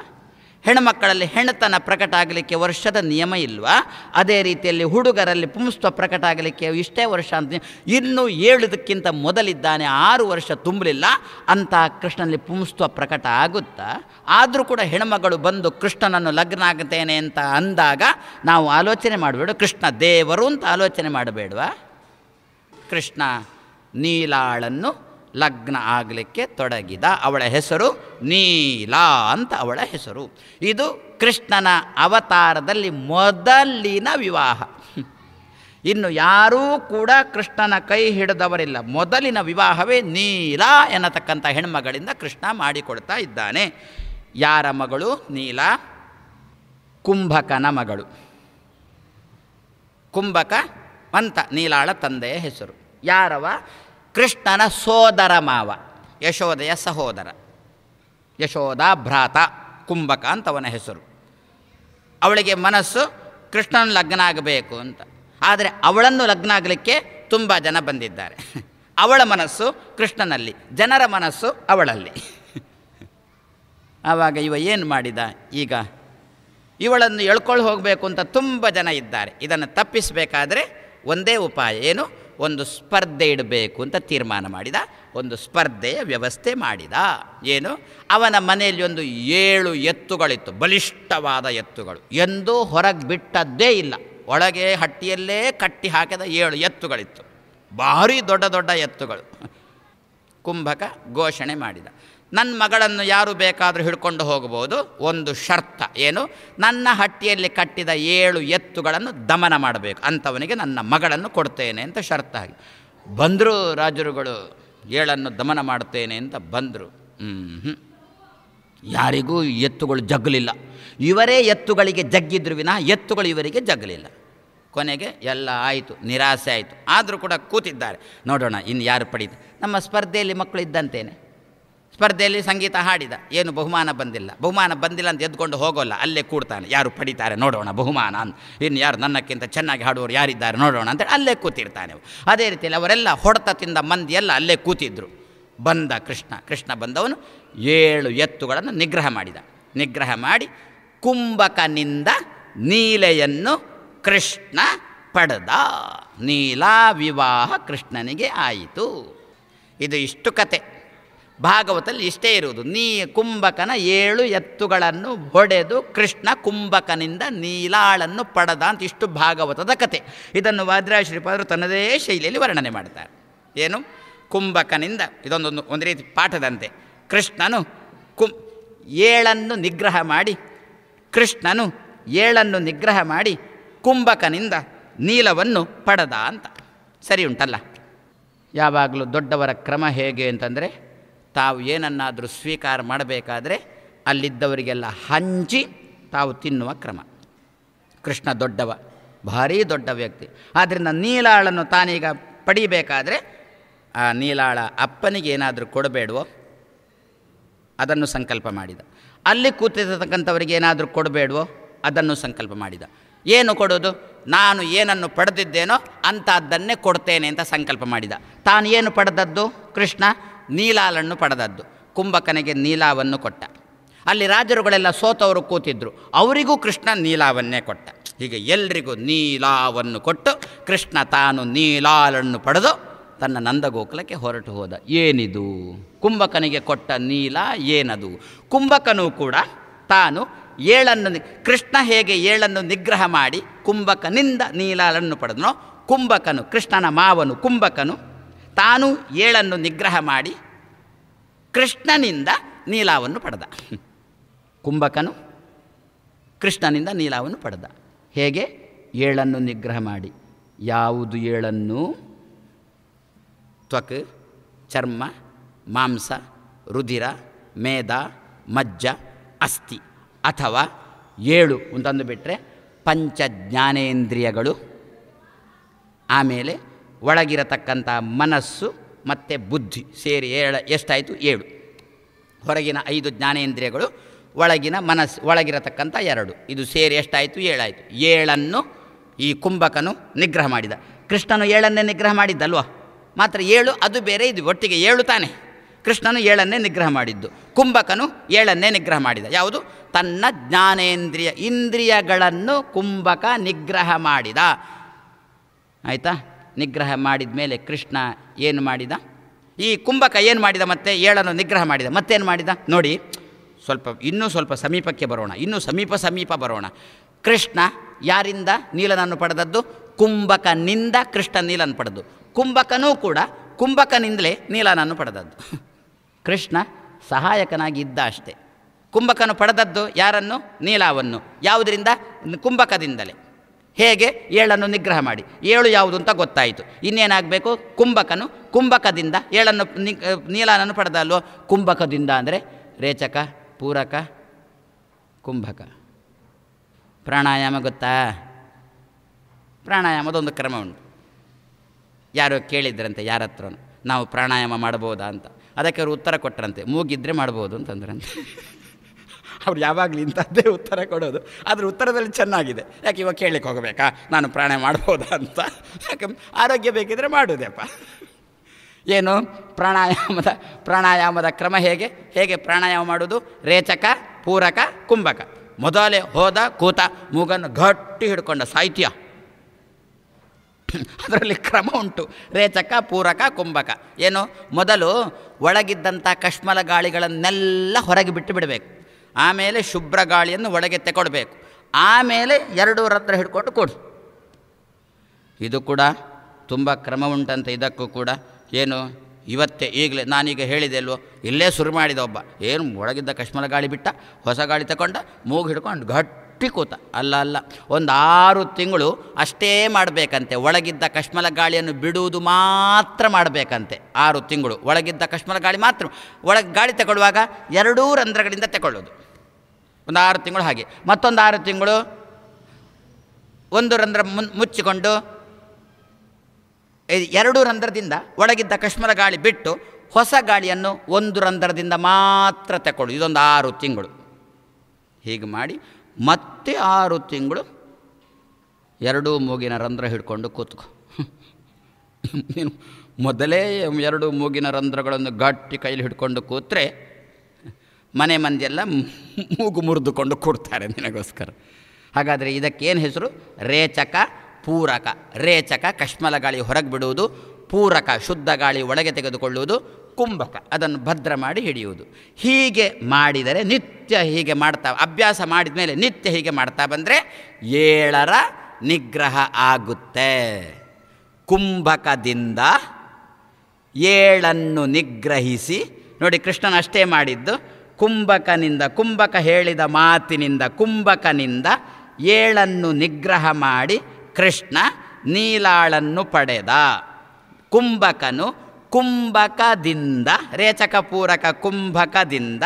Speaker 1: ಹೆಣ್ಮಕ್ಕಳಲ್ಲಿ ಹೆಣತನ ಪ್ರಕಟ ಆಗಲಿಕ್ಕೆ ವರ್ಷದ ನಿಯಮ ಇಲ್ವಾ ಅದೇ ರೀತಿಯಲ್ಲಿ ಹುಡುಗರಲ್ಲಿ ಪುಂಸ್ತ್ವ ಪ್ರಕಟ ಆಗಲಿಕ್ಕೆ ಇಷ್ಟೇ ವರ್ಷ ಅಂತ ಇನ್ನೂ ಏಳುದಕ್ಕಿಂತ ಮೊದಲಿದ್ದಾನೆ ಆರು ವರ್ಷ ತುಂಬಲಿಲ್ಲ ಅಂತ ಕೃಷ್ಣನಲ್ಲಿ ಪುಂಸ್ತ್ವ ಪ್ರಕಟ ಆಗುತ್ತಾ ಆದರೂ ಕೂಡ ಹೆಣ್ಮಗಳು ಬಂದು ಕೃಷ್ಣನನ್ನು ಲಗ್ನ ಆಗುತ್ತೇನೆ ಅಂತ ಅಂದಾಗ ನಾವು ಆಲೋಚನೆ ಮಾಡಬೇಡ ಕೃಷ್ಣ ದೇವರು ಅಂತ ಆಲೋಚನೆ ಮಾಡಬೇಡವಾ ಕೃಷ್ಣ ನೀಲಾಳನ್ನು ಲಗ್ನ ಆಗಲಿಕ್ಕೆ ತೊಡಗಿದ ಅವಳ ಹೆಸರು ನೀಲಾ ಅಂತ ಅವಳ ಹೆಸರು ಇದು ಕೃಷ್ಣನ ಅವತಾರದಲ್ಲಿ ಮೊದಲಿನ ವಿವಾಹ ಇನ್ನು ಯಾರೂ ಕೂಡ ಕೃಷ್ಣನ ಕೈ ಹಿಡಿದವರಿಲ್ಲ ಮೊದಲಿನ ವಿವಾಹವೇ ನೀಲಾ ಎನ್ನತಕ್ಕಂಥ ಹೆಣ್ಮಗಳಿಂದ ಕೃಷ್ಣ ಮಾಡಿಕೊಡ್ತಾ ಇದ್ದಾನೆ ಯಾರ ಮಗಳು ನೀಲ ಕುಂಭಕನ ಮಗಳು ಕುಂಭಕ ಅಂತ ನೀಲಾಳ ತಂದೆಯ ಹೆಸರು ಯಾರವ ಕೃಷ್ಣನ ಸೋದರ ಮಾವ ಯಶೋದೆಯ ಸಹೋದರ ಯಶೋಧ ಭ್ರಾತ ಕುಂಭಕ ಅಂತವನ ಹೆಸರು ಅವಳಿಗೆ ಮನಸ್ಸು ಕೃಷ್ಣನ ಲಗ್ನ ಆಗಬೇಕು ಅಂತ ಆದರೆ ಅವಳನ್ನು ಲಗ್ನ ಆಗಲಿಕ್ಕೆ ತುಂಬ ಜನ ಬಂದಿದ್ದಾರೆ ಅವಳ ಮನಸ್ಸು ಕೃಷ್ಣನಲ್ಲಿ ಜನರ ಮನಸ್ಸು ಅವಳಲ್ಲಿ ಆವಾಗ ಇವ ಏನು ಮಾಡಿದ ಈಗ ಇವಳನ್ನು ಎಳ್ಕೊಂಡು ಹೋಗಬೇಕು ಅಂತ ತುಂಬ ಜನ ಇದ್ದಾರೆ ಇದನ್ನು ತಪ್ಪಿಸಬೇಕಾದ್ರೆ ಒಂದೇ ಉಪಾಯ ಏನು ಒಂದು ಸ್ಪರ್ಧೆ ಇಡಬೇಕು ಅಂತ ತೀರ್ಮಾನ ಮಾಡಿದ ಒಂದು ಸ್ಪರ್ಧೆಯ ವ್ಯವಸ್ಥೆ ಮಾಡಿದ ಏನು ಅವನ ಮನೆಯಲ್ಲಿ ಒಂದು ಏಳು ಎತ್ತುಗಳಿತ್ತು ಬಲಿಷ್ಠವಾದ ಎತ್ತುಗಳು ಎಂದೂ ಹೊರಗೆ ಬಿಟ್ಟದ್ದೇ ಇಲ್ಲ ಒಳಗೆ ಹಟ್ಟಿಯಲ್ಲೇ ಕಟ್ಟಿ ಹಾಕಿದ ಏಳು ಎತ್ತುಗಳಿತ್ತು ಭಾರಿ ದೊಡ್ಡ ದೊಡ್ಡ ಎತ್ತುಗಳು ಕುಂಭಕ ಘೋಷಣೆ ಮಾಡಿದ ನನ್ನ ಮಗಳನ್ನು ಯಾರು ಬೇಕಾದರೂ ಹಿಡ್ಕೊಂಡು ಹೋಗಬಹುದು ಒಂದು ಶರ್ತ ಏನು ನನ್ನ ಹಟ್ಟಿಯಲ್ಲಿ ಕಟ್ಟಿದ ಏಳು ಎತ್ತುಗಳನ್ನು ದಮನ ಮಾಡಬೇಕು ಅಂಥವನಿಗೆ ನನ್ನ ಮಗಳನ್ನು ಕೊಡ್ತೇನೆ ಅಂತ ಶರ್ತ ಆಗಿ ಬಂದರು ರಾಜರುಗಳು ಏಳನ್ನು ದಮನ ಮಾಡ್ತೇನೆ ಅಂತ ಬಂದರು ಹ್ಞೂ ಯಾರಿಗೂ ಎತ್ತುಗಳು ಜಗ್ಗಲಿಲ್ಲ ಇವರೇ ಎತ್ತುಗಳಿಗೆ ಜಗ್ಗಿದ್ರು ವಿನ ಎತ್ತುಗಳು ಇವರಿಗೆ ಜಗ್ಗಲಿಲ್ಲ ಕೊನೆಗೆ ಎಲ್ಲ ಆಯಿತು ನಿರಾಸೆ ಆಯಿತು ಆದರೂ ಕೂಡ ಕೂತಿದ್ದಾರೆ ನೋಡೋಣ ಇನ್ನು ಯಾರು ಪಡೀತು ನಮ್ಮ ಸ್ಪರ್ಧೆಯಲ್ಲಿ ಮಕ್ಕಳು ಇದ್ದಂತೇನೆ ಸ್ಪರ್ಧೆಯಲ್ಲಿ ಸಂಗೀತ ಹಾಡಿದ ಏನು ಬಹುಮಾನ ಬಂದಿಲ್ಲ ಬಹುಮಾನ ಬಂದಿಲ್ಲ ಅಂತ ಎದ್ಕೊಂಡು ಹೋಗೋಲ್ಲ ಅಲ್ಲೇ ಕೂಡ್ತಾನೆ ಯಾರು ಪಡಿತಾರೆ ನೋಡೋಣ ಬಹುಮಾನ ಅಂತ ಇನ್ನು ಯಾರು ನನ್ನಕ್ಕಿಂತ ಚೆನ್ನಾಗಿ ಹಾಡುವವರು ಯಾರಿದ್ದಾರೆ ನೋಡೋಣ ಅಂತೇಳಿ ಅಲ್ಲೇ ಕೂತಿರ್ತಾನೆ ಅದೇ ರೀತಿಯಲ್ಲಿ ಅವರೆಲ್ಲ ಹೊಡೆತ ತಿಂದ ಎಲ್ಲ ಅಲ್ಲೇ ಕೂತಿದ್ದರು ಬಂದ ಕೃಷ್ಣ ಕೃಷ್ಣ ಬಂದವನು ಏಳು ಎತ್ತುಗಳನ್ನು ನಿಗ್ರಹ ಮಾಡಿದ ನಿಗ್ರಹ ಮಾಡಿ ಕುಂಭಕನಿಂದ ನೀಲೆಯನ್ನು ಕೃಷ್ಣ ಪಡೆದ ನೀಲಾ ವಿವಾಹ ಕೃಷ್ಣನಿಗೆ ಆಯಿತು ಇದು ಇಷ್ಟು ಕತೆ ಭಾಗವತಲ್ಲಿ ಇಷ್ಟೇ ಇರುವುದು ನೀ ಕುಂಭಕನ ಏಳು ಎತ್ತುಗಳನ್ನು ಹೊಡೆದು ಕೃಷ್ಣ ಕುಂಭಕನಿಂದ ನೀಲಾಳನ್ನು ಪಡೆದ ಅಂತ ಇಷ್ಟು ಭಾಗವತದ ಕತೆ ಇದನ್ನು ಶ್ರೀಪಾದರು ತನ್ನದೇ ಶೈಲಿಯಲ್ಲಿ ವರ್ಣನೆ ಮಾಡ್ತಾರೆ ಏನು ಕುಂಭಕನಿಂದ ಇದೊಂದೊಂದು ಒಂದು ರೀತಿ ಪಾಠದಂತೆ ಕೃಷ್ಣನು ಕುಂ ಏಳನ್ನು ನಿಗ್ರಹ ಮಾಡಿ ಕೃಷ್ಣನು ಏಳನ್ನು ನಿಗ್ರಹ ಮಾಡಿ ಕುಂಭಕನಿಂದ ನೀಲವನ್ನು ಪಡೆದ ಅಂತ ಸರಿ ಉಂಟಲ್ಲ ಯಾವಾಗಲೂ ದೊಡ್ಡವರ ಕ್ರಮ ಹೇಗೆ ಅಂತಂದರೆ ತಾವು ಏನನ್ನಾದರೂ ಸ್ವೀಕಾರ ಮಾಡಬೇಕಾದ್ರೆ ಅಲ್ಲಿದ್ದವರಿಗೆಲ್ಲ ಹಂಚಿ ತಾವು ತಿನ್ನುವ ಕ್ರಮ ಕೃಷ್ಣ ದೊಡ್ಡವ ಭಾರೀ ದೊಡ್ಡ ವ್ಯಕ್ತಿ ಆದ್ದರಿಂದ ನೀಲಾಳನ್ನು ತಾನೀಗ ಪಡೀಬೇಕಾದರೆ ಆ ನೀಲಾಳ ಅಪ್ಪನಿಗೆ ಏನಾದರೂ ಕೊಡಬೇಡವೋ ಅದನ್ನು ಸಂಕಲ್ಪ ಮಾಡಿದ ಅಲ್ಲಿ ಕೂತಿರ್ತಕ್ಕಂಥವರಿಗೆ ಏನಾದರೂ ಕೊಡಬೇಡವೋ ಅದನ್ನು ಸಂಕಲ್ಪ ಮಾಡಿದ ಏನು ಕೊಡೋದು ನಾನು ಏನನ್ನು ಪಡೆದಿದ್ದೇನೋ ಅಂಥದ್ದನ್ನೇ ಕೊಡ್ತೇನೆ ಅಂತ ಸಂಕಲ್ಪ ಮಾಡಿದ ತಾನು ಏನು ಪಡೆದದ್ದು ಕೃಷ್ಣ ನೀಲಾಲನ್ನು ಪಡೆದದ್ದು ಕುಂಭಕನಿಗೆ ನೀಲಾವನ್ನು ಕೊಟ್ಟ ಅಲ್ಲಿ ರಾಜರುಗಳೆಲ್ಲ ಸೋತವರು ಕೂತಿದ್ದರು ಅವರಿಗೂ ಕೃಷ್ಣ ನೀಲಾವನ್ನೇ ಕೊಟ್ಟ ಹೀಗೆ ಎಲ್ರಿಗೂ ನೀಲಾವನ್ನು ಕೊಟ್ಟು ಕೃಷ್ಣ ತಾನು ನೀಲಾಲನ್ನು ಪಡೆದು ತನ್ನ ನಂದಗೋಕುಲಕ್ಕೆ ಹೊರಟು ಹೋದ ಏನಿದು ಕುಂಭಕನಿಗೆ ಕೊಟ್ಟ ನೀಲ ಏನದು ಕುಂಭಕನು ಕೂಡ ತಾನು ಏಳನ್ನು ಕೃಷ್ಣ ಹೇಗೆ ಏಳನ್ನು ನಿಗ್ರಹ ಮಾಡಿ ಕುಂಭಕನಿಂದ ನೀಲಾಲನ್ನು ಪಡೆದನೋ ಕುಂಭಕನು ಕೃಷ್ಣನ ಮಾವನು ಕುಂಭಕನು ತಾನು ಏಳನ್ನು ನಿಗ್ರಹ ಮಾಡಿ ಕೃಷ್ಣನಿಂದ ನೀಲಾವನ್ನು ಪಡೆದ ಕುಂಭಕನು ಕೃಷ್ಣನಿಂದ ನೀಲಾವನ್ನು ಪಡೆದ ಹೇಗೆ ಏಳನ್ನು ನಿಗ್ರಹ ಮಾಡಿ ಯಾವುದು ಏಳನ್ನು ತ್ವಕ್ ಚರ್ಮ ಮಾಂಸ ರುಧಿರ ಮೇದ ಮಜ್ಜ ಅಸ್ಥಿ ಅಥವಾ ಏಳು ಅಂತಂದು ಬಿಟ್ಟರೆ ಪಂಚ ಜ್ಞಾನೇಂದ್ರಿಯಗಳು ಆಮೇಲೆ ಒಳಗಿರತಕ್ಕಂಥ ಮನಸ್ಸು ಮತ್ತು ಬುದ್ಧಿ ಸೇರಿ ಏಳು ಎಷ್ಟಾಯಿತು ಏಳು ಹೊರಗಿನ ಐದು ಜ್ಞಾನೇಂದ್ರಿಯಗಳು ಒಳಗಿನ ಮನಸ್ಸು ಒಳಗಿರತಕ್ಕಂಥ ಎರಡು ಇದು ಸೇರಿ ಎಷ್ಟಾಯಿತು ಏಳಾಯಿತು ಏಳನ್ನು ಈ ಕುಂಭಕನು ನಿಗ್ರಹ ಮಾಡಿದ ಕೃಷ್ಣನು ಏಳನ್ನೇ ನಿಗ್ರಹ ಮಾಡಿದ್ದಲ್ವ ಮಾತ್ರ ಏಳು ಅದು ಬೇರೆ ಇದು ಒಟ್ಟಿಗೆ ಏಳು ತಾನೆ ಕೃಷ್ಣನು ಏಳನ್ನೇ ನಿಗ್ರಹ ಮಾಡಿದ್ದು ಕುಂಭಕನು ಏಳನ್ನೇ ನಿಗ್ರಹ ಮಾಡಿದ ಯಾವುದು ತನ್ನ ಜ್ಞಾನೇಂದ್ರಿಯ ಇಂದ್ರಿಯಗಳನ್ನು ಕುಂಭಕ ನಿಗ್ರಹ ಮಾಡಿದ ಆಯಿತಾ ನಿಗ್ರಹ ಮಾಡಿದ ಮೇಲೆ ಕೃಷ್ಣ ಏನು ಮಾಡಿದ ಈ ಕುಂಭಕ ಏನು ಮಾಡಿದ ಮತ್ತೆ ಏಳನ್ನು ನಿಗ್ರಹ ಮಾಡಿದ ಮತ್ತೇನು ಮಾಡಿದ ನೋಡಿ ಸ್ವಲ್ಪ ಇನ್ನೂ ಸ್ವಲ್ಪ ಸಮೀಪಕ್ಕೆ ಬರೋಣ ಇನ್ನೂ ಸಮೀಪ ಸಮೀಪ ಬರೋಣ ಕೃಷ್ಣ ಯಾರಿಂದ ನೀಲನನ್ನು ಪಡೆದದ್ದು ಕುಂಭಕನಿಂದ ಕೃಷ್ಣ ನೀಲನ್ನು ಪಡೆದು ಕುಂಭಕನೂ ಕೂಡ ಕುಂಭಕನಿಂದಲೇ ನೀಲನನ್ನು ಪಡೆದದ್ದು ಕೃಷ್ಣ ಸಹಾಯಕನಾಗಿ ಇದ್ದ ಅಷ್ಟೇ ಕುಂಭಕನು ಪಡೆದದ್ದು ಯಾರನ್ನು ನೀಲಾವನ್ನು ಯಾವುದರಿಂದ ಕುಂಭಕದಿಂದಲೇ ಹೇಗೆ ಏಳನ್ನು ನಿಗ್ರಹ ಮಾಡಿ ಏಳು ಯಾವುದು ಅಂತ ಗೊತ್ತಾಯಿತು ಇನ್ನೇನಾಗಬೇಕು ಕುಂಭಕನು ಕುಂಭಕದಿಂದ ಏಳನ್ನು ನೀಲಾನನ್ನು ಪಡೆದಲ್ವ ಕುಂಭಕದಿಂದ ಅಂದರೆ ರೇಚಕ ಪೂರಕ ಕುಂಭಕ ಪ್ರಾಣಾಯಾಮ ಗೊತ್ತಾ ಪ್ರಾಣಾಯಾಮದೊಂದು ಕ್ರಮ ಉಂಟು ಯಾರೋ ಕೇಳಿದ್ರಂತೆ ಯಾರ ನಾವು ಪ್ರಾಣಾಯಾಮ ಮಾಡ್ಬೋದಾ ಅಂತ ಅದಕ್ಕೆ ಅವರು ಉತ್ತರ ಕೊಟ್ಟರಂತೆ ಮೂಗಿದ್ರೆ ಮಾಡ್ಬೋದು ಅಂತಂದ್ರಂತೆ ಅವ್ರು ಯಾವಾಗಲೂ ಇಂಥದ್ದೇ ಉತ್ತರ ಕೊಡೋದು ಅದ್ರ ಉತ್ತರದಲ್ಲಿ ಚೆನ್ನಾಗಿದೆ ಯಾಕೆ ಇವಾಗ ಕೇಳಲಿಕ್ಕೆ ಹೋಗಬೇಕಾ ನಾನು ಪ್ರಾಣ ಮಾಡ್ಬೋದಾ ಅಂತ ಯಾಕೆ ಆರೋಗ್ಯ ಬೇಕಿದ್ರೆ ಮಾಡೋದೆಪ್ಪ ಏನು ಪ್ರಾಣಾಯಾಮದ ಪ್ರಾಣಾಯಾಮದ ಕ್ರಮ ಹೇಗೆ ಹೇಗೆ ಪ್ರಾಣಾಯಾಮ ಮಾಡೋದು ರೇಚಕ ಪೂರಕ ಕುಂಭಕ ಮೊದಲೇ ಹೋದ ಕೂತ ಮೂಗನ್ನು ಗಟ್ಟಿ ಹಿಡ್ಕೊಂಡ ಸಾಹಿತ್ಯ ಅದರಲ್ಲಿ ಕ್ರಮ ಉಂಟು ರೇಚಕ ಪೂರಕ ಕುಂಭಕ ಏನು ಮೊದಲು ಒಳಗಿದ್ದಂಥ ಕಶ್ಮಲ ಗಾಳಿಗಳನ್ನೆಲ್ಲ ಹೊರಗೆ ಬಿಟ್ಟು ಬಿಡಬೇಕು ಆಮೇಲೆ ಶುಭ್ರ ಗಾಳಿಯನ್ನು ಒಳಗೆ ತೆಕೊಡ್ಬೇಕು ಆಮೇಲೆ ಎರಡು ರತ್ರ ಹಿಡ್ಕೊಂಡು ಕೊಡು ಇದು ಕೂಡ ತುಂಬ ಕ್ರಮ ಉಂಟಂತೆ ಇದಕ್ಕೂ ಕೂಡ ಏನು ಇವತ್ತೇ ಈಗಲೇ ನಾನೀಗ ಹೇಳಿದೆ ಅಲ್ವೋ ಇಲ್ಲೇ ಶುರು ಮಾಡಿದ ಒಬ್ಬ ಏನು ಒಳಗಿದ್ದ ಕಶ್ಮಲ ಗಾಳಿ ಬಿಟ್ಟ ಹೊಸ ಗಾಳಿ ತಗೊಂಡ ಮೂಗು ಹಿಡ್ಕೊಂಡು ಗಟ್ಟಿ ಕೂತ ಅಲ್ಲ ಅಲ್ಲ ಒಂದು ಆರು ತಿಂಗಳು ಅಷ್ಟೇ ಮಾಡಬೇಕಂತೆ ಒಳಗಿದ್ದ ಕಶ್ಮಲ ಗಾಳಿಯನ್ನು ಬಿಡುವುದು ಮಾತ್ರ ಮಾಡಬೇಕಂತೆ ಆರು ತಿಂಗಳು ಒಳಗಿದ್ದ ಕಶ್ಮಲ ಗಾಳಿ ಮಾತ್ರ ಒಳಗೆ ಗಾಳಿ ತಗೊಳ್ಳುವಾಗ ಎರಡೂ ರಂಧ್ರಗಳಿಂದ ತಗೊಳ್ಳೋದು ಒಂದು ಆರು ತಿಂಗಳು ಹಾಗೆ ಮತ್ತೊಂದು ಆರು ತಿಂಗಳು ಒಂದು ರಂಧ್ರ ಮುಚ್ಚಿಕೊಂಡು ಎರಡು ರಂಧ್ರದಿಂದ ಒಳಗಿದ್ದ ಕಶ್ಮರ ಗಾಳಿ ಬಿಟ್ಟು ಹೊಸ ಗಾಳಿಯನ್ನು ಒಂದು ರಂಧ್ರದಿಂದ ಮಾತ್ರ ತಗೊಳ್ಳು ಇದೊಂದು ಆರು ತಿಂಗಳು ಹೀಗೆ ಮಾಡಿ ಮತ್ತೆ ಆರು ತಿಂಗಳು ಎರಡೂ ಮೂಗಿನ ರಂಧ್ರ ಹಿಡ್ಕೊಂಡು ಕೂತ್ಕೊ ನೀನು ಮೊದಲೇ ಎರಡು ಮೂಗಿನ ರಂಧ್ರಗಳನ್ನು ಗಟ್ಟಿ ಕೈಲಿ ಹಿಡ್ಕೊಂಡು ಕೂತ್ರೆ ಮನೆ ಮಂದಿಯೆಲ್ಲ ಮೂಗು ಮುರಿದುಕೊಂಡು ಕೊಡ್ತಾರೆ ನಿನಗೋಸ್ಕರ ಹಾಗಾದರೆ ಇದಕ್ಕೇನು ಹೆಸರು ರೇಚಕ ಪೂರಕ ರೇಚಕ ಕಶ್ಮಲ ಗಾಳಿ ಹೊರಗೆ ಬಿಡುವುದು ಪೂರಕ ಶುದ್ಧ ಗಾಳಿ ಒಳಗೆ ತೆಗೆದುಕೊಳ್ಳುವುದು ಕುಂಭಕ ಅದನ್ನು ಭದ್ರ ಮಾಡಿ ಹಿಡಿಯುವುದು ಹೀಗೆ ಮಾಡಿದರೆ ನಿತ್ಯ ಹೀಗೆ ಮಾಡ್ತಾ ಅಭ್ಯಾಸ ಮಾಡಿದ ಮೇಲೆ ನಿತ್ಯ ಹೀಗೆ ಮಾಡ್ತಾ ಬಂದರೆ ಏಳರ ನಿಗ್ರಹ ಆಗುತ್ತೆ ಕುಂಭಕದಿಂದ ಏಳನ್ನು ನಿಗ್ರಹಿಸಿ ನೋಡಿ ಕೃಷ್ಣನ ಅಷ್ಟೇ ಮಾಡಿದ್ದು ಕುಂಭಕನಿಂದ ಕುಂಭಕ ಹೇಳಿದ ಮಾತಿನಿಂದ ಕುಂಭಕನಿಂದ ಏಳನ್ನು ನಿಗ್ರಹ ಮಾಡಿ ಕೃಷ್ಣ ನೀಲಾಳನ್ನು ಪಡೆದ ಕುಂಭಕನು ಕುಂಭಕದಿಂದ ರೇಚಕ ಪೂರಕ ಕುಂಭಕದಿಂದ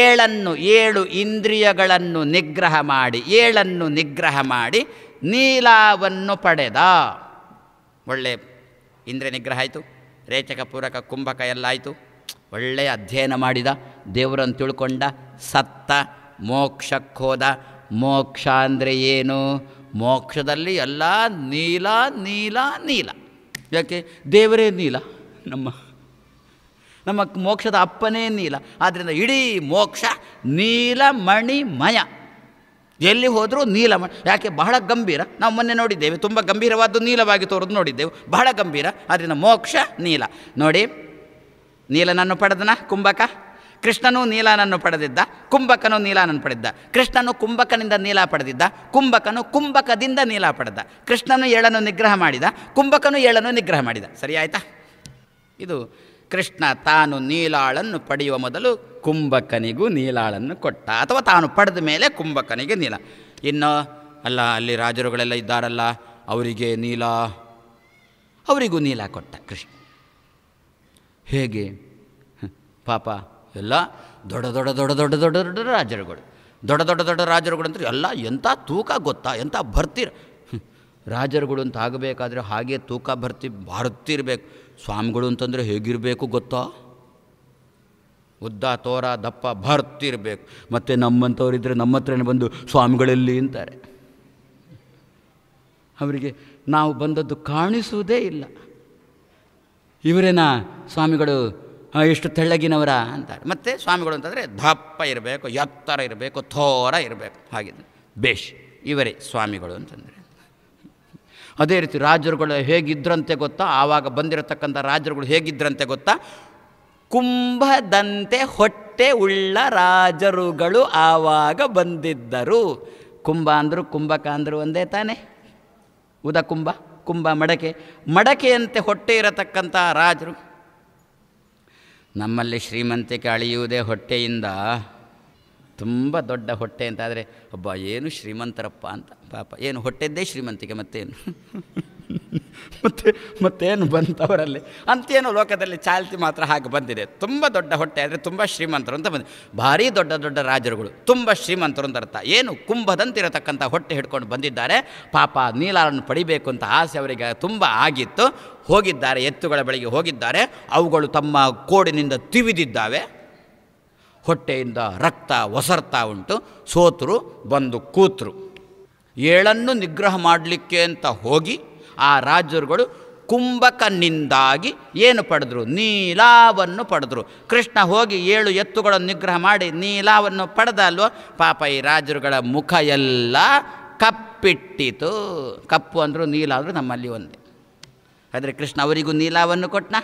Speaker 1: ಏಳನ್ನು ಏಳು ಇಂದ್ರಿಯಗಳನ್ನು ನಿಗ್ರಹ ಮಾಡಿ ಏಳನ್ನು ನಿಗ್ರಹ ಮಾಡಿ ನೀಲಾವನ್ನು ಪಡೆದ ಒಳ್ಳೆ ಇಂದ್ರಿಯ ನಿಗ್ರಹ ಆಯಿತು ರೇಚಕ ಪೂರಕ ಕುಂಭಕ ಎಲ್ಲ ಆಯಿತು ಒಳ್ಳೆಯ ಅಧ್ಯಯನ ಮಾಡಿದ ದೇವರನ್ನು ತಿಳ್ಕೊಂಡ ಸತ್ತ ಮೋಕ್ಷಕ್ಕೋದ ಮೋಕ್ಷ ಅಂದರೆ ಏನು ಮೋಕ್ಷದಲ್ಲಿ ಎಲ್ಲ ನೀಲ ನೀಲ ನೀಲ ಯಾಕೆ ದೇವರೇ ನೀಲ ನಮ್ಮ ನಮ್ಮ ಮೋಕ್ಷದ ಅಪ್ಪನೇ ನೀಲ ಆದ್ದರಿಂದ ಇಡೀ ಮೋಕ್ಷ ನೀಲಮಣಿಮಯ ಎಲ್ಲಿ ಹೋದರೂ ನೀಲಮ ಯಾಕೆ ಬಹಳ ಗಂಭೀರ ನಾವು ಮೊನ್ನೆ ನೋಡಿದ್ದೇವೆ ತುಂಬ ಗಂಭೀರವಾದ್ದು ನೀಲವಾಗಿ ತೋರೋದು ನೋಡಿದ್ದೆವು ಬಹಳ ಗಂಭೀರ ಆದ್ದರಿಂದ ಮೋಕ್ಷ ನೀಲ ನೋಡಿ ನೀಲನನ್ನು ಪಡೆದನ ಕುಂಭಕ ಕೃಷ್ಣನು ನೀಲನನ್ನು ಪಡೆದಿದ್ದ ಕುಂಭಕನು ನೀಲಾನನ್ನು ಪಡೆದಿದ್ದ ಕೃಷ್ಣನು ಕುಂಭಕನಿಂದ ನೀಲ ಪಡೆದಿದ್ದ ಕುಂಭಕನು ಕುಂಭಕದಿಂದ ನೀಲ ಪಡೆದ ಕೃಷ್ಣನು ಏಳನ್ನು ನಿಗ್ರಹ ಮಾಡಿದ ಕುಂಭಕನು ಏಳನ್ನು ನಿಗ್ರಹ ಮಾಡಿದ ಸರಿ ಆಯಿತಾ ಇದು ಕೃಷ್ಣ ತಾನು ನೀಲಾಳನ್ನು ಪಡೆಯುವ ಮೊದಲು ಕುಂಭಕನಿಗೂ ನೀಲಾಳನ್ನು ಕೊಟ್ಟ ಅಥವಾ ತಾನು ಪಡೆದ ಮೇಲೆ ಕುಂಭಕನಿಗೆ ನೀಲ ಇನ್ನು ಅಲ್ಲ ಅಲ್ಲಿ ರಾಜರುಗಳೆಲ್ಲ ಇದ್ದಾರಲ್ಲ ಅವರಿಗೆ ನೀಲ ಅವರಿಗೂ ನೀಲ ಕೊಟ್ಟ ಕೃಷ್ಣ ಹೇಗೆ ಪಾಪ ಎಲ್ಲ ದೊಡ್ಡ ದೊಡ್ಡ ದೊಡ್ಡ ದೊಡ್ಡ ದೊಡ್ಡ ದೊಡ್ಡ ರಾಜರುಗಳು ದೊಡ್ಡ ದೊಡ್ಡ ದೊಡ್ಡ ರಾಜರುಗಳು ಅಂದರೆ ಎಲ್ಲ ಎಂಥ ತೂಕ ಗೊತ್ತಾ ಎಂಥ ಭರ್ತಿ ರಾಜರುಗಳು ಅಂತ ಆಗಬೇಕಾದ್ರೆ ಹಾಗೆ ತೂಕ ಭರ್ತಿ ಬರ್ತಿರ್ಬೇಕು ಸ್ವಾಮಿಗಳು ಅಂತಂದರೆ ಹೇಗಿರಬೇಕು ಗೊತ್ತಾ ಉದ್ದ ತೋರ ದಪ್ಪ ಬರ್ತಿರ್ಬೇಕು ಮತ್ತು ನಮ್ಮಂಥವ್ರಿದ್ದರೆ ನಮ್ಮ ಹತ್ರನೇ ಬಂದು ಸ್ವಾಮಿಗಳಲ್ಲಿ ಅಂತಾರೆ ಅವರಿಗೆ ನಾವು ಬಂದದ್ದು ಕಾಣಿಸುವುದೇ ಇಲ್ಲ ಇವರೇನಾ ಸ್ವಾಮಿಗಳು ಎಷ್ಟು ತೆಳ್ಳಗಿನವರ ಅಂತಾರೆ ಮತ್ತು ಸ್ವಾಮಿಗಳು ಅಂತಂದರೆ ದಪ್ಪ ಇರಬೇಕು ಎತ್ತರ ಇರಬೇಕು ಥೋರ ಇರಬೇಕು ಹಾಗಿದೆ ಬೇಷ್ ಇವರೇ ಸ್ವಾಮಿಗಳು ಅಂತಂದರೆ ಅದೇ ರೀತಿ ರಾಜರುಗಳು ಹೇಗಿದ್ರಂತೆ ಗೊತ್ತಾ ಆವಾಗ ಬಂದಿರತಕ್ಕಂಥ ರಾಜರುಗಳು ಹೇಗಿದ್ರಂತೆ ಗೊತ್ತಾ ಕುಂಭದಂತೆ ಹೊಟ್ಟೆ ಉಳ್ಳ ರಾಜರುಗಳು ಆವಾಗ ಬಂದಿದ್ದರು ಕುಂಭ ಅಂದರು ಕುಂಭಕ ಅಂದರು ಒಂದೇ ತಾನೇ ಕುಂಭ ಕುಂಭ ಮಡಕೆ ಮಡಕೆಯಂತೆ ಹೊಟ್ಟೆ ಇರತಕ್ಕಂಥ ರಾಜರು ನಮ್ಮಲ್ಲಿ ಶ್ರೀಮಂತಿಕೆ ಅಳಿಯುವುದೇ ಹೊಟ್ಟೆಯಿಂದ ತುಂಬ ದೊಡ್ಡ ಹೊಟ್ಟೆ ಅಂತಾದರೆ ಒಬ್ಬ ಏನು ಶ್ರೀಮಂತರಪ್ಪ ಅಂತ ಪಾಪ ಏನು ಹೊಟ್ಟೆದ್ದೇ ಶ್ರೀಮಂತಿಕೆ ಮತ್ತೇನು ಮತ್ತೆ ಮತ್ತೇನು ಬಂತವರಲ್ಲಿ ಅಂತೇನು ಲೋಕದಲ್ಲಿ ಚಾಲ್ತಿ ಮಾತ್ರ ಹಾಗೆ ಬಂದಿದೆ ತುಂಬ ದೊಡ್ಡ ಹೊಟ್ಟೆ ಆದರೆ ತುಂಬ ಶ್ರೀಮಂತರು ಅಂತ ಬಂದಿದೆ ಭಾರಿ ದೊಡ್ಡ ದೊಡ್ಡ ರಾಜರುಗಳು ತುಂಬ ಶ್ರೀಮಂತರು ಅಂತ ಅರ್ಥ ಏನು ಕುಂಭದಂತಿರತಕ್ಕಂಥ ಹೊಟ್ಟೆ ಹಿಡ್ಕೊಂಡು ಬಂದಿದ್ದಾರೆ ಪಾಪ ನೀಲಾರನ್ನು ಪಡಿಬೇಕು ಅಂತ ಆಸೆ ಅವರಿಗೆ ತುಂಬ ಆಗಿತ್ತು ಹೋಗಿದ್ದಾರೆ ಎತ್ತುಗಳ ಬಳಿಗೆ ಹೋಗಿದ್ದಾರೆ ಅವುಗಳು ತಮ್ಮ ಕೋಡಿನಿಂದ ತಿವಿದಿದ್ದಾವೆ ಹೊಟ್ಟೆಯಿಂದ ರಕ್ತ ಒಸರ್ತಾ ಉಂಟು ಸೋತರು ಬಂದು ಕೂತರು ಏಳನ್ನು ನಿಗ್ರಹ ಮಾಡಲಿಕ್ಕೆ ಅಂತ ಹೋಗಿ ಆ ರಾಜರುಗಳು ಕುಂಭಕನಿಂದಾಗಿ ಏನು ಪಡೆದರು ನೀಲಾವನ್ನು ಪಡೆದರು ಕೃಷ್ಣ ಹೋಗಿ ಏಳು ಎತ್ತುಗಳನ್ನು ನಿಗ್ರಹ ಮಾಡಿ ನೀಲಾವನ್ನು ಪಡೆದ ಅಲ್ವೋ ಪಾಪ ಈ ರಾಜರುಗಳ ಮುಖ ಎಲ್ಲ ಕಪ್ಪಿಟ್ಟಿತು ಕಪ್ಪು ಅಂದರು ನೀಲ ನಮ್ಮಲ್ಲಿ ಒಂದೇ ಆದರೆ ಕೃಷ್ಣ ಅವರಿಗೂ ನೀಲಾವನ್ನು ಕೊಟ್ಟನ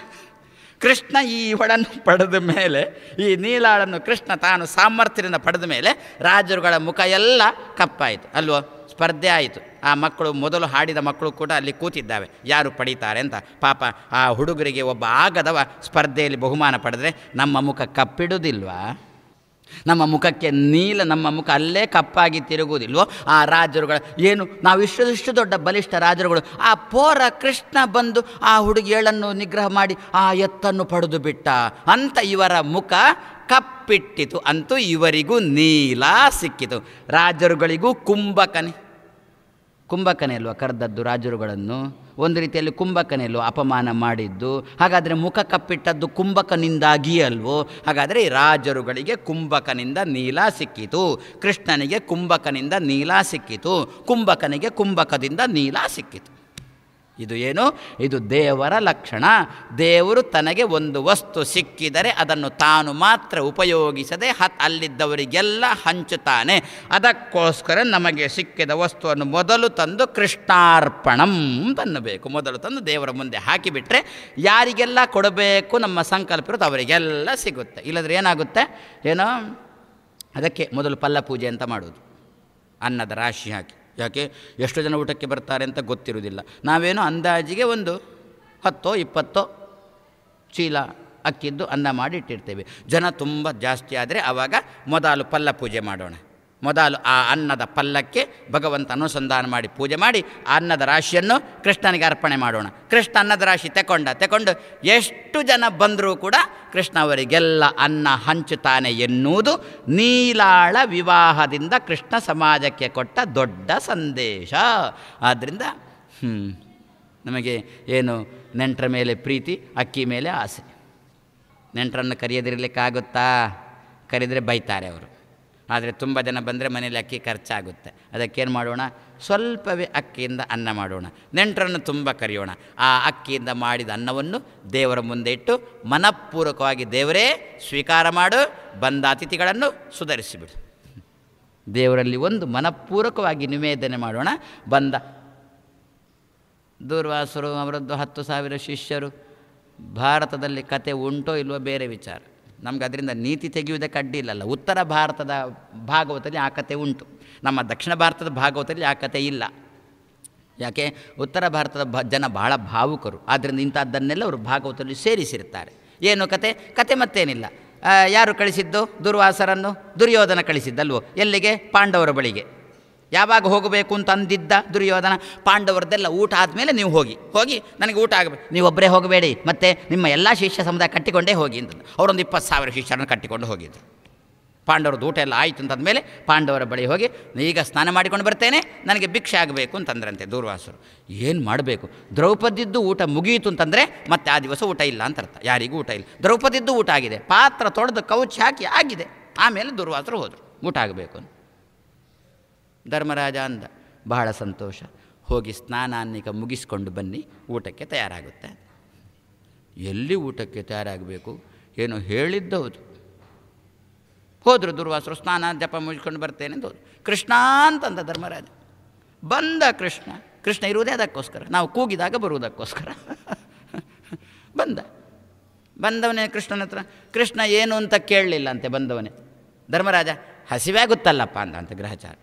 Speaker 1: ಕೃಷ್ಣ ಈ ಒಡನ್ನು ಪಡೆದ ಮೇಲೆ ಈ ನೀಲಾಳನ್ನು ಕೃಷ್ಣ ತಾನು ಸಾಮರ್ಥ್ಯದಿಂದ ಪಡೆದ ಮೇಲೆ ರಾಜರುಗಳ ಮುಖ ಎಲ್ಲ ಕಪ್ಪಾಯಿತು ಅಲ್ವೋ ಸ್ಪರ್ಧೆ ಆಯಿತು ಆ ಮಕ್ಕಳು ಮೊದಲು ಹಾಡಿದ ಮಕ್ಕಳು ಕೂಡ ಅಲ್ಲಿ ಕೂತಿದ್ದಾವೆ ಯಾರು ಪಡೀತಾರೆ ಅಂತ ಪಾಪ ಆ ಹುಡುಗರಿಗೆ ಒಬ್ಬ ಆಗದವ ಸ್ಪರ್ಧೆಯಲ್ಲಿ ಬಹುಮಾನ ಪಡೆದರೆ ನಮ್ಮ ಮುಖ ಕಪ್ಪಿಡುವುದಿಲ್ವಾ ನಮ್ಮ ಮುಖಕ್ಕೆ ನೀಲ ನಮ್ಮ ಮುಖ ಅಲ್ಲೇ ಕಪ್ಪಾಗಿ ತಿರುಗುವುದಿಲ್ವೋ ಆ ರಾಜರುಗಳ ಏನು ನಾವು ಇಷ್ಟು ದೊಡ್ಡ ಬಲಿಷ್ಠ ರಾಜರುಗಳು ಆ ಪೋರ ಕೃಷ್ಣ ಬಂದು ಆ ಹುಡುಗಿಯಳನ್ನು ನಿಗ್ರಹ ಮಾಡಿ ಆ ಎತ್ತನ್ನು ಪಡೆದು ಬಿಟ್ಟ ಅಂತ ಇವರ ಮುಖ ಕಪ್ಪಿಟ್ಟಿತು ಅಂತೂ ಇವರಿಗೂ ನೀಲ ಸಿಕ್ಕಿತು ರಾಜರುಗಳಿಗೂ ಕುಂಭಕನಿ ಕುಂಭಕನೇ ಕರೆದದ್ದು ರಾಜರುಗಳನ್ನು ಒಂದು ರೀತಿಯಲ್ಲಿ ಕುಂಭಕನೇ ಅಪಮಾನ ಮಾಡಿದ್ದು ಹಾಗಾದರೆ ಮುಖ ಕಪ್ಪಿಟ್ಟದ್ದು ಕುಂಭಕನಿಂದಾಗಿ ಅಲ್ವೋ ಹಾಗಾದರೆ ರಾಜರುಗಳಿಗೆ ಕುಂಭಕನಿಂದ ನೀಲ ಸಿಕ್ಕಿತು ಕೃಷ್ಣನಿಗೆ ಕುಂಭಕನಿಂದ ನೀಲ ಸಿಕ್ಕಿತು ಕುಂಭಕನಿಗೆ ಕುಂಭಕದಿಂದ ನೀಲ ಸಿಕ್ಕಿತು ಇದು ಏನು ಇದು ದೇವರ ಲಕ್ಷಣ ದೇವರು ತನಗೆ ಒಂದು ವಸ್ತು ಸಿಕ್ಕಿದರೆ ಅದನ್ನು ತಾನು ಮಾತ್ರ ಉಪಯೋಗಿಸದೆ ಹತ್ ಅಲ್ಲಿದ್ದವರಿಗೆಲ್ಲ ಹಂಚುತ್ತಾನೆ ಅದಕ್ಕೋಸ್ಕರ ನಮಗೆ ಸಿಕ್ಕಿದ ವಸ್ತುವನ್ನು ಮೊದಲು ತಂದು ಕೃಷ್ಣಾರ್ಪಣಂ ತನ್ನಬೇಕು ಮೊದಲು ತಂದು ದೇವರ ಮುಂದೆ ಹಾಕಿಬಿಟ್ರೆ ಯಾರಿಗೆಲ್ಲ ಕೊಡಬೇಕು ನಮ್ಮ ಸಂಕಲ್ಪ ಇರುತ್ತೆ ಅವರಿಗೆಲ್ಲ ಸಿಗುತ್ತೆ ಇಲ್ಲದ್ರೆ ಏನಾಗುತ್ತೆ ಏನೋ ಅದಕ್ಕೆ ಮೊದಲು ಪಲ್ಲ ಪೂಜೆ ಅಂತ ಮಾಡೋದು ಅನ್ನದ ರಾಶಿ ಹಾಕಿ ಯಾಕೆ ಎಷ್ಟು ಜನ ಊಟಕ್ಕೆ ಬರ್ತಾರೆ ಅಂತ ಗೊತ್ತಿರೋದಿಲ್ಲ ನಾವೇನು ಅಂದಾಜಿಗೆ ಒಂದು ಹತ್ತೋ ಇಪ್ಪತ್ತೋ ಚೀಲ ಅಕ್ಕಿದ್ದು ಅನ್ನ ಮಾಡಿ ಇಟ್ಟಿರ್ತೇವೆ ಜನ ತುಂಬ ಜಾಸ್ತಿ ಆದರೆ ಆವಾಗ ಮೊದಲು ಪಲ್ಲ ಪೂಜೆ ಮಾಡೋಣ ಮೊದಲು ಆ ಅನ್ನದ ಪಲ್ಲಕ್ಕೆ ಭಗವಂತ ಅನುಸಂಧಾನ ಮಾಡಿ ಪೂಜೆ ಮಾಡಿ ಆ ಅನ್ನದ ರಾಶಿಯನ್ನು ಕೃಷ್ಣನಿಗೆ ಅರ್ಪಣೆ ಮಾಡೋಣ ಕೃಷ್ಣ ಅನ್ನದ ರಾಶಿ ತಕೊಂಡ ತಗೊಂಡು ಎಷ್ಟು ಜನ ಬಂದರೂ ಕೂಡ ಕೃಷ್ಣ ಅವರಿಗೆಲ್ಲ ಅನ್ನ ಹಂಚುತ್ತಾನೆ ಎನ್ನುವುದು ನೀಲಾಳ ವಿವಾಹದಿಂದ ಕೃಷ್ಣ ಸಮಾಜಕ್ಕೆ ಕೊಟ್ಟ ದೊಡ್ಡ ಸಂದೇಶ ಆದ್ದರಿಂದ ನಮಗೆ ಏನು ನೆಂಟರ ಮೇಲೆ ಪ್ರೀತಿ ಅಕ್ಕಿ ಮೇಲೆ ಆಸೆ ನೆಂಟರನ್ನು ಕರೆಯದಿರಲಿಕ್ಕಾಗುತ್ತಾ ಕರೆದರೆ ಬೈತಾರೆ ಅವರು ಆದರೆ ತುಂಬ ಜನ ಬಂದರೆ ಮನೇಲಿ ಅಕ್ಕಿ ಖರ್ಚಾಗುತ್ತೆ ಅದಕ್ಕೇನು ಮಾಡೋಣ ಸ್ವಲ್ಪವೇ ಅಕ್ಕಿಯಿಂದ ಅನ್ನ ಮಾಡೋಣ ನೆಂಟರನ್ನು ತುಂಬ ಕರೆಯೋಣ ಆ ಅಕ್ಕಿಯಿಂದ ಮಾಡಿದ ಅನ್ನವನ್ನು ದೇವರ ಮುಂದೆ ಇಟ್ಟು ಮನಪೂರ್ವಕವಾಗಿ ದೇವರೇ ಸ್ವೀಕಾರ ಮಾಡು ಬಂದ ಅತಿಥಿಗಳನ್ನು ಸುಧಾರಿಸಿಬಿಡು ದೇವರಲ್ಲಿ ಒಂದು ಮನಪೂರ್ವಕವಾಗಿ ನಿವೇದನೆ ಮಾಡೋಣ ಬಂದ ದೂರ್ವಾಸರು ಅವರದ್ದು ಹತ್ತು ಸಾವಿರ ಶಿಷ್ಯರು ಭಾರತದಲ್ಲಿ ಕತೆ ಉಂಟೋ ಇಲ್ವೋ ಬೇರೆ ವಿಚಾರ ನಮ್ಗೆ ಅದರಿಂದ ನೀತಿ ತೆಗೆಯುವುದಕ್ಕೆ ಅಡ್ಡಿ ಇಲ್ಲಲ್ಲ ಉತ್ತರ ಭಾರತದ ಭಾಗವತದಲ್ಲಿ ಆ ಕತೆ ಉಂಟು ನಮ್ಮ ದಕ್ಷಿಣ ಭಾರತದ ಭಾಗವತದಲ್ಲಿ ಆ ಕಥೆ ಇಲ್ಲ ಯಾಕೆ ಉತ್ತರ ಭಾರತದ ಭ ಜನ ಬಹಳ ಭಾವುಕರು ಆದ್ದರಿಂದ ಇಂಥದ್ದನ್ನೆಲ್ಲ ಅವರು ಭಾಗವತದಲ್ಲಿ ಸೇರಿಸಿರ್ತಾರೆ ಏನು ಕತೆ ಕತೆ ಮತ್ತೇನಿಲ್ಲ ಯಾರು ಕಳಿಸಿದ್ದು ದುರ್ವಾಸರನ್ನು ದುರ್ಯೋಧನ ಕಳಿಸಿದ್ದಲ್ವೋ ಎಲ್ಲಿಗೆ ಪಾಂಡವರ ಬಳಿಗೆ ಯಾವಾಗ ಹೋಗಬೇಕು ಅಂತ ಅಂದಿದ್ದ ದುರ್ಯೋಧನ ಪಾಂಡವರದೆಲ್ಲ ಊಟ ಆದಮೇಲೆ ನೀವು ಹೋಗಿ ಹೋಗಿ ನನಗೆ ಊಟ ಆಗಬೇಕು ನೀವೊಬ್ಬರೇ ಹೋಗಬೇಡಿ ಮತ್ತು ನಿಮ್ಮ ಎಲ್ಲ ಶಿಷ್ಯ ಸಮುದಾಯ ಕಟ್ಟಿಕೊಂಡೇ ಹೋಗಿ ಅಂತ ಅವರೊಂದು ಇಪ್ಪತ್ತು ಸಾವಿರ ಶಿಷ್ಯರನ್ನು ಕಟ್ಟಿಕೊಂಡು ಹೋಗಿದ್ದರು ಪಾಂಡವರದ್ದು ಊಟ ಎಲ್ಲ ಆಯಿತು ಅಂತಂದಮೇಲೆ ಪಾಂಡವರ ಬಳಿ ಹೋಗಿ ಈಗ ಸ್ನಾನ ಮಾಡಿಕೊಂಡು ಬರ್ತೇನೆ ನನಗೆ ಭಿಕ್ಷೆ ಆಗಬೇಕು ಅಂತಂದ್ರಂತೆ ದೂರ್ವಾಸರು ಏನು ಮಾಡಬೇಕು ದ್ರೌಪದಿದ್ದು ಊಟ ಮುಗಿಯಿತು ಅಂತಂದರೆ ಮತ್ತೆ ಆ ದಿವಸ ಊಟ ಇಲ್ಲ ಅಂತ ಅರ್ಥ ಯಾರಿಗೂ ಊಟ ಇಲ್ಲ ದ್ರೌಪದಿದ್ದು ಊಟ ಆಗಿದೆ ಪಾತ್ರ ತೊಳೆದು ಕೌಚಿ ಹಾಕಿ ಆಗಿದೆ ಆಮೇಲೆ ದುರ್ವಾಸರು ಹೋದರು ಊಟ ಆಗಬೇಕು ಅಂತ ಧರ್ಮರಾಜ ಅಂದ ಬಹಳ ಸಂತೋಷ ಹೋಗಿ ಸ್ನಾನಾನ್ನಿಕ ಮುಗಿಸ್ಕೊಂಡು ಬನ್ನಿ ಊಟಕ್ಕೆ ತಯಾರಾಗುತ್ತೆ ಎಲ್ಲಿ ಊಟಕ್ಕೆ ತಯಾರಾಗಬೇಕು ಏನೋ ಹೌದು ಹೋದರು ದುರ್ವಾಸರು ಸ್ನಾನ ಜಪ ಮುಗಿಸ್ಕೊಂಡು ಬರ್ತೇನೆ ಅಂತ ಕೃಷ್ಣ ಅಂತಂದ ಧರ್ಮರಾಜ ಬಂದ ಕೃಷ್ಣ ಕೃಷ್ಣ ಇರುವುದೇ ಅದಕ್ಕೋಸ್ಕರ ನಾವು ಕೂಗಿದಾಗ ಬರುವುದಕ್ಕೋಸ್ಕರ ಬಂದ ಬಂದವನೇ ಕೃಷ್ಣನ ಹತ್ರ ಕೃಷ್ಣ ಏನು ಅಂತ ಕೇಳಲಿಲ್ಲ ಅಂತೆ ಬಂದವನೇ ಧರ್ಮರಾಜ ಆಗುತ್ತಲ್ಲಪ್ಪ ಅಂದ ಅಂತ ಗ್ರಹಚಾರ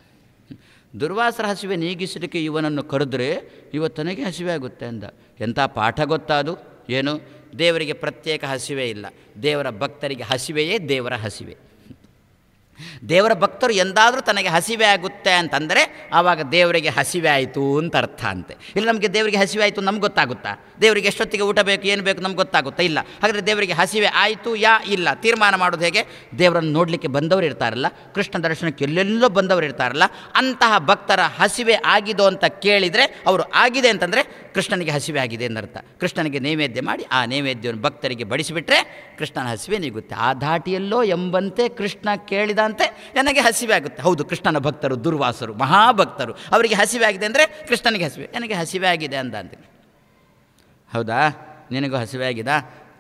Speaker 1: ದುರ್ವಾಸರ ಹಸಿವೆ ನೀಗಿಸಲಿಕ್ಕೆ ಇವನನ್ನು ಕರೆದ್ರೆ ಇವತ್ತನಿಗೆ ಹಸಿವೆ ಆಗುತ್ತೆ ಅಂದ ಎಂಥ ಪಾಠ ಗೊತ್ತಾ ಅದು ಏನು ದೇವರಿಗೆ ಪ್ರತ್ಯೇಕ ಹಸಿವೆ ಇಲ್ಲ ದೇವರ ಭಕ್ತರಿಗೆ ಹಸಿವೆಯೇ ದೇವರ ಹಸಿವೆ ದೇವರ ಭಕ್ತರು ಎಂದಾದರೂ ತನಗೆ ಹಸಿವೆ ಆಗುತ್ತೆ ಅಂತಂದರೆ ಆವಾಗ ದೇವರಿಗೆ ಹಸಿವೆ ಆಯಿತು ಅಂತ ಅರ್ಥ ಅಂತೆ ಇಲ್ಲಿ ನಮಗೆ ದೇವರಿಗೆ ಹಸಿವೆ ಆಯಿತು ನಮ್ಗೆ ಗೊತ್ತಾಗುತ್ತಾ ದೇವರಿಗೆ ಎಷ್ಟೊತ್ತಿಗೆ ಊಟ ಬೇಕು ಏನು ಬೇಕು ನಮ್ಗೆ ಗೊತ್ತಾಗುತ್ತಾ ಇಲ್ಲ ಹಾಗಾದರೆ ದೇವರಿಗೆ ಹಸಿವೆ ಆಯಿತು ಯಾ ಇಲ್ಲ ತೀರ್ಮಾನ ಮಾಡೋದು ಹೇಗೆ ದೇವರನ್ನು ನೋಡಲಿಕ್ಕೆ ಬಂದವರು ಇರ್ತಾರಲ್ಲ ಕೃಷ್ಣ ದರ್ಶನಕ್ಕೆ ಎಲ್ಲೆಲ್ಲೋ ಬಂದವರು ಇರ್ತಾರಲ್ಲ ಅಂತಹ ಭಕ್ತರ ಹಸಿವೆ ಆಗಿದೋ ಅಂತ ಕೇಳಿದರೆ ಅವರು ಆಗಿದೆ ಅಂತಂದರೆ ಕೃಷ್ಣನಿಗೆ ಹಸಿವೆ ಆಗಿದೆ ಎಂದರ್ಥ ಕೃಷ್ಣನಿಗೆ ನೈವೇದ್ಯ ಮಾಡಿ ಆ ನೈವೇದ್ಯವನ್ನು ಭಕ್ತರಿಗೆ ಬಡಿಸಿಬಿಟ್ರೆ ಕೃಷ್ಣನ ಹಸಿವೆ ನೀಗುತ್ತೆ ಆ ಧಾಟಿಯಲ್ಲೋ ಎಂಬಂತೆ ಕೃಷ್ಣ ಕೇಳಿದಂತೆ ನನಗೆ ಹಸಿವೆ ಆಗುತ್ತೆ ಹೌದು ಕೃಷ್ಣನ ಭಕ್ತರು ದುರ್ವಾಸರು ಮಹಾಭಕ್ತರು ಅವರಿಗೆ ಹಸಿವೆ ಆಗಿದೆ ಅಂದರೆ ಕೃಷ್ಣನಿಗೆ ಹಸಿವೆ ನನಗೆ ಹಸಿವೆ ಆಗಿದೆ ಅಂತ ಅಂತೀನಿ ಹೌದಾ ನಿನಗೂ ಹಸಿವೆ ಆಗಿದ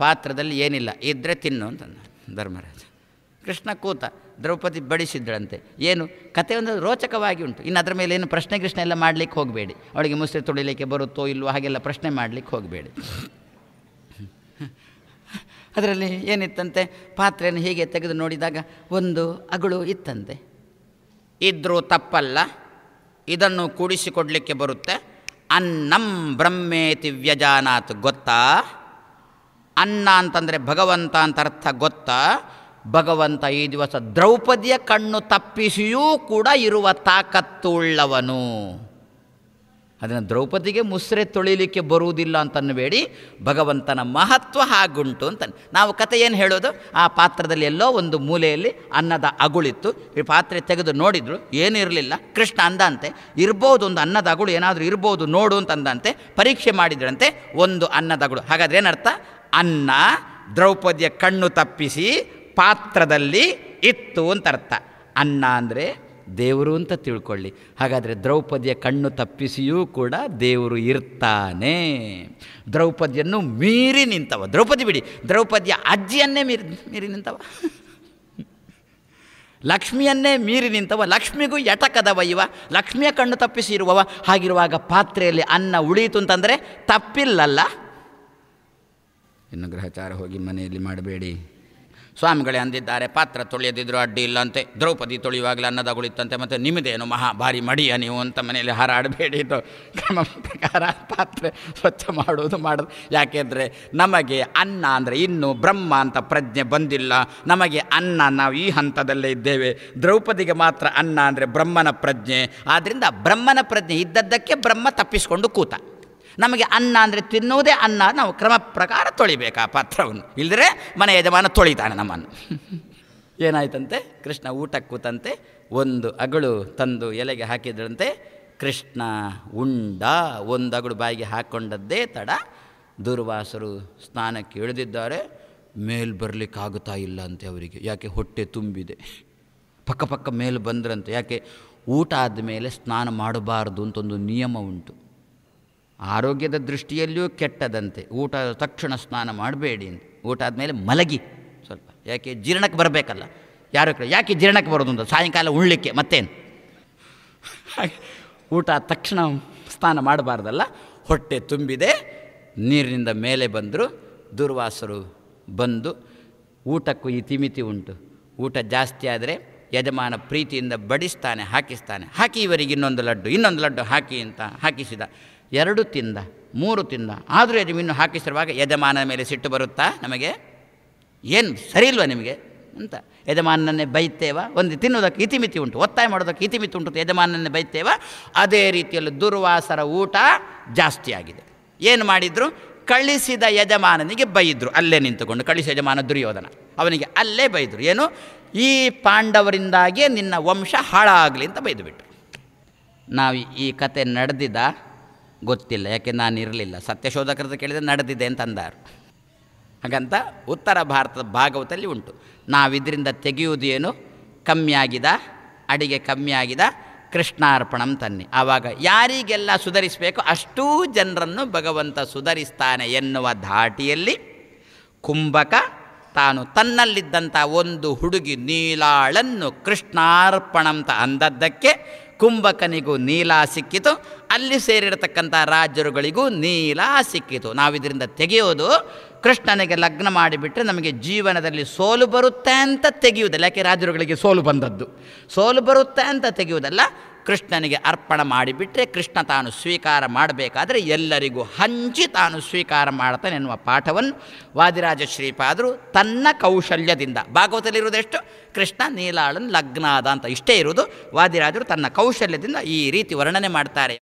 Speaker 1: ಪಾತ್ರದಲ್ಲಿ ಏನಿಲ್ಲ ಇದ್ದರೆ ತಿನ್ನು ಅಂತಂದ ಧರ್ಮರಾಜ ಕೃಷ್ಣ ಕೂತ ದ್ರೌಪದಿ ಬಡಿಸಿದ್ದಳಂತೆ ಏನು ಕತೆ ಒಂದು ರೋಚಕವಾಗಿ ಉಂಟು ಇನ್ನು ಅದರ ಮೇಲೆ ಏನು ಪ್ರಶ್ನೆ ಕೃಷ್ಣ ಎಲ್ಲ ಮಾಡಲಿಕ್ಕೆ ಹೋಗಬೇಡಿ ಅವಳಿಗೆ ಮುಸ್ರೆ ತೊಳಿಲಿಕ್ಕೆ ಬರುತ್ತೋ ಇಲ್ಲವೋ ಹಾಗೆಲ್ಲ ಪ್ರಶ್ನೆ ಮಾಡಲಿಕ್ಕೆ ಹೋಗಬೇಡಿ ಅದರಲ್ಲಿ ಏನಿತ್ತಂತೆ ಪಾತ್ರೆಯನ್ನು ಹೀಗೆ ತೆಗೆದು ನೋಡಿದಾಗ ಒಂದು ಅಗಳು ಇತ್ತಂತೆ ಇದ್ರೂ ತಪ್ಪಲ್ಲ ಇದನ್ನು ಕೂಡಿಸಿಕೊಡಲಿಕ್ಕೆ ಬರುತ್ತೆ ಅನ್ನಂ ಬ್ರಹ್ಮೇತಿ ವ್ಯಜಾನಾತ್ ಗೊತ್ತಾ ಅನ್ನ ಅಂತಂದರೆ ಭಗವಂತ ಅಂತ ಅರ್ಥ ಗೊತ್ತಾ ಭಗವಂತ ಈ ದಿವಸ ದ್ರೌಪದಿಯ ಕಣ್ಣು ತಪ್ಪಿಸಿಯೂ ಕೂಡ ಇರುವ ತಾಕತ್ತುಳ್ಳವನು ಉಳ್ಳವನು ಅದನ್ನು ದ್ರೌಪದಿಗೆ ಮುಸ್ರೆ ತೊಳಿಲಿಕ್ಕೆ ಬರುವುದಿಲ್ಲ ಅಂತನ್ಬೇಡಿ ಭಗವಂತನ ಮಹತ್ವ ಹಾಗುಂಟು ಅಂತ ನಾವು ಕತೆ ಏನು ಹೇಳೋದು ಆ ಪಾತ್ರದಲ್ಲಿ ಎಲ್ಲೋ ಒಂದು ಮೂಲೆಯಲ್ಲಿ ಅನ್ನದ ಅಗುಳಿತ್ತು ಈ ಪಾತ್ರೆ ತೆಗೆದು ನೋಡಿದ್ರು ಏನೂ ಇರಲಿಲ್ಲ ಕೃಷ್ಣ ಅಂದಂತೆ ಇರ್ಬೋದು ಒಂದು ಅನ್ನದ ಅಗುಳು ಏನಾದರೂ ಇರ್ಬೋದು ನೋಡು ಅಂತಂದಂತೆ ಪರೀಕ್ಷೆ ಮಾಡಿದ್ರಂತೆ ಒಂದು ಅನ್ನದ ಅಗುಳು ಹಾಗಾದ್ರೆ ಏನರ್ಥ ಅನ್ನ ದ್ರೌಪದಿಯ ಕಣ್ಣು ತಪ್ಪಿಸಿ ಪಾತ್ರದಲ್ಲಿ ಇತ್ತು ಅಂತ ಅರ್ಥ ಅನ್ನ ಅಂದರೆ ದೇವರು ಅಂತ ತಿಳ್ಕೊಳ್ಳಿ ಹಾಗಾದರೆ ದ್ರೌಪದಿಯ ಕಣ್ಣು ತಪ್ಪಿಸಿಯೂ ಕೂಡ ದೇವರು ಇರ್ತಾನೆ ದ್ರೌಪದಿಯನ್ನು ಮೀರಿ ನಿಂತವ ದ್ರೌಪದಿ ಬಿಡಿ ದ್ರೌಪದಿಯ ಅಜ್ಜಿಯನ್ನೇ ಮೀರಿ ಮೀರಿ ನಿಂತವ ಲಕ್ಷ್ಮಿಯನ್ನೇ ಮೀರಿ ನಿಂತವ ಲಕ್ಷ್ಮಿಗೂ ಎಟಕದವ ಇವ ಲಕ್ಷ್ಮಿಯ ಕಣ್ಣು ತಪ್ಪಿಸಿ ಇರುವವ ಹಾಗಿರುವಾಗ ಪಾತ್ರೆಯಲ್ಲಿ ಅನ್ನ ಉಳಿಯಿತು ಅಂತಂದರೆ ತಪ್ಪಿಲ್ಲಲ್ಲ ಇನ್ನು ಗ್ರಹಚಾರ ಹೋಗಿ ಮನೆಯಲ್ಲಿ ಮಾಡಬೇಡಿ ಸ್ವಾಮಿಗಳೇ ಅಂದಿದ್ದಾರೆ ಪಾತ್ರ ತೊಳೆಯದಿದ್ರು ಅಡ್ಡಿ ಇಲ್ಲಂತೆ ದ್ರೌಪದಿ ತೊಳೆಯುವಾಗಲೇ ಅನ್ನದ ಮತ್ತು ನಿಮ್ಮದೇನು ಮಹಾ ಭಾರಿ ಮಡಿಯ ನೀವು ಅಂತ ಮನೆಯಲ್ಲಿ ಹಾರಾಡಬೇಡಿ ಇದು ಕ್ರಮ ಪ್ರಕಾರ ಪಾತ್ರೆ ಸ್ವಚ್ಛ ಮಾಡುವುದು ಮಾಡೋದು ಯಾಕೆಂದರೆ ನಮಗೆ ಅನ್ನ ಅಂದರೆ ಇನ್ನೂ ಬ್ರಹ್ಮ ಅಂತ ಪ್ರಜ್ಞೆ ಬಂದಿಲ್ಲ ನಮಗೆ ಅನ್ನ ನಾವು ಈ ಹಂತದಲ್ಲೇ ಇದ್ದೇವೆ ದ್ರೌಪದಿಗೆ ಮಾತ್ರ ಅನ್ನ ಅಂದರೆ ಬ್ರಹ್ಮನ ಪ್ರಜ್ಞೆ ಆದ್ದರಿಂದ ಬ್ರಹ್ಮನ ಪ್ರಜ್ಞೆ ಇದ್ದದ್ದಕ್ಕೆ ಬ್ರಹ್ಮ ತಪ್ಪಿಸಿಕೊಂಡು ಕೂತ ನಮಗೆ ಅನ್ನ ಅಂದರೆ ತಿನ್ನುವುದೇ ಅನ್ನ ನಾವು ಕ್ರಮ ಪ್ರಕಾರ ತೊಳಿಬೇಕು ಆ ಪಾತ್ರವನ್ನು ಇಲ್ಲದ್ರೆ ಮನೆ ಯಜಮಾನ ತೊಳಿತಾನೆ ನಮ್ಮನ್ನು ಏನಾಯ್ತಂತೆ ಕೃಷ್ಣ ಊಟ ಕೂತಂತೆ ಒಂದು ಅಗಳು ತಂದು ಎಲೆಗೆ ಹಾಕಿದ್ರಂತೆ ಕೃಷ್ಣ ಉಂಡ ಒಂದು ಅಗಳು ಬಾಯಿಗೆ ಹಾಕ್ಕೊಂಡದ್ದೇ ತಡ ದುರ್ವಾಸರು ಸ್ನಾನಕ್ಕೆ ಇಳಿದಿದ್ದಾರೆ ಮೇಲ್ ಬರಲಿಕ್ಕಾಗುತ್ತಾ ಇಲ್ಲ ಅಂತೆ ಅವರಿಗೆ ಯಾಕೆ ಹೊಟ್ಟೆ ತುಂಬಿದೆ ಪಕ್ಕ ಪಕ್ಕ ಮೇಲೆ ಬಂದ್ರಂತೆ ಯಾಕೆ ಊಟ ಆದಮೇಲೆ ಸ್ನಾನ ಮಾಡಬಾರ್ದು ಅಂತ ಒಂದು ನಿಯಮ ಉಂಟು ಆರೋಗ್ಯದ ದೃಷ್ಟಿಯಲ್ಲಿಯೂ ಕೆಟ್ಟದಂತೆ ಊಟ ತಕ್ಷಣ ಸ್ನಾನ ಮಾಡಬೇಡಿ ಅಂತ ಊಟ ಆದಮೇಲೆ ಮಲಗಿ ಸ್ವಲ್ಪ ಯಾಕೆ ಜೀರ್ಣಕ್ಕೆ ಬರಬೇಕಲ್ಲ ಯಾರು ಯಾಕೆ ಜೀರ್ಣಕ್ಕೆ ಬರೋದು ಅಂತ ಸಾಯಂಕಾಲ ಉಳ್ಳಿಕ್ಕೆ ಮತ್ತೇನು ಊಟ ತಕ್ಷಣ ಸ್ನಾನ ಮಾಡಬಾರ್ದಲ್ಲ ಹೊಟ್ಟೆ ತುಂಬಿದೆ ನೀರಿನಿಂದ ಮೇಲೆ ಬಂದರು ದುರ್ವಾಸರು ಬಂದು ಊಟಕ್ಕೂ ಈ ತಿಮಿತಿ ಉಂಟು ಊಟ ಜಾಸ್ತಿ ಆದರೆ ಯಜಮಾನ ಪ್ರೀತಿಯಿಂದ ಬಡಿಸ್ತಾನೆ ಹಾಕಿಸ್ತಾನೆ ಹಾಕಿ ಇವರಿಗೆ ಇನ್ನೊಂದು ಲಡ್ಡು ಇನ್ನೊಂದು ಲಡ್ಡು ಹಾಕಿ ಅಂತ ಹಾಕಿಸಿದ ಎರಡು ತಿಂದ ಮೂರು ತಿಂದ ಆದರೂ ಅದು ಹಾಕಿಸಿರುವಾಗ ಯಜಮಾನನ ಮೇಲೆ ಸಿಟ್ಟು ಬರುತ್ತಾ ನಮಗೆ ಏನು ಸರಿ ಇಲ್ವಾ ನಿಮಗೆ ಅಂತ ಯಜಮಾನನ್ನೇ ಬೈತೇವ ಒಂದು ತಿನ್ನೋದಕ್ಕೆ ಇತಿಮಿತಿ ಉಂಟು ಒತ್ತಾಯ ಮಾಡೋದಕ್ಕೆ ಇತಿಮಿತಿ ಉಂಟು ಯಜಮಾನನ್ನೇ ಬೈತೇವ ಅದೇ ರೀತಿಯಲ್ಲಿ ದುರ್ವಾಸರ ಊಟ ಜಾಸ್ತಿ ಆಗಿದೆ ಏನು ಮಾಡಿದ್ರು ಕಳಿಸಿದ ಯಜಮಾನನಿಗೆ ಬೈದರು ಅಲ್ಲೇ ನಿಂತುಕೊಂಡು ಕಳಿಸಿದ ಯಜಮಾನ ದುರ್ಯೋಧನ ಅವನಿಗೆ ಅಲ್ಲೇ ಬೈದರು ಏನು ಈ ಪಾಂಡವರಿಂದಾಗಿಯೇ ನಿನ್ನ ವಂಶ ಹಾಳಾಗಲಿ ಅಂತ ಬೈದುಬಿಟ್ರು ನಾವು ಈ ಕತೆ ನಡೆದಿದ್ದ ಗೊತ್ತಿಲ್ಲ ಯಾಕೆ ನಾನು ಇರಲಿಲ್ಲ ಸತ್ಯಶೋಧಕರದ್ದು ಕೇಳಿದರೆ ನಡೆದಿದೆ ಅಂತ ಅಂದಾರು ಹಾಗಂತ ಉತ್ತರ ಭಾರತದ ಭಾಗವತಲ್ಲಿ ಉಂಟು ನಾವಿದರಿಂದ ತೆಗೆಯುವುದು ಏನು ಕಮ್ಮಿಯಾಗಿದ ಅಡಿಗೆ ಕಮ್ಮಿಯಾಗಿದ ಕೃಷ್ಣಾರ್ಪಣಂ ತನ್ನಿ ಆವಾಗ ಯಾರಿಗೆಲ್ಲ ಸುಧರಿಸಬೇಕು ಅಷ್ಟೂ ಜನರನ್ನು ಭಗವಂತ ಸುಧರಿಸ್ತಾನೆ ಎನ್ನುವ ಧಾಟಿಯಲ್ಲಿ ಕುಂಭಕ ತಾನು ತನ್ನಲ್ಲಿದ್ದಂಥ ಒಂದು ಹುಡುಗಿ ನೀಲಾಳನ್ನು ಕೃಷ್ಣಾರ್ಪಣಂತ ಅಂದದ್ದಕ್ಕೆ ಕುಂಭಕನಿಗೂ ನೀಲ ಸಿಕ್ಕಿತು ಅಲ್ಲಿ ಸೇರಿರತಕ್ಕಂಥ ರಾಜರುಗಳಿಗೂ ನೀಲ ಸಿಕ್ಕಿತು ನಾವು ಇದರಿಂದ ತೆಗೆಯೋದು ಕೃಷ್ಣನಿಗೆ ಲಗ್ನ ಮಾಡಿಬಿಟ್ರೆ ನಮಗೆ ಜೀವನದಲ್ಲಿ ಸೋಲು ಬರುತ್ತೆ ಅಂತ ತೆಗೆಯುವುದಿಲ್ಲ ಯಾಕೆ ರಾಜರುಗಳಿಗೆ ಸೋಲು ಬಂದದ್ದು ಸೋಲು ಬರುತ್ತೆ ಅಂತ ತೆಗೆಯುವುದಲ್ಲ ಕೃಷ್ಣನಿಗೆ ಅರ್ಪಣ ಮಾಡಿಬಿಟ್ರೆ ಕೃಷ್ಣ ತಾನು ಸ್ವೀಕಾರ ಮಾಡಬೇಕಾದರೆ ಎಲ್ಲರಿಗೂ ಹಂಚಿ ತಾನು ಸ್ವೀಕಾರ ಮಾಡ್ತಾನೆ ಎನ್ನುವ ಪಾಠವನ್ನು ವಾದಿರಾಜ ಶ್ರೀಪಾದರು ತನ್ನ ಕೌಶಲ್ಯದಿಂದ ಭಾಗವತಲ್ಲಿರುವುದೆಷ್ಟು ಕೃಷ್ಣ ನೀಲಾಳನ್ ಲಗ್ನಾದ ಅಂತ ಇಷ್ಟೇ ಇರುವುದು ವಾದಿರಾಜರು ತನ್ನ ಕೌಶಲ್ಯದಿಂದ ಈ ರೀತಿ ವರ್ಣನೆ ಮಾಡ್ತಾರೆ